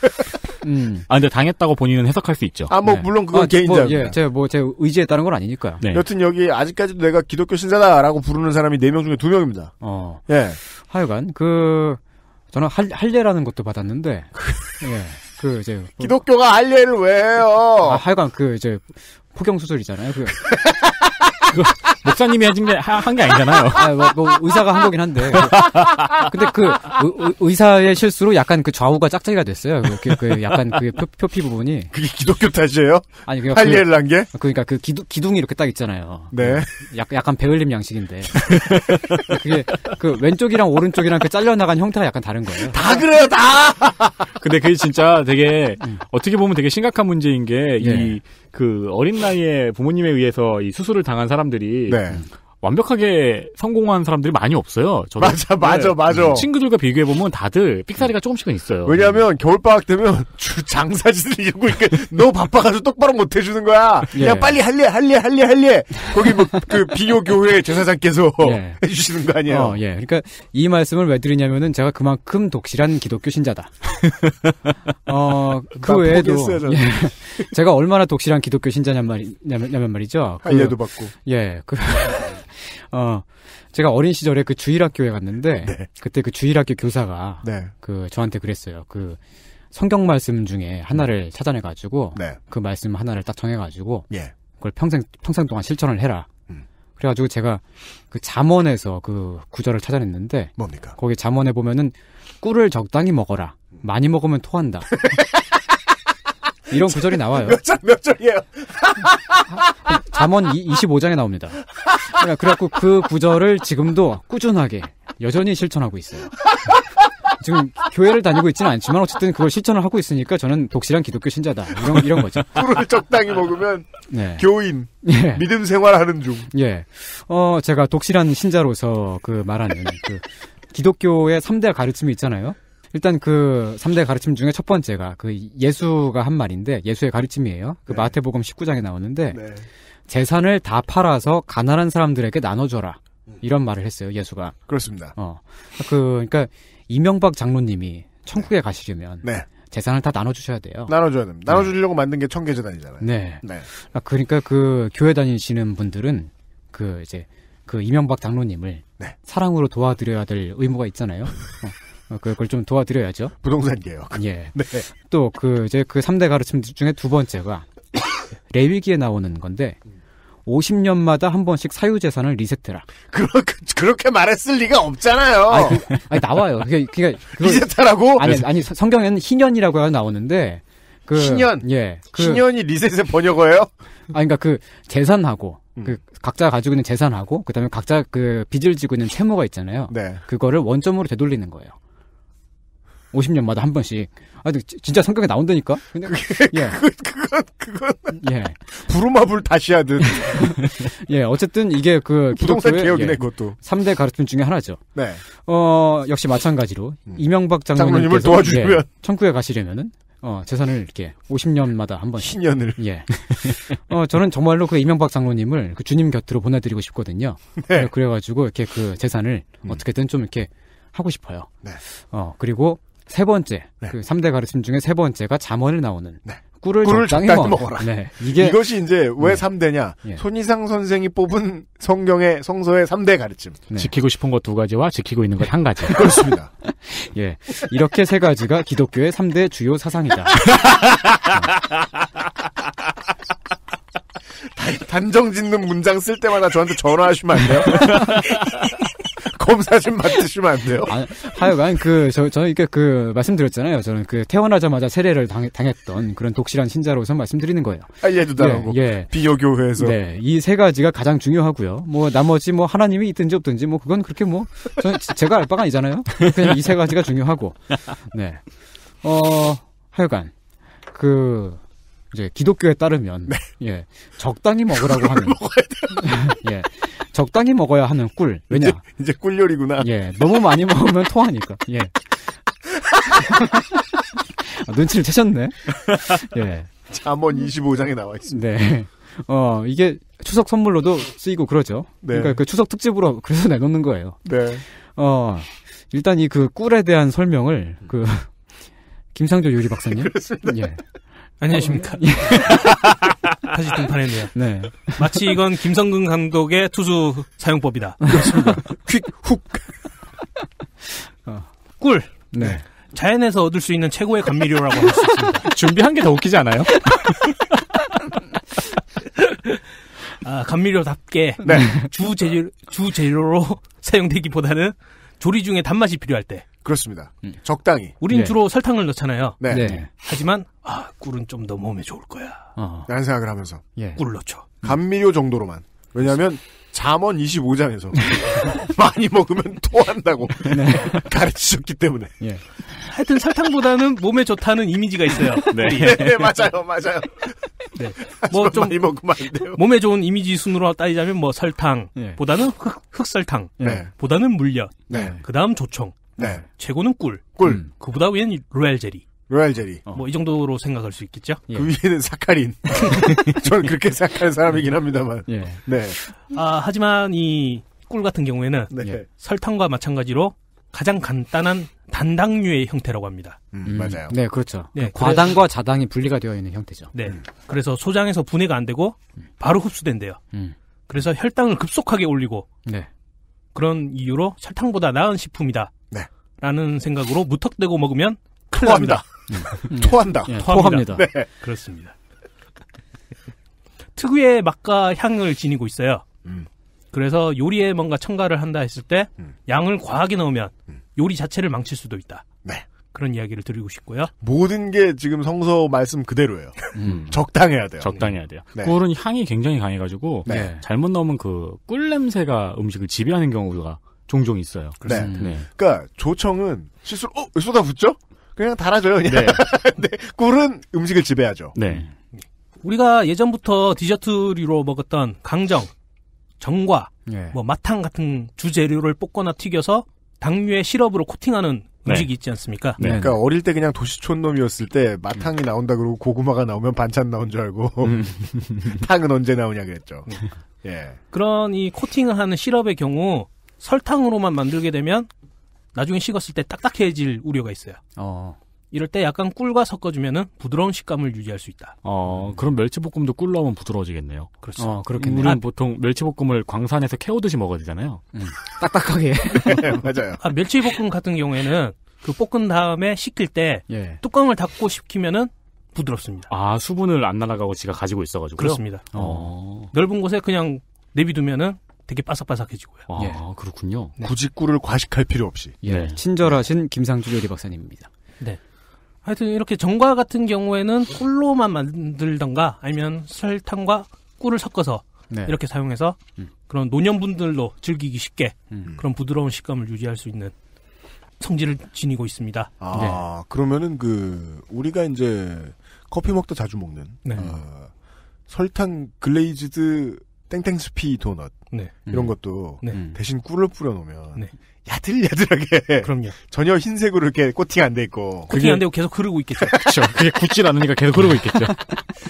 음. 아 근데 당했다고 본인은 해석할 수 있죠. 아뭐 네. 물론 그건 아, 개인적. 뭐, 예, 제뭐제 뭐, 의지에 따른 건 아니니까요. 네. 여튼 여기 아직까지도 내가 기독교 신사다라고 부르는 사람이 네 명 중에 두 명입니다. 어. 예. 하여간 그 저는 할, 할례라는 것도 받았는데. 예. 그 이제 뭐 기독교가 할례를 왜 해요? 아, 하여간 그 이제 포경 수술이잖아요. 그그 목사님이 한 게 아니잖아요. 아, 뭐, 뭐, 의사가 한 거긴 한데. 근데 그 의, 사의 실수로 약간 그 좌우가 짝짝이가 됐어요. 그, 그, 그 약간 그 표, 표피 부분이. 그게 기독교 탓이에요? 아니 그러니까 할리난 그 게? 그러니까 그 기둥 기둥이 이렇게 딱 있잖아요. 네. 그 약, 약간 배울림 양식인데. 그게 그 왼쪽이랑 오른쪽이랑 그 잘려나간 형태가 약간 다른 거예요. 다 그래요, 다. 근데 그게 진짜 되게 음. 어떻게 보면 되게 심각한 문제인 게 이그 네. 어린 나이에 부모님에 의해서 이 수술을 당한 사람들이 네. 완벽하게 성공한 사람들이 많이 없어요. 저도 맞아, 맞아, 맞아. 음, 친구들과 비교해 보면 다들 삑사리가 조금씩은 있어요. 왜냐하면 겨울 방학 되면 주 장사짓을 이러고 이렇게 너 바빠가지고 똑바로 못 해주는 거야. 예. 그냥 빨리 할래, 할래, 할래, 할래. 거기 뭐그비교 교회 제사장께서 예. 해주시는 거 아니에요? 어, 예. 그러니까 이 말씀을 왜 드리냐면은 제가 그만큼 독실한 기독교 신자다. 어, 그 외에도 포기 예, 제가 얼마나 독실한 기독교 신자냐 말이냐면 말이죠. 그, 알려도 받고. 예, 그. 어, 제가 어린 시절에 그 주일학교에 갔는데 네. 그때 그 주일학교 교사가 네. 그 저한테 그랬어요. 그 성경 말씀 중에 하나를 네. 찾아내 가지고 네. 그 말씀 하나를 딱 정해 가지고 예. 그걸 평생 평생 동안 실천을 해라. 음. 그래가지고 제가 그 잠언에서 그 구절을 찾아냈는데 뭡니까? 거기 잠언에 보면은 꿀을 적당히 먹어라. 음. 많이 먹으면 토한다. 이런 구절이 나와요. 몇 절, 몇 절이에요? 잠언 25장에 나옵니다. 그래갖고그 구절을 지금도 꾸준하게 여전히 실천하고 있어요. 지금 교회를 다니고 있지는 않지만 어쨌든 그걸 실천을 하고 있으니까 저는 독실한 기독교 신자다 이런 이런 거죠. 술을 적당히 먹으면 네. 교인 예. 믿음 생활하는 중. 예. 어 제가 독실한 신자로서 그 말하는 그 기독교의 3대 가르침이 있잖아요. 일단 그 3대 가르침 중에 첫 번째가 그 예수가 한 말인데 예수의 가르침이에요. 그 네. 마태복음 19장에 나오는데 네. 재산을 다 팔아서 가난한 사람들에게 나눠줘라. 음. 이런 말을 했어요, 예수가. 그렇습니다. 어. 그, 그니까, 이명박 장로님이 천국에 네. 가시려면. 네. 재산을 다 나눠주셔야 돼요. 나눠줘야 됩니다. 나눠주려고 네. 만든 게 청계재단이잖아요. 네. 네. 아, 그러니까 그 교회 다니시는 분들은 그 이제 그 이명박 장로님을 네. 사랑으로 도와드려야 될 의무가 있잖아요. 어. 어, 그, 그걸 좀 도와드려야죠. 부동산 계요 예. 네. 또그 이제 그 3대 가르침 중에 두 번째가 레위기에 나오는 건데 50년마다 한 번씩 사유재산을 리셋해라. 그렇게, 그렇게 말했을 리가 없잖아요. 아니, 그, 아니 나와요. 그게, 그까 리셋하라고? 아니, 아니, 성경에는 희년이라고 나오는데. 그, 희년? 예. 그, 희년이 리셋의 번역어예요? 아니, 그니까 그 재산하고, 음. 그 각자 가지고 있는 재산하고, 그 다음에 각자 그 빚을 지고 있는 채무가 있잖아요. 네. 그거를 원점으로 되돌리는 거예요. 50년마다 한 번씩. 아, 진짜 성격이 나온다니까? 근데, 그게, 예. 그건, 그건, 예. 부루마블 다시 하듯. 예, 어쨌든 이게 그. 부동산 개혁이네, 예, 그것도. 3대 가르침 중에 하나죠. 네. 어, 역시 마찬가지로. 음. 이명박 장로님을 도와주시면. 예, 청구에 가시려면은. 어, 재산을 이렇게 50년마다 한 번. 신년을. 예. 어, 저는 정말로 그 이명박 장로님을 그 주님 곁으로 보내드리고 싶거든요. 네. 그래가지고 이렇게 그 재산을 음. 어떻게든 좀 이렇게 하고 싶어요. 네. 어, 그리고 세 번째 네. 그 3대 가르침 중에 세 번째가 잠언을 나오는 네. 꿀을, 꿀을 적당히, 적당히 먹어라. 먹어라. 네. 이게 이것이 이제 왜 네. 3대냐? 네. 예. 손이상 선생이 뽑은 성경의 성서의 3대 가르침. 네. 지키고 싶은 것 두 가지와 지키고 있는 것 한 가지. 그렇습니다. 예. 이렇게 세 가지가 기독교의 3대 주요 사상이다. 단정 짓는 문장 쓸 때마다 저한테 전화하시면 안 돼요? 검사 좀 맡으시면 안 돼요? 아, 하여간 그, 저, 저, 그러 그, 말씀드렸잖아요. 저는 그 태어나자마자 세례를 당, 했던 그런 독실한 신자로서 말씀드리는 거예요. 아, 얘도 다라고. 예, 네, 예. 비여교회에서. 네. 이 세 가지가 가장 중요하고요. 뭐, 나머지 뭐, 하나님이 있든지 없든지 뭐, 그건 그렇게 뭐, 저, 제가 알 바가 아니잖아요. 그냥 이 세 가지가 중요하고. 네. 어, 하여간. 그, 이제 기독교에 따르면 네. 예 적당히 먹으라고 하는 예 적당히 먹어야 하는 꿀. 왜냐? 이제, 이제 꿀 요리구나. 예. 너무 많이 먹으면 토하니까. 예. 아, 눈치를 채셨네. 예. 잠언 25장에 나와 있습니다. 네. 어, 이게 추석 선물로도 쓰이고 그러죠. 네. 그러니까 그 추석 특집으로 그래서 내놓는 거예요. 네. 어, 일단 이 그 꿀에 대한 설명을 그 음. 김상조 요리 박사님. 그렇습니다. 예. 안녕하십니까. 아, 네. 다시 등판했네요. 네. 마치 이건 김성근 감독의 투수 사용법이다. 그렇습니다. 퀵, 훅. 어. 꿀. 네. 자연에서 얻을 수 있는 최고의 감미료라고 할 수 있습니다. 준비한 게 더 웃기지 않아요? 아, 감미료답게 네. 주 재료 주 재료로 사용되기보다는 조리 중에 단맛이 필요할 때 그렇습니다. 음. 적당히. 우린 네. 주로 설탕을 넣잖아요. 네. 네. 하지만 아 꿀은 좀 더 몸에 좋을 거야. 어. 라는 생각을 하면서 예. 꿀 넣죠. 감미료 정도로만. 왜냐하면 잠언 25장에서 많이 먹으면 토한다고 네. 가르치셨기 때문에. 예. 하여튼 설탕보다는 몸에 좋다는 이미지가 있어요. 네. 네, 맞아요, 맞아요. 네. 뭐좀 몸에 좋은 이미지 순으로 따지자면 뭐 설탕보다는 예. 흑, 흑설탕, 네. 보다는 물엿, 네. 그다음 조청, 네. 최고는 꿀. 꿀. 음. 그보다 위엔 로얄 제리. 로얄 젤리 어. 뭐이 정도로 생각할 수 있겠죠. 예. 그 위에는 사카린. 저는 그렇게 생각하는 사람이긴 합니다만. 예. 네. 아 하지만 이 꿀 같은 경우에는 네. 예, 설탕과 마찬가지로 가장 간단한 단당류의 형태라고 합니다. 음, 음, 맞아요. 네, 그렇죠. 네, 그 과당과 자당이 분리가 되어 있는 형태죠. 네. 음. 그래서 소장에서 분해가 안 되고 음. 바로 흡수된대요. 음. 그래서 혈당을 급속하게 올리고 네. 그런 이유로 설탕보다 나은 식품이다. 라는 생각으로 무턱대고 먹으면 큰일 납니다. 음. 음. 토한다. 예, 토합니다. 토합니다. 네. 그렇습니다. 특유의 맛과 향을 지니고 있어요. 음. 그래서 요리에 뭔가 첨가를 한다 했을 때 음. 양을 과하게 넣으면 음. 요리 자체를 망칠 수도 있다. 네. 그런 이야기를 드리고 싶고요. 모든 게 지금 성서 말씀 그대로예요. 음. 적당해야 돼요. 적당해야 돼요. 네. 꿀은 향이 굉장히 강해가지고 네. 잘못 넣으면 그 꿀 냄새가 음식을 지배하는 경우가 종종 있어요. 네. 음. 네. 그러니까 조청은 실수로 어 쏟아붓죠? 그냥 달아줘요. 그냥. 네. 네. 꿀은 음식을 지배하죠. 네. 우리가 예전부터 디저트류로 먹었던 강정, 정과, 네. 뭐 마탕 같은 주재료를 볶거나 튀겨서 당류의 시럽으로 코팅하는 네. 음식이 네. 있지 않습니까? 네. 그러니까 어릴 때 그냥 도시촌 놈이었을 때 마탕이 음. 나온다 그러고 고구마가 나오면 반찬 나온 줄 알고 음. 탕은 언제 나오냐 그랬죠. 예. 그런 이 코팅을 하는 시럽의 경우 설탕으로만 만들게 되면 나중에 식었을 때 딱딱해질 우려가 있어요. 어. 이럴 때 약간 꿀과 섞어주면 부드러운 식감을 유지할 수 있다. 어, 그럼 멸치볶음도 꿀 넣으면 부드러워지겠네요. 그렇죠. 어, 그렇겠네. 우리는 아, 보통 멸치볶음을 광산에서 캐오듯이 먹어야 되잖아요. 음, 딱딱하게. 네, 맞아요. 아, 멸치볶음 같은 경우에는 그 볶은 다음에 식힐 때 예. 뚜껑을 닫고 식히면은 부드럽습니다. 아, 수분을 안 날아가고 지가 가지고 있어가지고. 그렇습니다. 어. 넓은 곳에 그냥 내비두면은 되게 바삭바삭해지고요. 아, 예. 그렇군요. 네. 굳이 꿀을 과식할 필요 없이. 예. 네. 친절하신 김상주 요리 박사님입니다. 네. 하여튼 이렇게 정과 같은 경우에는 꿀로만 만들던가 아니면 설탕과 꿀을 섞어서 네. 이렇게 사용해서 음. 그런 노년분들도 즐기기 쉽게 음. 그런 부드러운 식감을 유지할 수 있는 성질을 지니고 있습니다. 아, 네. 그러면은 그 우리가 이제 커피 먹다 자주 먹는 네. 어, 설탕 글레이즈드 땡땡스피 도넛 네. 이런 음. 것도 네. 음. 대신 꿀을 뿌려 놓으면 네. 야들야들하게 그럼요. 전혀 흰색으로 이렇게 코팅 안돼 있고 코팅 안 되고 계속 흐르고 있겠죠. 그렇죠. 그게 굳질 않으니까 계속 흐르고 있겠죠.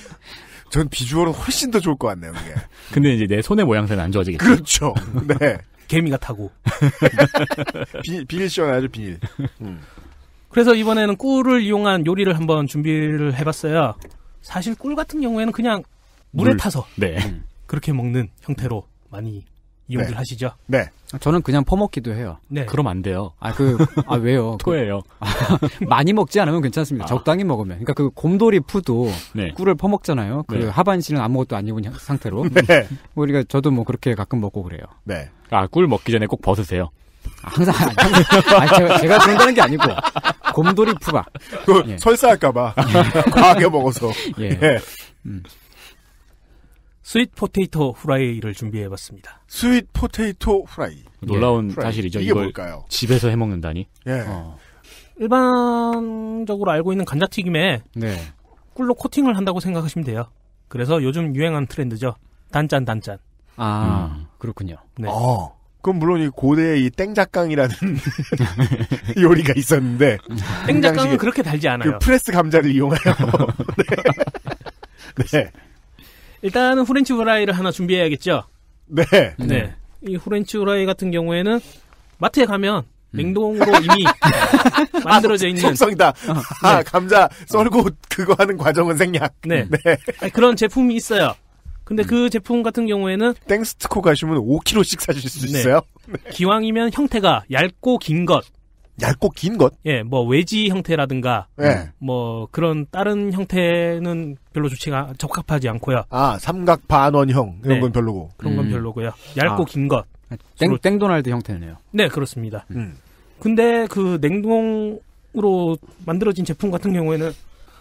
전 비주얼은 훨씬 더 좋을 것 같네요. 그게. 근데 이제 내 손의 모양새는 안 좋아지겠죠. 그렇죠. 네. 개미가 타고 비, 닐 씌워야죠 비닐. 음. 그래서 이번에는 꿀을 이용한 요리를 한번 준비를 해봤어요. 사실 꿀 같은 경우에는 그냥 물에 물. 타서 네. 음. 그렇게 먹는 형태로 많이 이용을 네. 하시죠. 네. 아, 저는 그냥 퍼먹기도 해요. 네. 그럼 안 돼요. 아, 그, 아, 왜요? 토해요. 그, 많이 먹지 않으면 괜찮습니다. 아. 적당히 먹으면. 그러니까 그 곰돌이 푸도 네. 꿀을 퍼먹잖아요. 그 네. 하반신은 아무것도 안 입은 상태로. 네. 우리가 뭐 그러니까 저도 뭐 그렇게 가끔 먹고 그래요. 네. 아, 꿀 먹기 전에 꼭 벗으세요. 아, 항상, 항상 아니, 제가, 제가 그런다는 게 아니고. 곰돌이 푸가. 그, 예. 설사할까봐. 예. 과하게 먹어서. 예. 예. 음. 스윗 포테이토 후라이를 준비해봤습니다. 스윗 포테이토 후라이. 예, 놀라운 후 사실이죠. 이게 뭘까요? 집에서 해먹는다니. 예. 어. 일반적으로 알고 있는 감자튀김에 네. 꿀로 코팅을 한다고 생각하시면 돼요. 그래서 요즘 유행한 트렌드죠. 단짠 단짠. 아 음. 그렇군요. 네. 어. 그럼 물론 이 고대의 이 땡작강이라는 요리가 있었는데 땡작강은 그렇게 달지 않아요. 그 프레스 감자를 이용하여. 네. 네. 일단은 후렌치 후라이를 하나 준비해야겠죠. 네. 네. 이 후렌치 후라이 같은 경우에는 마트에 가면 음. 냉동으로 이미 만들어져 아, 있는 속성이다. 어, 아, 네. 감자 썰고 그거 하는 과정은 생략. 네. 네. 아니, 그런 제품이 있어요. 근데 음. 그 제품 같은 경우에는 땡스트코 가시면 5kg씩 사실 수 네. 있어요. 네. 기왕이면 형태가 얇고 긴 것. 얇고 긴 것. 예, 뭐 외지 형태라든가 예. 뭐 그런 다른 형태는 별로 좋지가 적합하지 않고요. 아, 삼각 반원형 이런 네. 건 별로고. 그런 건 음. 별로고요. 얇고 아. 긴 것. 땡, 땡도날드 형태네요. 네, 그렇습니다. 음. 근데 그 냉동으로 만들어진 제품 같은 경우에는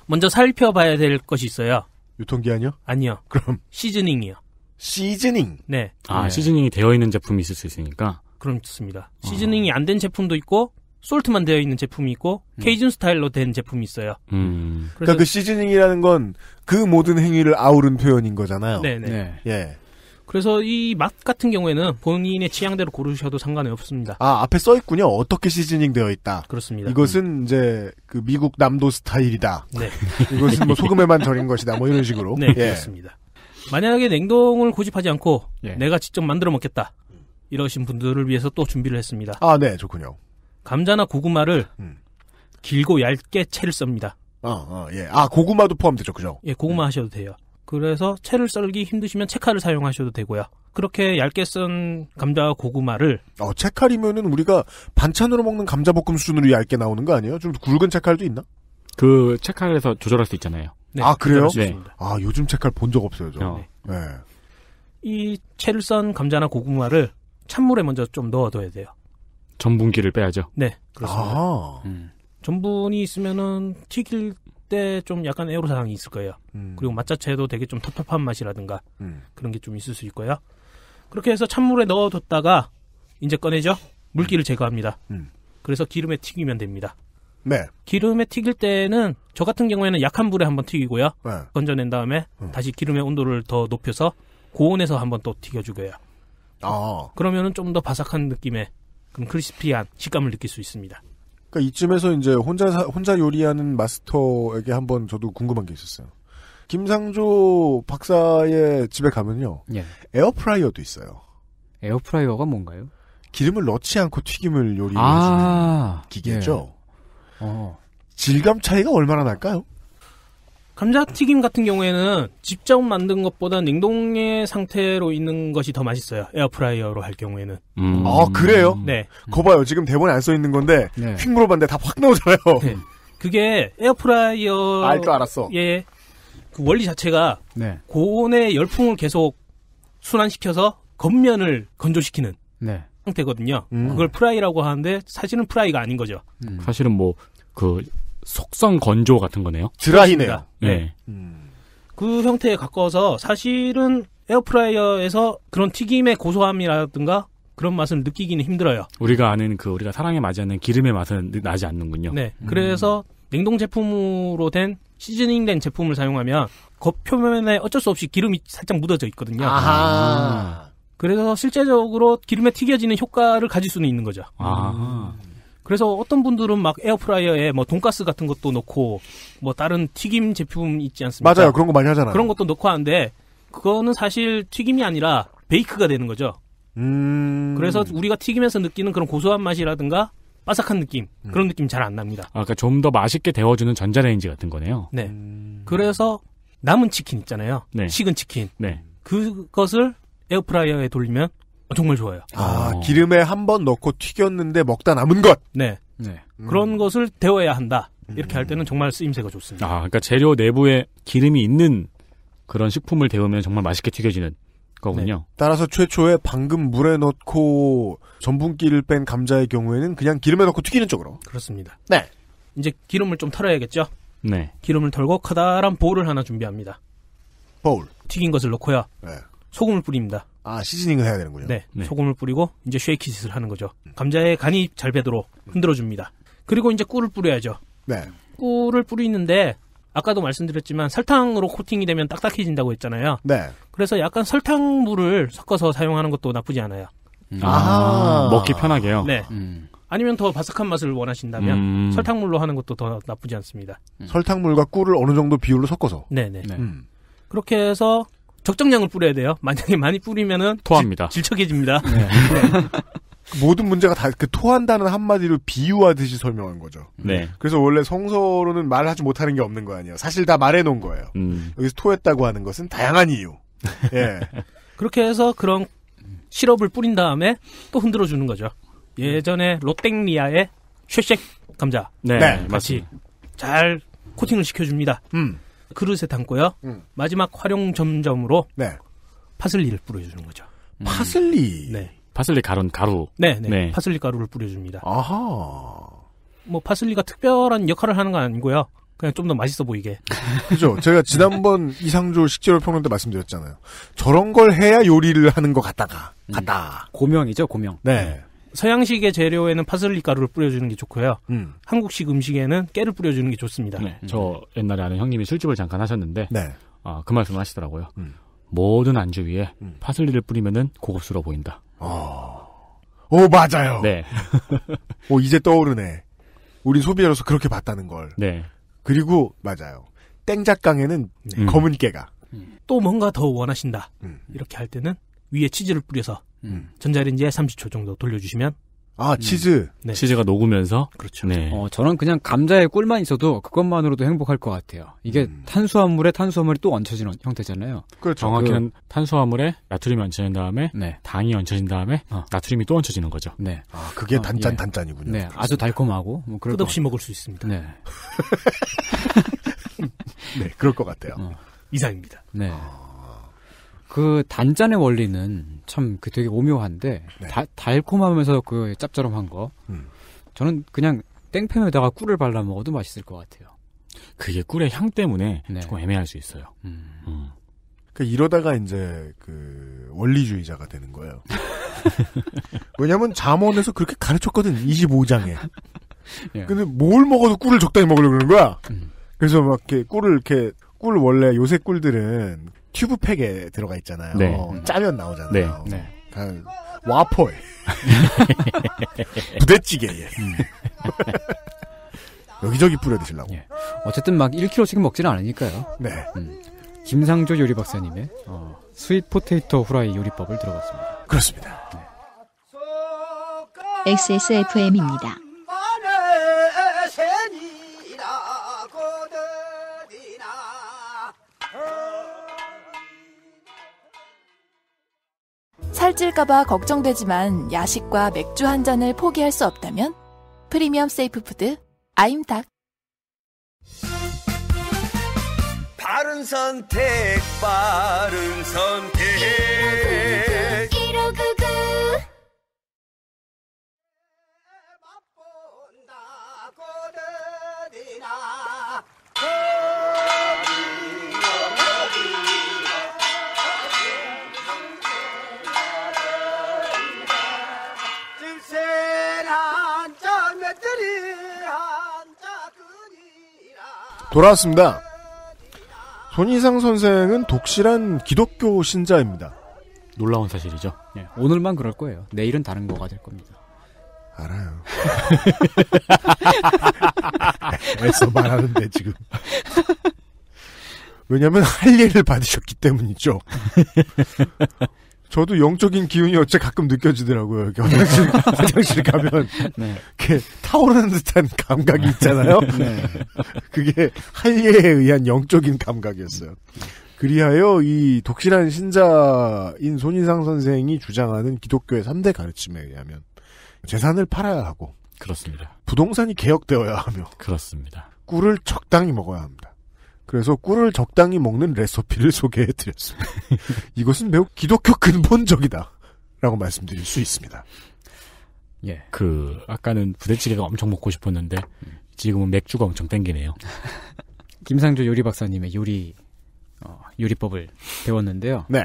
먼저 살펴봐야 될 것이 있어요. 유통기한이요? 아니요. 그럼 시즈닝이요. 시즈닝. 네. 아, 네. 시즈닝이 되어 있는 제품이 있을 수 있으니까. 그렇습니다. 아. 시즈닝이 안 된 제품도 있고 솔트만 되어 있는 제품이 있고 음. 케이준 스타일로 된 제품이 있어요. 음. 그러니까 그 시즈닝이라는 건 그 모든 행위를 아우른 표현인 거잖아요. 네네. 네. 예. 네. 그래서 이 맛 같은 경우에는 본인의 취향대로 고르셔도 상관이 없습니다. 아 앞에 써 있군요. 어떻게 시즈닝 되어 있다. 그렇습니다. 이것은 음. 이제 그 미국 남도 스타일이다. 네. 이것은 뭐 소금에만 절인 것이다. 뭐 이런 식으로. 네 예. 그렇습니다. 만약에 냉동을 고집하지 않고 예. 내가 직접 만들어 먹겠다 이러신 분들을 위해서 또 준비를 했습니다. 아네 좋군요. 감자나 고구마를 음. 길고 얇게 채를 썹니다. 어, 어, 예. 아, 고구마도 포함되죠, 그죠? 예, 고구마 음. 하셔도 돼요. 그래서 채를 썰기 힘드시면 채칼을 사용하셔도 되고요. 그렇게 얇게 썬 감자 고구마를 어, 채칼이면은 우리가 반찬으로 먹는 감자볶음 수준으로 얇게 나오는 거 아니에요? 좀 굵은 채칼도 있나? 그 채칼에서 조절할 수 있잖아요. 네, 아, 그래요? 네. 아, 요즘 채칼 본 적 없어요, 저. 어. 네. 예. 이 채를 썬 감자나 고구마를 찬물에 먼저 좀 넣어둬야 돼요. 전분기를 빼야죠. 네, 그렇습니다. 아~ 음. 전분이 있으면은 튀길 때 좀 약간 에어로 사항이 있을 거예요. 음. 그리고 맛자체도 되게 좀 텁텁한 맛이라든가 음. 그런 게 좀 있을 수 있고요. 그렇게 해서 찬물에 넣어뒀다가 이제 꺼내죠. 물기를 음. 제거합니다. 음. 그래서 기름에 튀기면 됩니다. 네. 기름에 튀길 때는 저 같은 경우에는 약한 불에 한번 튀기고요. 네. 건져낸 다음에 음. 다시 기름의 온도를 더 높여서 고온에서 한번 또 튀겨주고요. 아. 그러면은 좀 더 바삭한 느낌의 그럼 크리스피한 식감을 느낄 수 있습니다. 그러니까 이쯤에서 이제 혼자 사, 혼자 요리하는 마스터에게 한번 저도 궁금한 게 있었어요. 김상조 박사의 집에 가면요. 예. 에어프라이어도 있어요. 에어프라이어가 뭔가요? 기름을 넣지 않고 튀김을 요리해주는 아~ 기계죠. 예. 어. 질감 차이가 얼마나 날까요? 감자튀김 같은 경우에는 직접 만든 것보다 냉동의 상태로 있는 것이 더 맛있어요. 에어프라이어로 할 경우에는. 음. 아, 그래요? 네. 거 봐요. 지금 대본에 안 써 있는 건데 네. 물어봤는데 다 확 나오잖아요. 네. 그게 에어프라이어 아, 알줄 알았어. 예. 그 원리 자체가 네. 고온의 열풍을 계속 순환시켜서 겉면을 건조시키는 네. 상태거든요. 음. 그걸 프라이라고 하는데 사실은 프라이가 아닌 거죠. 음. 사실은 뭐그 속성 건조 같은 거네요. 드라이네요. 네. 네. 음. 음. 그 형태에 가까워서 사실은 에어프라이어에서 그런 튀김의 고소함이라든가 그런 맛을 느끼기는 힘들어요. 우리가 아는 그 우리가 사랑에 맞지 않는 기름의 맛은 나지 않는군요. 네. 그래서 음. 냉동 제품으로 된 시즈닝된 제품을 사용하면 겉 표면에 어쩔 수 없이 기름이 살짝 묻어져 있거든요. 아하. 아. 그래서 실제적으로 기름에 튀겨지는 효과를 가질 수는 있는 거죠. 아. 음. 그래서 어떤 분들은 막 에어프라이어에 뭐 돈가스 같은 것도 넣고 뭐 다른 튀김 제품 있지 않습니까? 맞아요. 그런 거 많이 하잖아요. 그런 것도 넣고 하는데 그거는 사실 튀김이 아니라 베이크가 되는 거죠. 음... 그래서 우리가 튀김에서 느끼는 그런 고소한 맛이라든가 바삭한 느낌 음. 그런 느낌 잘 안 납니다. 아, 그러니까 좀 더 맛있게 데워주는 전자레인지 같은 거네요. 네. 음... 그래서 남은 치킨 있잖아요. 네. 식은 치킨. 네. 그것을 에어프라이어에 돌리면 어, 정말 좋아요. 아, 어. 기름에 한 번 넣고 튀겼는데 먹다 남은 것. 네. 네. 그런 음. 것을 데워야 한다. 음. 이렇게 할 때는 정말 쓰임새가 좋습니다. 아, 그러니까 재료 내부에 기름이 있는 그런 식품을 데우면 정말 맛있게 튀겨지는 거군요. 네. 따라서 최초에 방금 물에 넣고 전분기를 뺀 감자의 경우에는 그냥 기름에 넣고 튀기는 쪽으로. 그렇습니다. 네. 이제 기름을 좀 털어야겠죠? 네. 기름을 털고 커다란 볼을 하나 준비합니다. 볼. 튀긴 것을 넣고요. 네. 소금을 뿌립니다. 아 시즈닝을 해야 되는군요. 네, 네. 소금을 뿌리고 이제 쉐이키짓을 하는 거죠. 감자의 간이 잘 배도록 흔들어 줍니다. 그리고 이제 꿀을 뿌려야죠. 네. 꿀을 뿌리는데 아까도 말씀드렸지만 설탕으로 코팅이 되면 딱딱해진다고 했잖아요. 네. 그래서 약간 설탕물을 섞어서 사용하는 것도 나쁘지 않아요. 음. 아, 먹기 편하게요. 네. 음. 아니면 더 바삭한 맛을 원하신다면 음. 설탕물로 하는 것도 더 나쁘지 않습니다. 설탕물과 꿀을 어느 정도 비율로 섞어서. 네네. 네. 음. 그렇게 해서 적정량을 뿌려야 돼요. 만약에 많이 뿌리면은 토합니다. 질, 척해집니다 네. 네. 모든 문제가 다 그 토한다는 한마디로 비유하듯이 설명한 거죠. 네. 그래서 원래 성서로는 말하지 못하는 게 없는 거 아니에요. 사실 다 말해놓은 거예요. 음. 여기서 토했다고 하는 것은 다양한 이유. 예. 그렇게 해서 그런 시럽을 뿌린 다음에 또 흔들어 주는 거죠. 예전에 롯땡리아의 쉐쉑 감자. 네. 네. 같이 맞습니다. 잘 코팅을 시켜줍니다. 음. 그릇에 담고요. 음. 마지막 활용 점점으로 네. 파슬리를 뿌려주는 거죠. 음. 파슬리. 네. 파슬리 가루 가루. 네, 네, 네. 파슬리 가루를 뿌려줍니다. 아하. 뭐 파슬리가 특별한 역할을 하는 건 아니고요. 그냥 좀 더 맛있어 보이게. 그죠. 제가 지난번 네. 이상조 식재료 평론 때 말씀드렸잖아요. 저런 걸 해야 요리를 하는 것 같다가, 음. 같다. 고명이죠, 고명. 네. 네. 서양식의 재료에는 파슬리 가루를 뿌려주는 게 좋고요. 음. 한국식 음식에는 깨를 뿌려주는 게 좋습니다. 네, 음. 저 옛날에 아는 형님이 술집을 잠깐 하셨는데 네. 어, 그 말씀을 하시더라고요. 음. 모든 안주 위에 음. 파슬리를 뿌리면은 고급스러워 보인다. 어. 오 맞아요. 네. 오 이제 떠오르네. 우리 소비자로서 그렇게 봤다는 걸. 네. 그리고 맞아요. 땡작강에는 음. 검은 깨가. 또 뭔가 더 원하신다. 음. 이렇게 할 때는 위에 치즈를 뿌려서 음. 전자레인지에 30초 정도 돌려주시면 아 음. 치즈 네. 치즈가 녹으면서 그렇죠. 네. 어, 저는 그냥 감자에 꿀만 있어도 그것만으로도 행복할 것 같아요. 이게 음. 탄수화물에 탄수화물이 또 얹혀지는 형태잖아요. 그렇죠. 정확히는 그... 탄수화물에 나트륨이 얹혀진 다음에 네. 당이 얹혀진 다음에 어. 나트륨이 또 얹혀지는 거죠. 네. 아 그게 어, 단짠 예. 단짠이군요. 네. 그렇습니다. 아주 달콤하고 뭐 끝없이 먹을 수 있습니다. 네. 네 그럴 것 같아요. 어. 이상입니다. 네. 아. 그 단짠의 원리는 참 그 되게 오묘한데 네. 다, 달콤하면서 그 짭짤함한 거. 음. 저는 그냥 땡팸에다가 꿀을 발라 먹어도 맛있을 것 같아요. 그게 꿀의 향 때문에 네. 조금 애매할 수 있어요. 음. 음. 그 이러다가 이제 그 원리주의자가 되는 거예요. 왜냐하면 잠원에서 그렇게 가르쳤거든 25장에. 예. 근데 뭘 먹어도 꿀을 적당히 먹으려고 그러는 거야. 음. 그래서 막 이렇게 꿀을 이렇게 꿀 원래 요새 꿀들은 튜브팩에 들어가 있잖아요. 네. 어, 짜면 나오잖아요. 네. 네. 그 와폴. 부대찌개에. 예. 음. 여기저기 뿌려드시려고. 예. 어쨌든 막 1kg씩 먹지는 않으니까요. 네. 음. 김상조 요리 박사님의 어, 스윗 포테이토 후라이 요리법을 들어봤습니다. 그렇습니다. 네. XSFM입니다. 살찔까봐 걱정되지만 야식과 맥주 한 잔을 포기할 수 없다면 프리미엄 세이프 푸드 아임닭 바른 선택 바른 선택 돌아왔습니다. 손희상 선생은 독실한 기독교 신자입니다. 놀라운 사실이죠. 예, 오늘만 그럴 거예요. 내일은 다른 거가 될 겁니다. 알아요. 애써 말하는데 지금. 왜냐면할 일을 받으셨기 때문이죠. 저도 영적인 기운이 어째 가끔 느껴지더라고요. 이렇게 화장실, 화장실 가면 네. 이렇게 타오르는 듯한 감각이 있잖아요. 네. 그게 한례에 의한 영적인 감각이었어요. 그리하여 이 독실한 신자인 손인상 선생이 주장하는 기독교의 3대 가르침에 의하면 재산을 팔아야 하고 그렇습니다. 부동산이 개혁되어야 하며 그렇습니다. 꿀을 적당히 먹어야 합니다. 그래서 꿀을 적당히 먹는 레시피를 소개해드렸습니다. 이것은 매우 기독교 근본적이다. 라고 말씀드릴 수 있습니다. 예. 그, 아까는 부대찌개가 엄청 먹고 싶었는데, 지금은 맥주가 엄청 땡기네요. 김상조 요리 박사님의 요리, 어, 요리법을 배웠는데요. 네.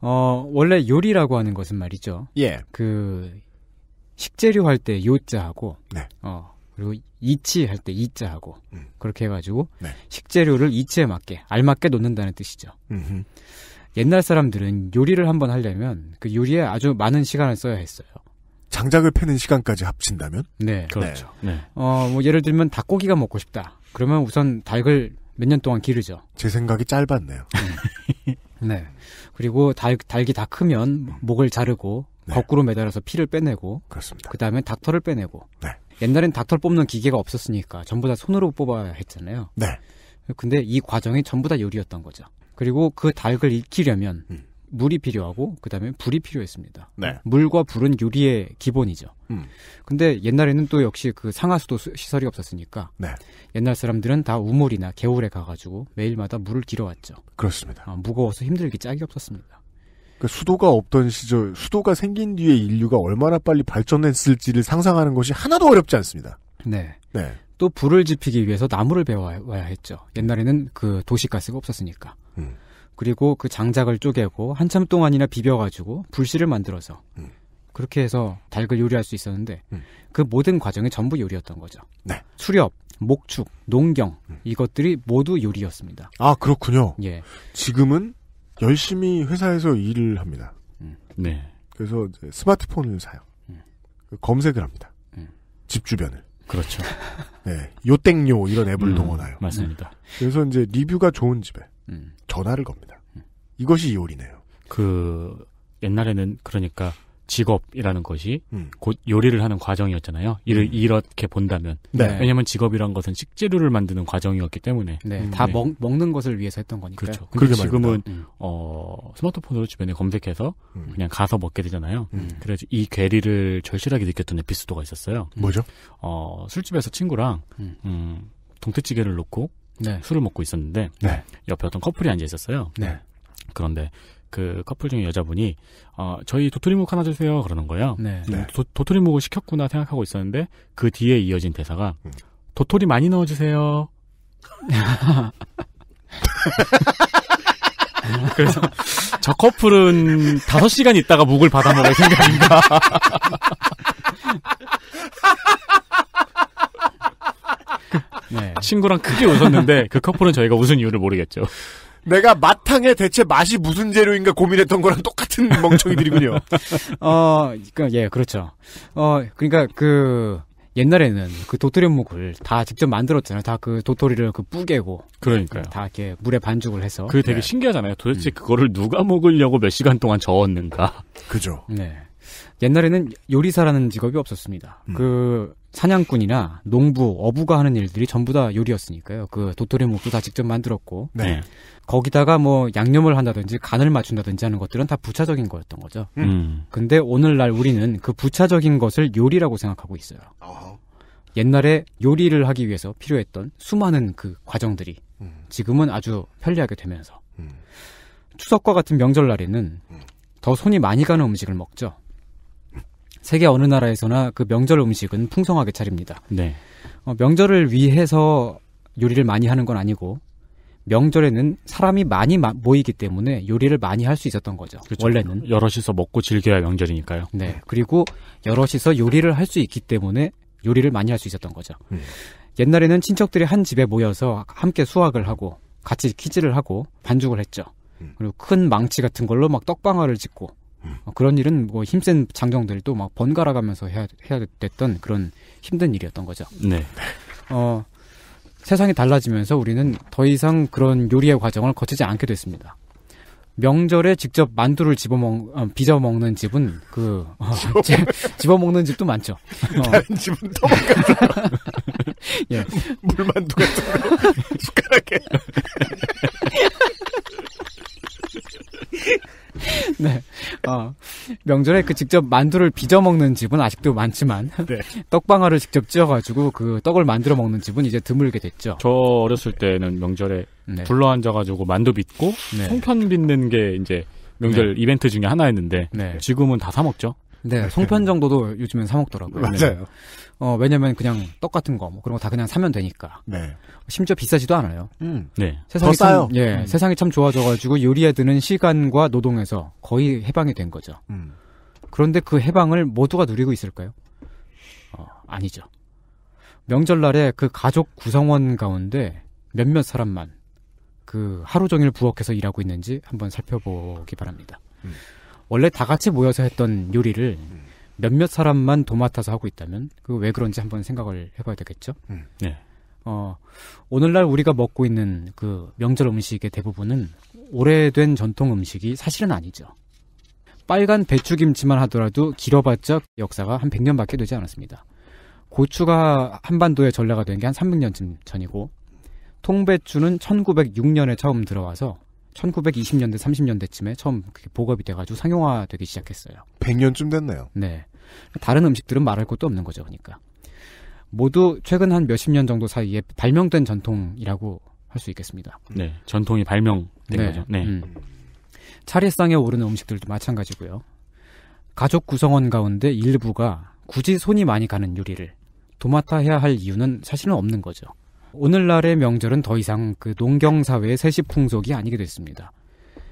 어, 원래 요리라고 하는 것은 말이죠. 예. 그, 식재료 할 때 요자하고, 네. 어, 그리고 이치 할 때 이자하고 음. 그렇게 해가지고 네. 식재료를 이치에 맞게 알맞게 놓는다는 뜻이죠. 음흠. 옛날 사람들은 요리를 한번 하려면 그 요리에 아주 많은 시간을 써야 했어요. 장작을 패는 시간까지 합친다면? 네, 그렇죠. 네. 네. 어, 뭐 예를 들면 닭고기가 먹고 싶다. 그러면 우선 닭을 몇 년 동안 기르죠. 제 생각이 짧았네요. 음. 네. 그리고 닭, 닭이 다 크면 음. 목을 자르고 네. 거꾸로 매달아서 피를 빼내고 그렇습니다. 그 다음에 닭털을 빼내고 네. 옛날엔 닥터를 뽑는 기계가 없었으니까 전부 다 손으로 뽑아야 했잖아요. 네. 근데 이 과정이 전부 다 요리였던 거죠. 그리고 그 닭을 익히려면 음. 물이 필요하고 그다음에 불이 필요했습니다. 네. 물과 불은 요리의 기본이죠. 음. 근데 옛날에는 또 역시 그 상하수도 시설이 없었으니까 네. 옛날 사람들은 다 우물이나 개울에 가가지고 매일마다 물을 길어왔죠. 그렇습니다. 아, 무거워서 힘들기 짝이 없었습니다. 그러니까 수도가 없던 시절, 수도가 생긴 뒤에 인류가 얼마나 빨리 발전했을지를 상상하는 것이 하나도 어렵지 않습니다. 네. 네. 또 불을 지피기 위해서 나무를 배워야 했죠. 옛날에는 그 도시가스가 없었으니까. 음. 그리고 그 장작을 쪼개고 한참 동안이나 비벼가지고 불씨를 만들어서 음. 그렇게 해서 닭을 요리할 수 있었는데 음. 그 모든 과정이 전부 요리였던 거죠. 네. 수렵, 목축, 농경 음. 이것들이 모두 요리였습니다. 아 그렇군요. 예. 지금은 열심히 회사에서 일을 합니다. 음, 네. 그래서 스마트폰을 사요. 음. 그 검색을 합니다. 음. 집 주변을. 그렇죠. 네, 요땡요 이런 앱을 동원하여 맞습니다. 그래서 이제 리뷰가 좋은 집에 전화를 겁니다. 이것이 요리네요. 그 옛날에는 그러니까 직업이라는 것이 음. 곧 요리를 하는 과정이었잖아요. 이를 음. 이렇게 본다면 네. 왜냐하면 직업이란 것은 식재료를 만드는 과정이었기 때문에 네, 음. 다 네. 먹, 먹는 것을 위해서 했던 거니까 그렇죠. 근데 지금은 음. 어, 스마트폰으로 주변에 검색해서 음. 그냥 가서 먹게 되잖아요. 음. 그래서 이 괴리를 절실하게 느꼈던 에피소드가 있었어요. 뭐죠? 어, 술집에서 친구랑 음, 동태찌개를 놓고 네. 술을 먹고 있었는데 네. 옆에 어떤 커플이 앉아 있었어요. 네. 그런데 그 커플 중에 여자분이 어 저희 도토리묵 하나 주세요 그러는 거예요. 네. 음, 네. 도, 토리묵을 시켰구나 생각하고 있었는데 그 뒤에 이어진 대사가 음. 도토리 많이 넣어주세요. 그래서 저 커플은 5시간 있다가 묵을 받아먹을 생각인가. 네. 친구랑 크게 웃었는데 그 커플은 저희가 웃은 이유를 모르겠죠. 내가 마탕에 대체 맛이 무슨 재료인가 고민했던 거랑 똑같은 멍청이들이군요. 어, 그러니까 예, 그렇죠. 어, 그러니까 그 옛날에는 그 도토리묵을 다 직접 만들었잖아요. 다 그 도토리를 그 뿌개고. 그러니까다 이렇게 물에 반죽을 해서. 그게 되게 네. 신기하잖아요. 도대체 음. 그거를 누가 먹으려고 몇 시간 동안 저었는가. 그죠. 네. 옛날에는 요리사라는 직업이 없었습니다. 음. 그 사냥꾼이나 농부, 어부가 하는 일들이 전부 다 요리였으니까요. 그 도토리묵도 다 직접 만들었고 네. 네. 거기다가 뭐 양념을 한다든지 간을 맞춘다든지 하는 것들은 다 부차적인 거였던 거죠. 음. 음. 근데 오늘날 우리는 그 부차적인 것을 요리라고 생각하고 있어요. 어허. 아. 옛날에 요리를 하기 위해서 필요했던 수많은 그 과정들이 음. 지금은 아주 편리하게 되면서 음. 추석과 같은 명절날에는 음. 더 손이 많이 가는 음식을 먹죠. 세계 어느 나라에서나 그 명절 음식은 풍성하게 차립니다. 네. 어, 명절을 위해서 요리를 많이 하는 건 아니고 명절에는 사람이 많이 마, 모이기 때문에 요리를 많이 할 수 있었던 거죠. 그렇죠. 원래는 여럿이서 먹고 즐겨야 명절이니까요. 네. 그리고 여럿이서 요리를 할 수 있기 때문에 요리를 많이 할 수 있었던 거죠. 음. 옛날에는 친척들이 한 집에 모여서 함께 수확을 하고 같이 퀴즈를 하고 반죽을 했죠. 음. 그리고 큰 망치 같은 걸로 막 떡방아를 짓고 어, 그런 일은 뭐 힘센 장정들도 막 번갈아 가면서 해야, 해야 됐던 그런 힘든 일이었던 거죠. 네. 어, 세상이 달라지면서 우리는 더 이상 그런 요리의 과정을 거치지 않게 됐습니다. 명절에 직접 만두를 집어먹, 어, 빚어먹는 집은 그, 어, 집어먹는 집도 많죠. 다른 어. 집은 더먹갔어 예. 물만두 같은 거, 숟가락에. 네. 어, 명절에 그 직접 만두를 빚어 먹는 집은 아직도 많지만 네. 떡방아를 직접 찧어가지고 그 떡을 만들어 먹는 집은 이제 드물게 됐죠. 저 어렸을 때는 명절에 네. 불러 앉아가지고 만두 빚고 네. 송편 빚는 게 이제 명절 네. 이벤트 중에 하나였는데 네. 지금은 다 사 먹죠. 네, 네, 송편 정도도 요즘엔 사 먹더라고요. 맞아요. 네. 어, 왜냐면 그냥 떡 같은 거, 뭐 그런 거 다 그냥 사면 되니까. 네. 심지어 비싸지도 않아요. 음. 네. 세상이 더 싸요. 참, 예, 음. 세상이 참 좋아져가지고 요리에 드는 시간과 노동에서 거의 해방이 된 거죠. 음. 그런데 그 해방을 모두가 누리고 있을까요? 어, 아니죠. 명절날에 그 가족 구성원 가운데 몇몇 사람만 그 하루 종일 부엌에서 일하고 있는지 한번 살펴보기 바랍니다. 음. 원래 다 같이 모여서 했던 요리를 음. 몇몇 사람만 도맡아서 하고 있다면 그 왜 그런지 한번 생각을 해봐야 되겠죠. 음. 네. 어, 오늘날 우리가 먹고 있는 그 명절 음식의 대부분은 오래된 전통 음식이 사실은 아니죠. 빨간 배추김치만 하더라도 길어봤자 역사가 한 100년밖에 되지 않았습니다. 고추가 한반도에 전래가 된 게 한 300년쯤 전이고 통배추는 1906년에 처음 들어와서 1920년대 30년대쯤에 처음 보급이 돼가지고 상용화되기 시작했어요. 100년쯤 됐네요. 네. 다른 음식들은 말할 것도 없는 거죠, 그러니까. 모두 최근 한 몇십 년 정도 사이에 발명된 전통이라고 할 수 있겠습니다. 네, 전통이 발명된 네. 거죠. 네. 음. 차례상에 오르는 음식들도 마찬가지고요. 가족 구성원 가운데 일부가 굳이 손이 많이 가는 요리를 도맡아 해야 할 이유는 사실은 없는 거죠. 오늘날의 명절은 더 이상 그 농경 사회의 세시 풍속이 아니게 됐습니다.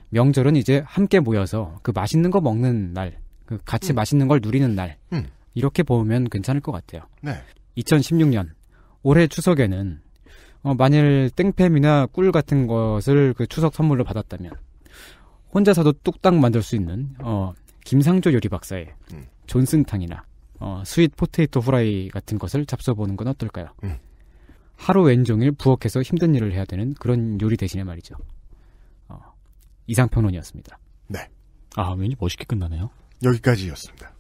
명절은 이제 함께 모여서 그 맛있는 거 먹는 날, 그 같이 음. 맛있는 걸 누리는 날 음. 이렇게 보면 괜찮을 것 같아요. 네. 2016년 올해 추석에는 어, 만일 땡팸이나 꿀 같은 것을 그 추석 선물로 받았다면 혼자서도 뚝딱 만들 수 있는 어, 김상조 요리 박사의 음. 존슨탕이나 어, 스윗 포테이토 후라이 같은 것을 잡숴보는 건 어떨까요? 음. 하루 왼종일 부엌에서 힘든 일을 해야 되는 그런 요리 대신에 말이죠. 어, 이상평론이었습니다. 네. 아, 왠지 멋있게 끝나네요. 여기까지였습니다.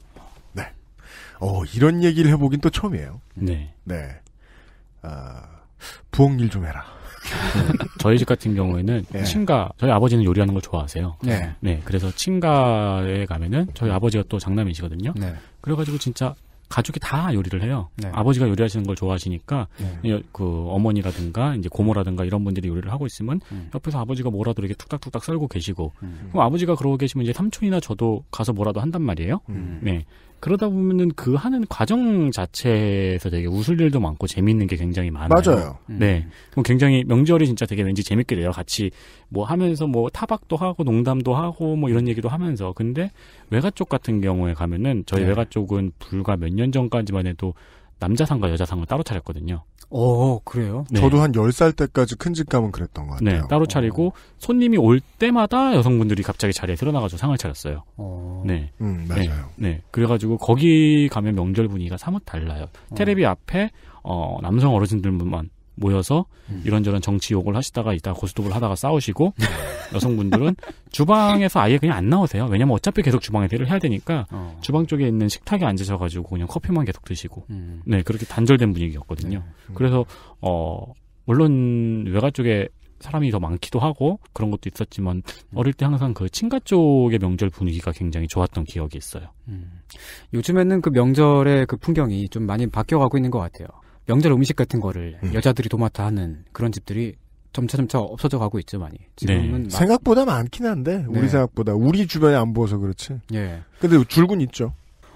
어, 이런 얘기를 해보긴 또 처음이에요. 네. 네. 아, 부엌 일 좀 해라. 저희 집 같은 경우에는 네. 친가 저희 아버지는 요리하는 걸 좋아하세요. 네. 네. 그래서 친가에 가면은 저희 아버지가 또 장남이시거든요. 네. 그래가지고 진짜 가족이 다 요리를 해요. 네. 아버지가 요리하시는 걸 좋아하시니까 네. 그 어머니라든가 이제 고모라든가 이런 분들이 요리를 하고 있으면 음. 옆에서 아버지가 뭐라도 이렇게 툭닥툭닥 썰고 계시고 음. 그럼 아버지가 그러고 계시면 이제 삼촌이나 저도 가서 뭐라도 한단 말이에요. 음. 네. 그러다 보면은 그 하는 과정 자체에서 되게 웃을 일도 많고 재밌는 게 굉장히 많아요. 맞아요. 네. 음. 그럼 굉장히 명절이 진짜 되게 왠지 재밌게 돼요. 같이 뭐 하면서 뭐 타박도 하고 농담도 하고 뭐 이런 얘기도 하면서. 근데 외가 쪽 같은 경우에 가면은 저희 네. 외가 쪽은 불과 몇 년 전까지만 해도 남자상과 여자상을 따로 차렸거든요. 어, 그래요? 네. 저도 한 10살 때까지 큰 집감은 그랬던 것 네, 같아요. 네, 따로 차리고 어. 손님이 올 때마다 여성분들이 갑자기 자리에 드러나가지고 상을 차렸어요. 어. 네. 음, 네, 맞아요. 네, 네. 그래가지고 거기 가면 명절 분위기가 사뭇 달라요. 어. 테레비 앞에 어, 남성 어르신들만 모여서 음. 이런저런 정치 욕을 하시다가 이따 고스톱을 하다가 싸우시고 여성분들은 주방에서 아예 그냥 안 나오세요. 왜냐면 어차피 계속 주방에 대를 해야 되니까 어. 주방 쪽에 있는 식탁에 앉으셔가지고 그냥 커피만 계속 드시고 음. 네 그렇게 단절된 분위기였거든요. 네. 음. 그래서 어 물론 외가 쪽에 사람이 더 많기도 하고 그런 것도 있었지만 음. 어릴 때 항상 그 친가 쪽의 명절 분위기가 굉장히 좋았던 기억이 있어요. 음. 요즘에는 그 명절의 그 풍경이 좀 많이 바뀌어가고 있는 것 같아요. 명절 음식 같은 거를 음. 여자들이 도맡아 하는 그런 집들이 점차점차 없어져 가고 있죠 많이. 지금은 네. 생각보다 많긴 한데 네. 우리 네. 생각보다 우리 주변에 안 보여서 그렇지. 예. 근데 줄곧 있죠.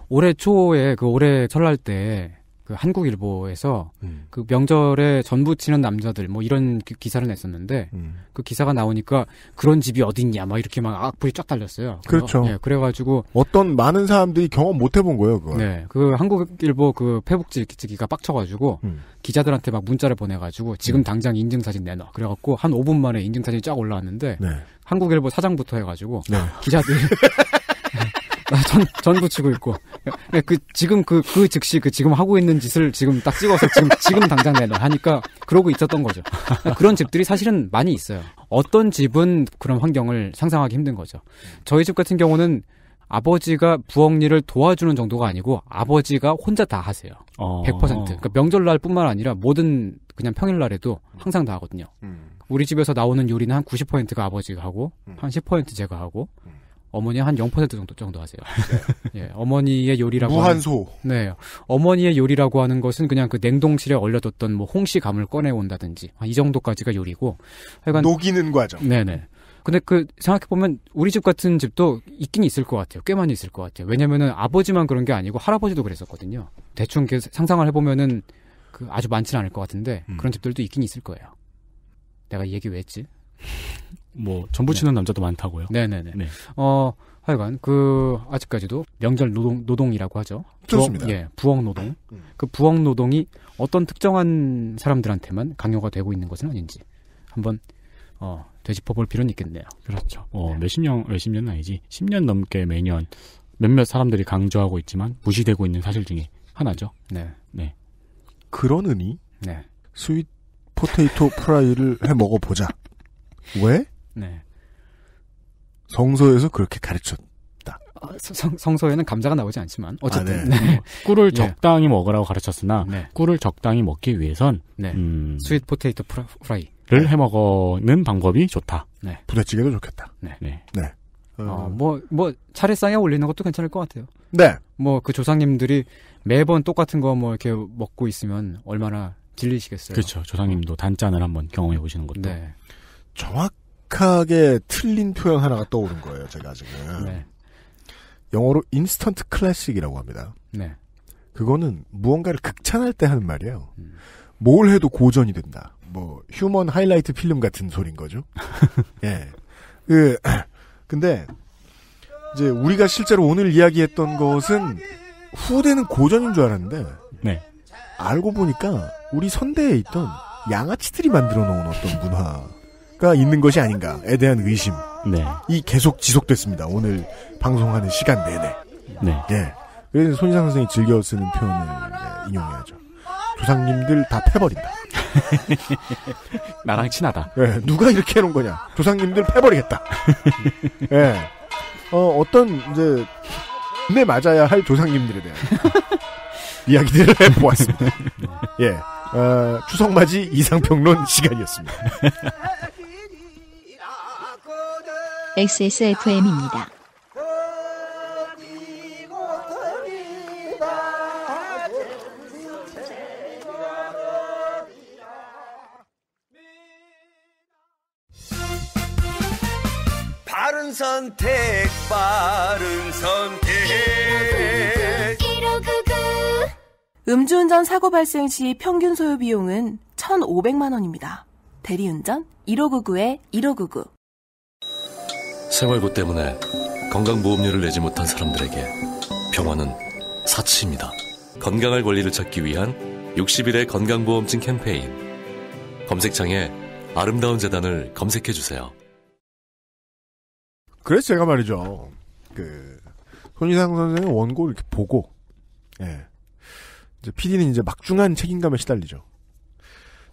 올해 초에 그 올해 설날 때그 한국일보에서 음. 그 명절에 전부 치는 남자들 뭐 이런 기사를 냈었는데 음. 그 기사가 나오니까 그런 집이 어딨냐 막 이렇게 막 악플이 쫙 달렸어요. 그렇죠. 예, 그래가지고 어떤 많은 사람들이 경험 못 해본 거예요, 그걸. 네, 그 한국일보 그 페북지 기기가 빡쳐가지고 음. 기자들한테 막 문자를 보내가지고 지금 음. 당장 인증사진 내놔. 그래갖고 한 5분 만에 인증사진이 쫙 올라왔는데 네. 한국일보 사장부터 해가지고 네. 기자들 아, 전, 전 붙이고 있고. 예, 그, 지금 그, 그 즉시 그 지금 하고 있는 짓을 지금 딱 찍어서 지금, 지금 당장 내놔 하니까 그러고 있었던 거죠. 그런 집들이 사실은 많이 있어요. 어떤 집은 그런 환경을 상상하기 힘든 거죠. 저희 집 같은 경우는 아버지가 부엌일을 도와주는 정도가 아니고 아버지가 혼자 다 하세요. 어. 100%. 그러니까 명절날뿐만 아니라 모든 그냥 평일날에도 항상 다 하거든요. 음. 우리 집에서 나오는 요리는 한 90%가 아버지가 하고 음. 한10% 제가 하고 음. 어머니 한 0% 정도 정도 하세요. 예, 어머니의 요리라고 무한소. 하는, 네, 어머니의 요리라고 하는 것은 그냥 그 냉동실에 얼려뒀던 뭐 홍시 감을 꺼내 온다든지 아, 이 정도까지가 요리고. 하여간 녹이는 과정. 네네. 네. 근데 그 생각해 보면 우리 집 같은 집도 있긴 있을 것 같아요. 꽤 많이 있을 것 같아요. 왜냐면은 아버지만 그런 게 아니고 할아버지도 그랬었거든요. 대충 상상을 해보면은 그 아주 많지는 않을 것 같은데 음. 그런 집들도 있긴 있을 거예요. 내가 이 얘기 왜 했지? 뭐 전부 치는 네. 남자도 많다고요. 네네네. 네. 어 하여간 그 아직까지도 명절 노동 노동이라고 하죠. 좋습니다. 부엌, 예, 부엌 노동. 음. 그 부엌 노동이 어떤 특정한 사람들한테만 강요가 되고 있는 것은 아닌지 한번 어 되짚어볼 필요는 있겠네요. 그렇죠. 어 네. 몇십 년 몇십 년 아니지 십 년 넘게 매년 몇몇 사람들이 강조하고 있지만 무시되고 있는 사실 중에 하나죠. 네. 네. 그러느니 네. 스윗 포테이토 프라이를 해 먹어보자. 왜? 네. 성서에서 그렇게 가르쳤다. 어, 성, 성서에는 감자가 나오지 않지만 어쨌든 아, 네. 네. 꿀을 예. 적당히 먹으라고 가르쳤으나 네. 꿀을 적당히 먹기 위해선 네. 음, 스윗 포테이토 프라이를 네. 해 먹는 방법이 좋다. 부대찌개도 좋겠다. 네. 네. 어, 어, 뭐, 뭐, 차례상에 올리는 것도 괜찮을 것 같아요. 네. 뭐, 그 조상님들이 매번 똑같은 거 뭐 이렇게 먹고 있으면 얼마나 질리시겠어요. 그렇죠. 조상님도 단짠을 한번 경험해 보시는 것도. 네. 정확 정확하게 틀린 표현 하나가 떠오른 거예요. 제가 지금 네. 영어로 인스턴트 클래식이라고 합니다. 네. 그거는 무언가를 극찬할 때 하는 말이에요. 음. 뭘 해도 고전이 된다. 뭐 휴먼 하이라이트 필름 같은 소리인 거죠. 예. 그 근데 이제 우리가 실제로 오늘 이야기했던 것은 후대는 고전인 줄 알았는데 네. 알고 보니까 우리 선대에 있던 양아치들이 만들어 놓은 어떤 문화 가 있는 것이 아닌가에 대한 의심. 네. 이 계속 지속됐습니다. 오늘 방송하는 시간 내내. 네. 예. 그래서 손희상 선생이 즐겨 쓰는 표현을 인용해야죠. 조상님들 다 패버린다. 나랑 친하다. 예. 누가 이렇게 해놓은 거냐. 조상님들 패버리겠다. 예. 어, 어떤, 이제, 내 네 맞아야 할 조상님들에 대한 이야기들을 해보았습니다. 예. 어, 추석맞이 이상평론 시간이었습니다. XSFM입니다. 바른 선택, 바른 선택. 음주운전 사고 발생 시 평균 소요 비용은 1,500만 원입니다. 대리운전 1599에 1599. 생활고 때문에 건강보험료를 내지 못한 사람들에게 병원은 사치입니다. 건강할 권리를 찾기 위한 60일의 건강보험증 캠페인. 검색창에 아름다운 재단을 검색해 주세요. 그래서 제가 말이죠. 그 손희상 선생의 원고를 이렇게 보고 예. 이제 PD는 이제 막중한 책임감에 시달리죠.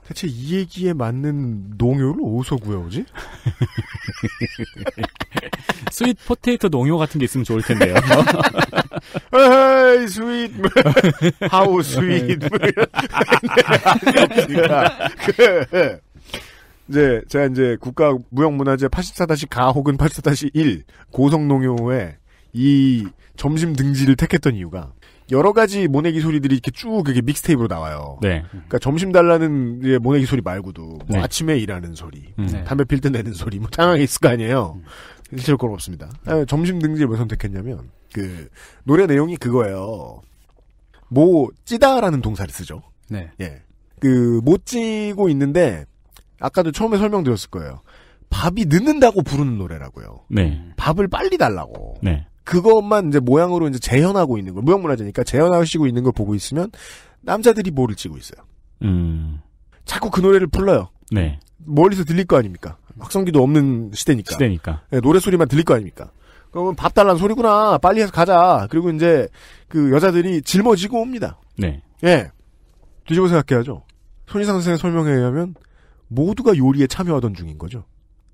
대체 이 얘기에 맞는 농요를 어디서 구해오지? 스윗 포테이토 농요 같은 게 있으면 좋을 텐데요. 에이, 스윗, 하우 스윗. 네. 그, 이제 제가 이제 국가 무형문화재 84-가 혹은 84-1 고성농요에 이 점심 등지를 택했던 이유가 여러 가지 모내기 소리들이 이렇게 쭉 이렇게 믹스테이프로 나와요. 네. 그러니까 점심 달라는 모내기 소리 말고도 뭐 네. 아침에 일하는 소리, 음. 네. 담배 필 때 내는 소리, 뭐 다양하게 있을 거 아니에요. 실제로 그건 없습니다. 아, 점심 등지를 왜 선택했냐면 그 노래 내용이 그거예요. 뭐 찌다라는 동사를 쓰죠. 네. 예. 그 못 찌고 있는데 아까도 처음에 설명드렸을 거예요. 밥이 늦는다고 부르는 노래라고요. 네. 밥을 빨리 달라고. 네. 그것만 이제 모양으로 이제 재현하고 있는 걸 무형문화재니까 재현하시고 있는 걸 보고 있으면 남자들이 뭐를 찍고 있어요. 음. 자꾸 그 노래를 불러요. 네. 멀리서 들릴 거 아닙니까? 확성기도 없는 시대니까. 시대니까. 네, 노래 소리만 들릴 거 아닙니까? 그러면 밥 달라는 소리구나. 빨리 해서 가자. 그리고 이제 그 여자들이 짊어지고 옵니다. 네. 예. 뒤집어 생각해야죠. 손희상 선생의 설명에 의하면 모두가 요리에 참여하던 중인 거죠.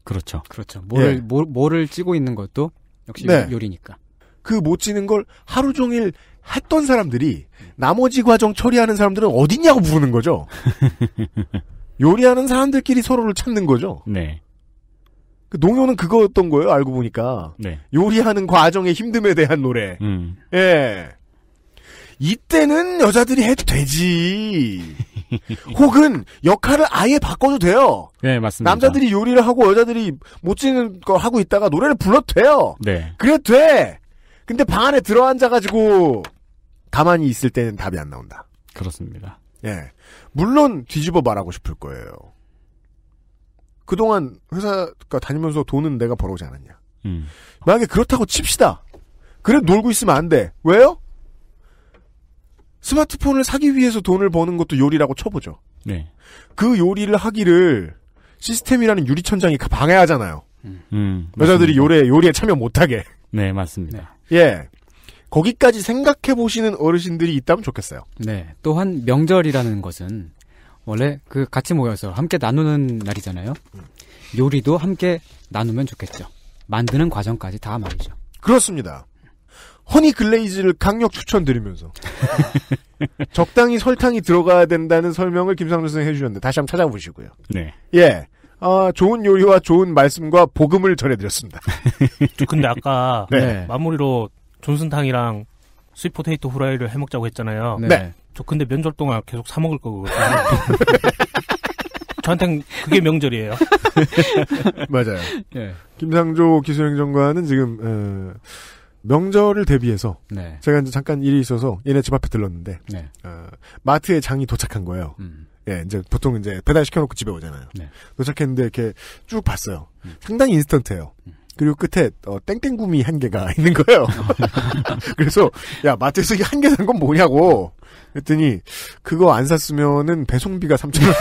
그렇죠. 그렇죠. 뭐를, 뭐, 예. 뭐를 찌고 있는 것도 역시 네. 요리니까. 그못 지는 걸 하루 종일 했던 사람들이 나머지 과정 처리하는 사람들은 어딨냐고 부르는 거죠. 요리하는 사람들끼리 서로를 찾는 거죠. 네. 그 농요는 그거였던 거예요, 알고 보니까. 네. 요리하는 과정의 힘듦에 대한 노래. 음. 예. 이때는 여자들이 해도 되지. 혹은 역할을 아예 바꿔도 돼요. 네, 맞습니다. 남자들이 요리를 하고 여자들이 못 지는 걸 하고 있다가 노래를 불러도 돼요. 네. 그래도 돼. 근데 방 안에 들어앉아가지고 가만히 있을 때는 답이 안 나온다. 그렇습니다. 예. 물론 뒤집어 말하고 싶을 거예요. 그동안 회사가 다니면서 돈은 내가 벌어오지 않았냐. 음. 만약에 그렇다고 칩시다. 그래 놀고 있으면 안 돼. 왜요? 스마트폰을 사기 위해서 돈을 버는 것도 요리라고 쳐보죠. 네. 그 요리를 하기를 시스템이라는 유리천장이 방해하잖아요. 음, 음 여자들이 요리에, 요리에 참여 못하게. 네, 맞습니다. 예. 거기까지 생각해 보시는 어르신들이 있다면 좋겠어요. 네. 또한 명절이라는 것은 원래 그 같이 모여서 함께 나누는 날이잖아요. 요리도 함께 나누면 좋겠죠. 만드는 과정까지 다 말이죠. 그렇습니다. 허니 글레이즈를 강력 추천드리면서 적당히 설탕이 들어가야 된다는 설명을 김상준 선생님 해주셨는데 다시 한번 찾아보시고요. 네. 예. 어, 좋은 요리와 좋은 말씀과 복음을 전해드렸습니다. 근데 아까 네. 마무리로 존슨탕이랑 스위포테이토 후라이를 해먹자고 했잖아요. 네. 네. 저 근데 면절 동안 계속 사 먹을 거거든요. 저한텐 그게 명절이에요. 맞아요. 네. 김상조 기술행정관은 지금 어, 명절을 대비해서 네. 제가 이제 잠깐 일이 있어서 얘네 집 앞에 들렀는데 네. 어, 마트에 장이 도착한 거예요. 음. 예, 이제 보통 이제 배달 시켜놓고 집에 오잖아요. 네. 도착했는데 이렇게 쭉 봤어요. 음. 상당히 인스턴트예요. 음. 그리고 끝에 어, 땡땡구미 한 개가 있는 거예요. 그래서 야 마트에서 이한 개산건 뭐냐고 그랬더니 그거 안 샀으면은 배송비가 3천 원.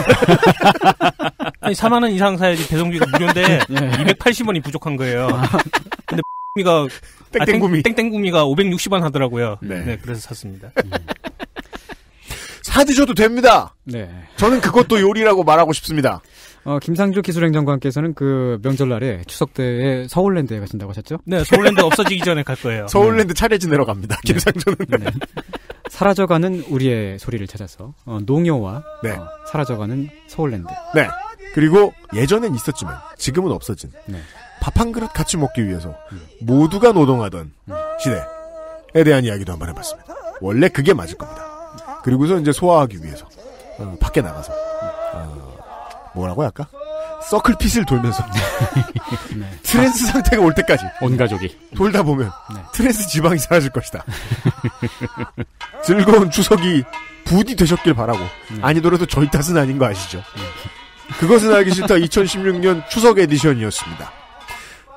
아니 4만 원 이상 사야지 배송비가 무료인데 네. 280원이 부족한 거예요. 근데 미가 땡땡구미 아, 땡, 땡구미가 560원 하더라고요. 네. 네 그래서 샀습니다. 음. 사드셔도 됩니다. 네. 저는 그것도 요리라고 말하고 싶습니다. 어, 김상조 기술행정관께서는 그 명절날에 추석 때에 서울랜드에 가신다고 하셨죠? 네, 서울랜드 없어지기 전에 갈 거예요. 서울랜드 차례 지내러 갑니다. 네. 김상조는. 네. 사라져가는 우리의 소리를 찾아서 어, 농요와 네. 어, 사라져가는 서울랜드. 네. 그리고 예전엔 있었지만 지금은 없어진 네. 밥 한 그릇 같이 먹기 위해서 모두가 노동하던 음. 음. 시대에 대한 이야기도 한번 해봤습니다. 원래 그게 맞을 겁니다. 그리고서 이제 소화하기 위해서 어, 밖에 나가서 어, 뭐라고 할까? 서클핏을 돌면서 네. 네. 트랜스 상태가 올 때까지 온 가족이 돌다 보면 네. 트랜스 지방이 사라질 것이다. 즐거운 추석이 부디 되셨길 바라고 네. 아니더라도 저희 탓은 아닌 거 아시죠? 그것은 알기 싫다 2016년 추석 에디션이었습니다.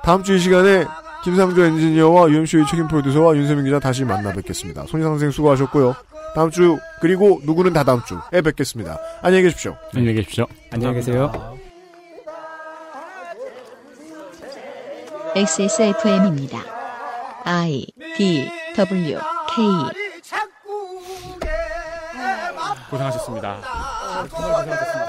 다음 주 이 시간에 김상조 엔지니어와 유엠쇼의 책임 프로듀서와 윤세민 기자 다시 만나 뵙겠습니다. 손희상생 수고하셨고요. 다음 주 그리고 누구는 다 다음 주에 뵙겠습니다. 안녕히 계십시오. 안녕히 계십시오. 안녕히 계세요. XSFM입니다. I D W K 고생하셨습니다. 고생하셨습니다.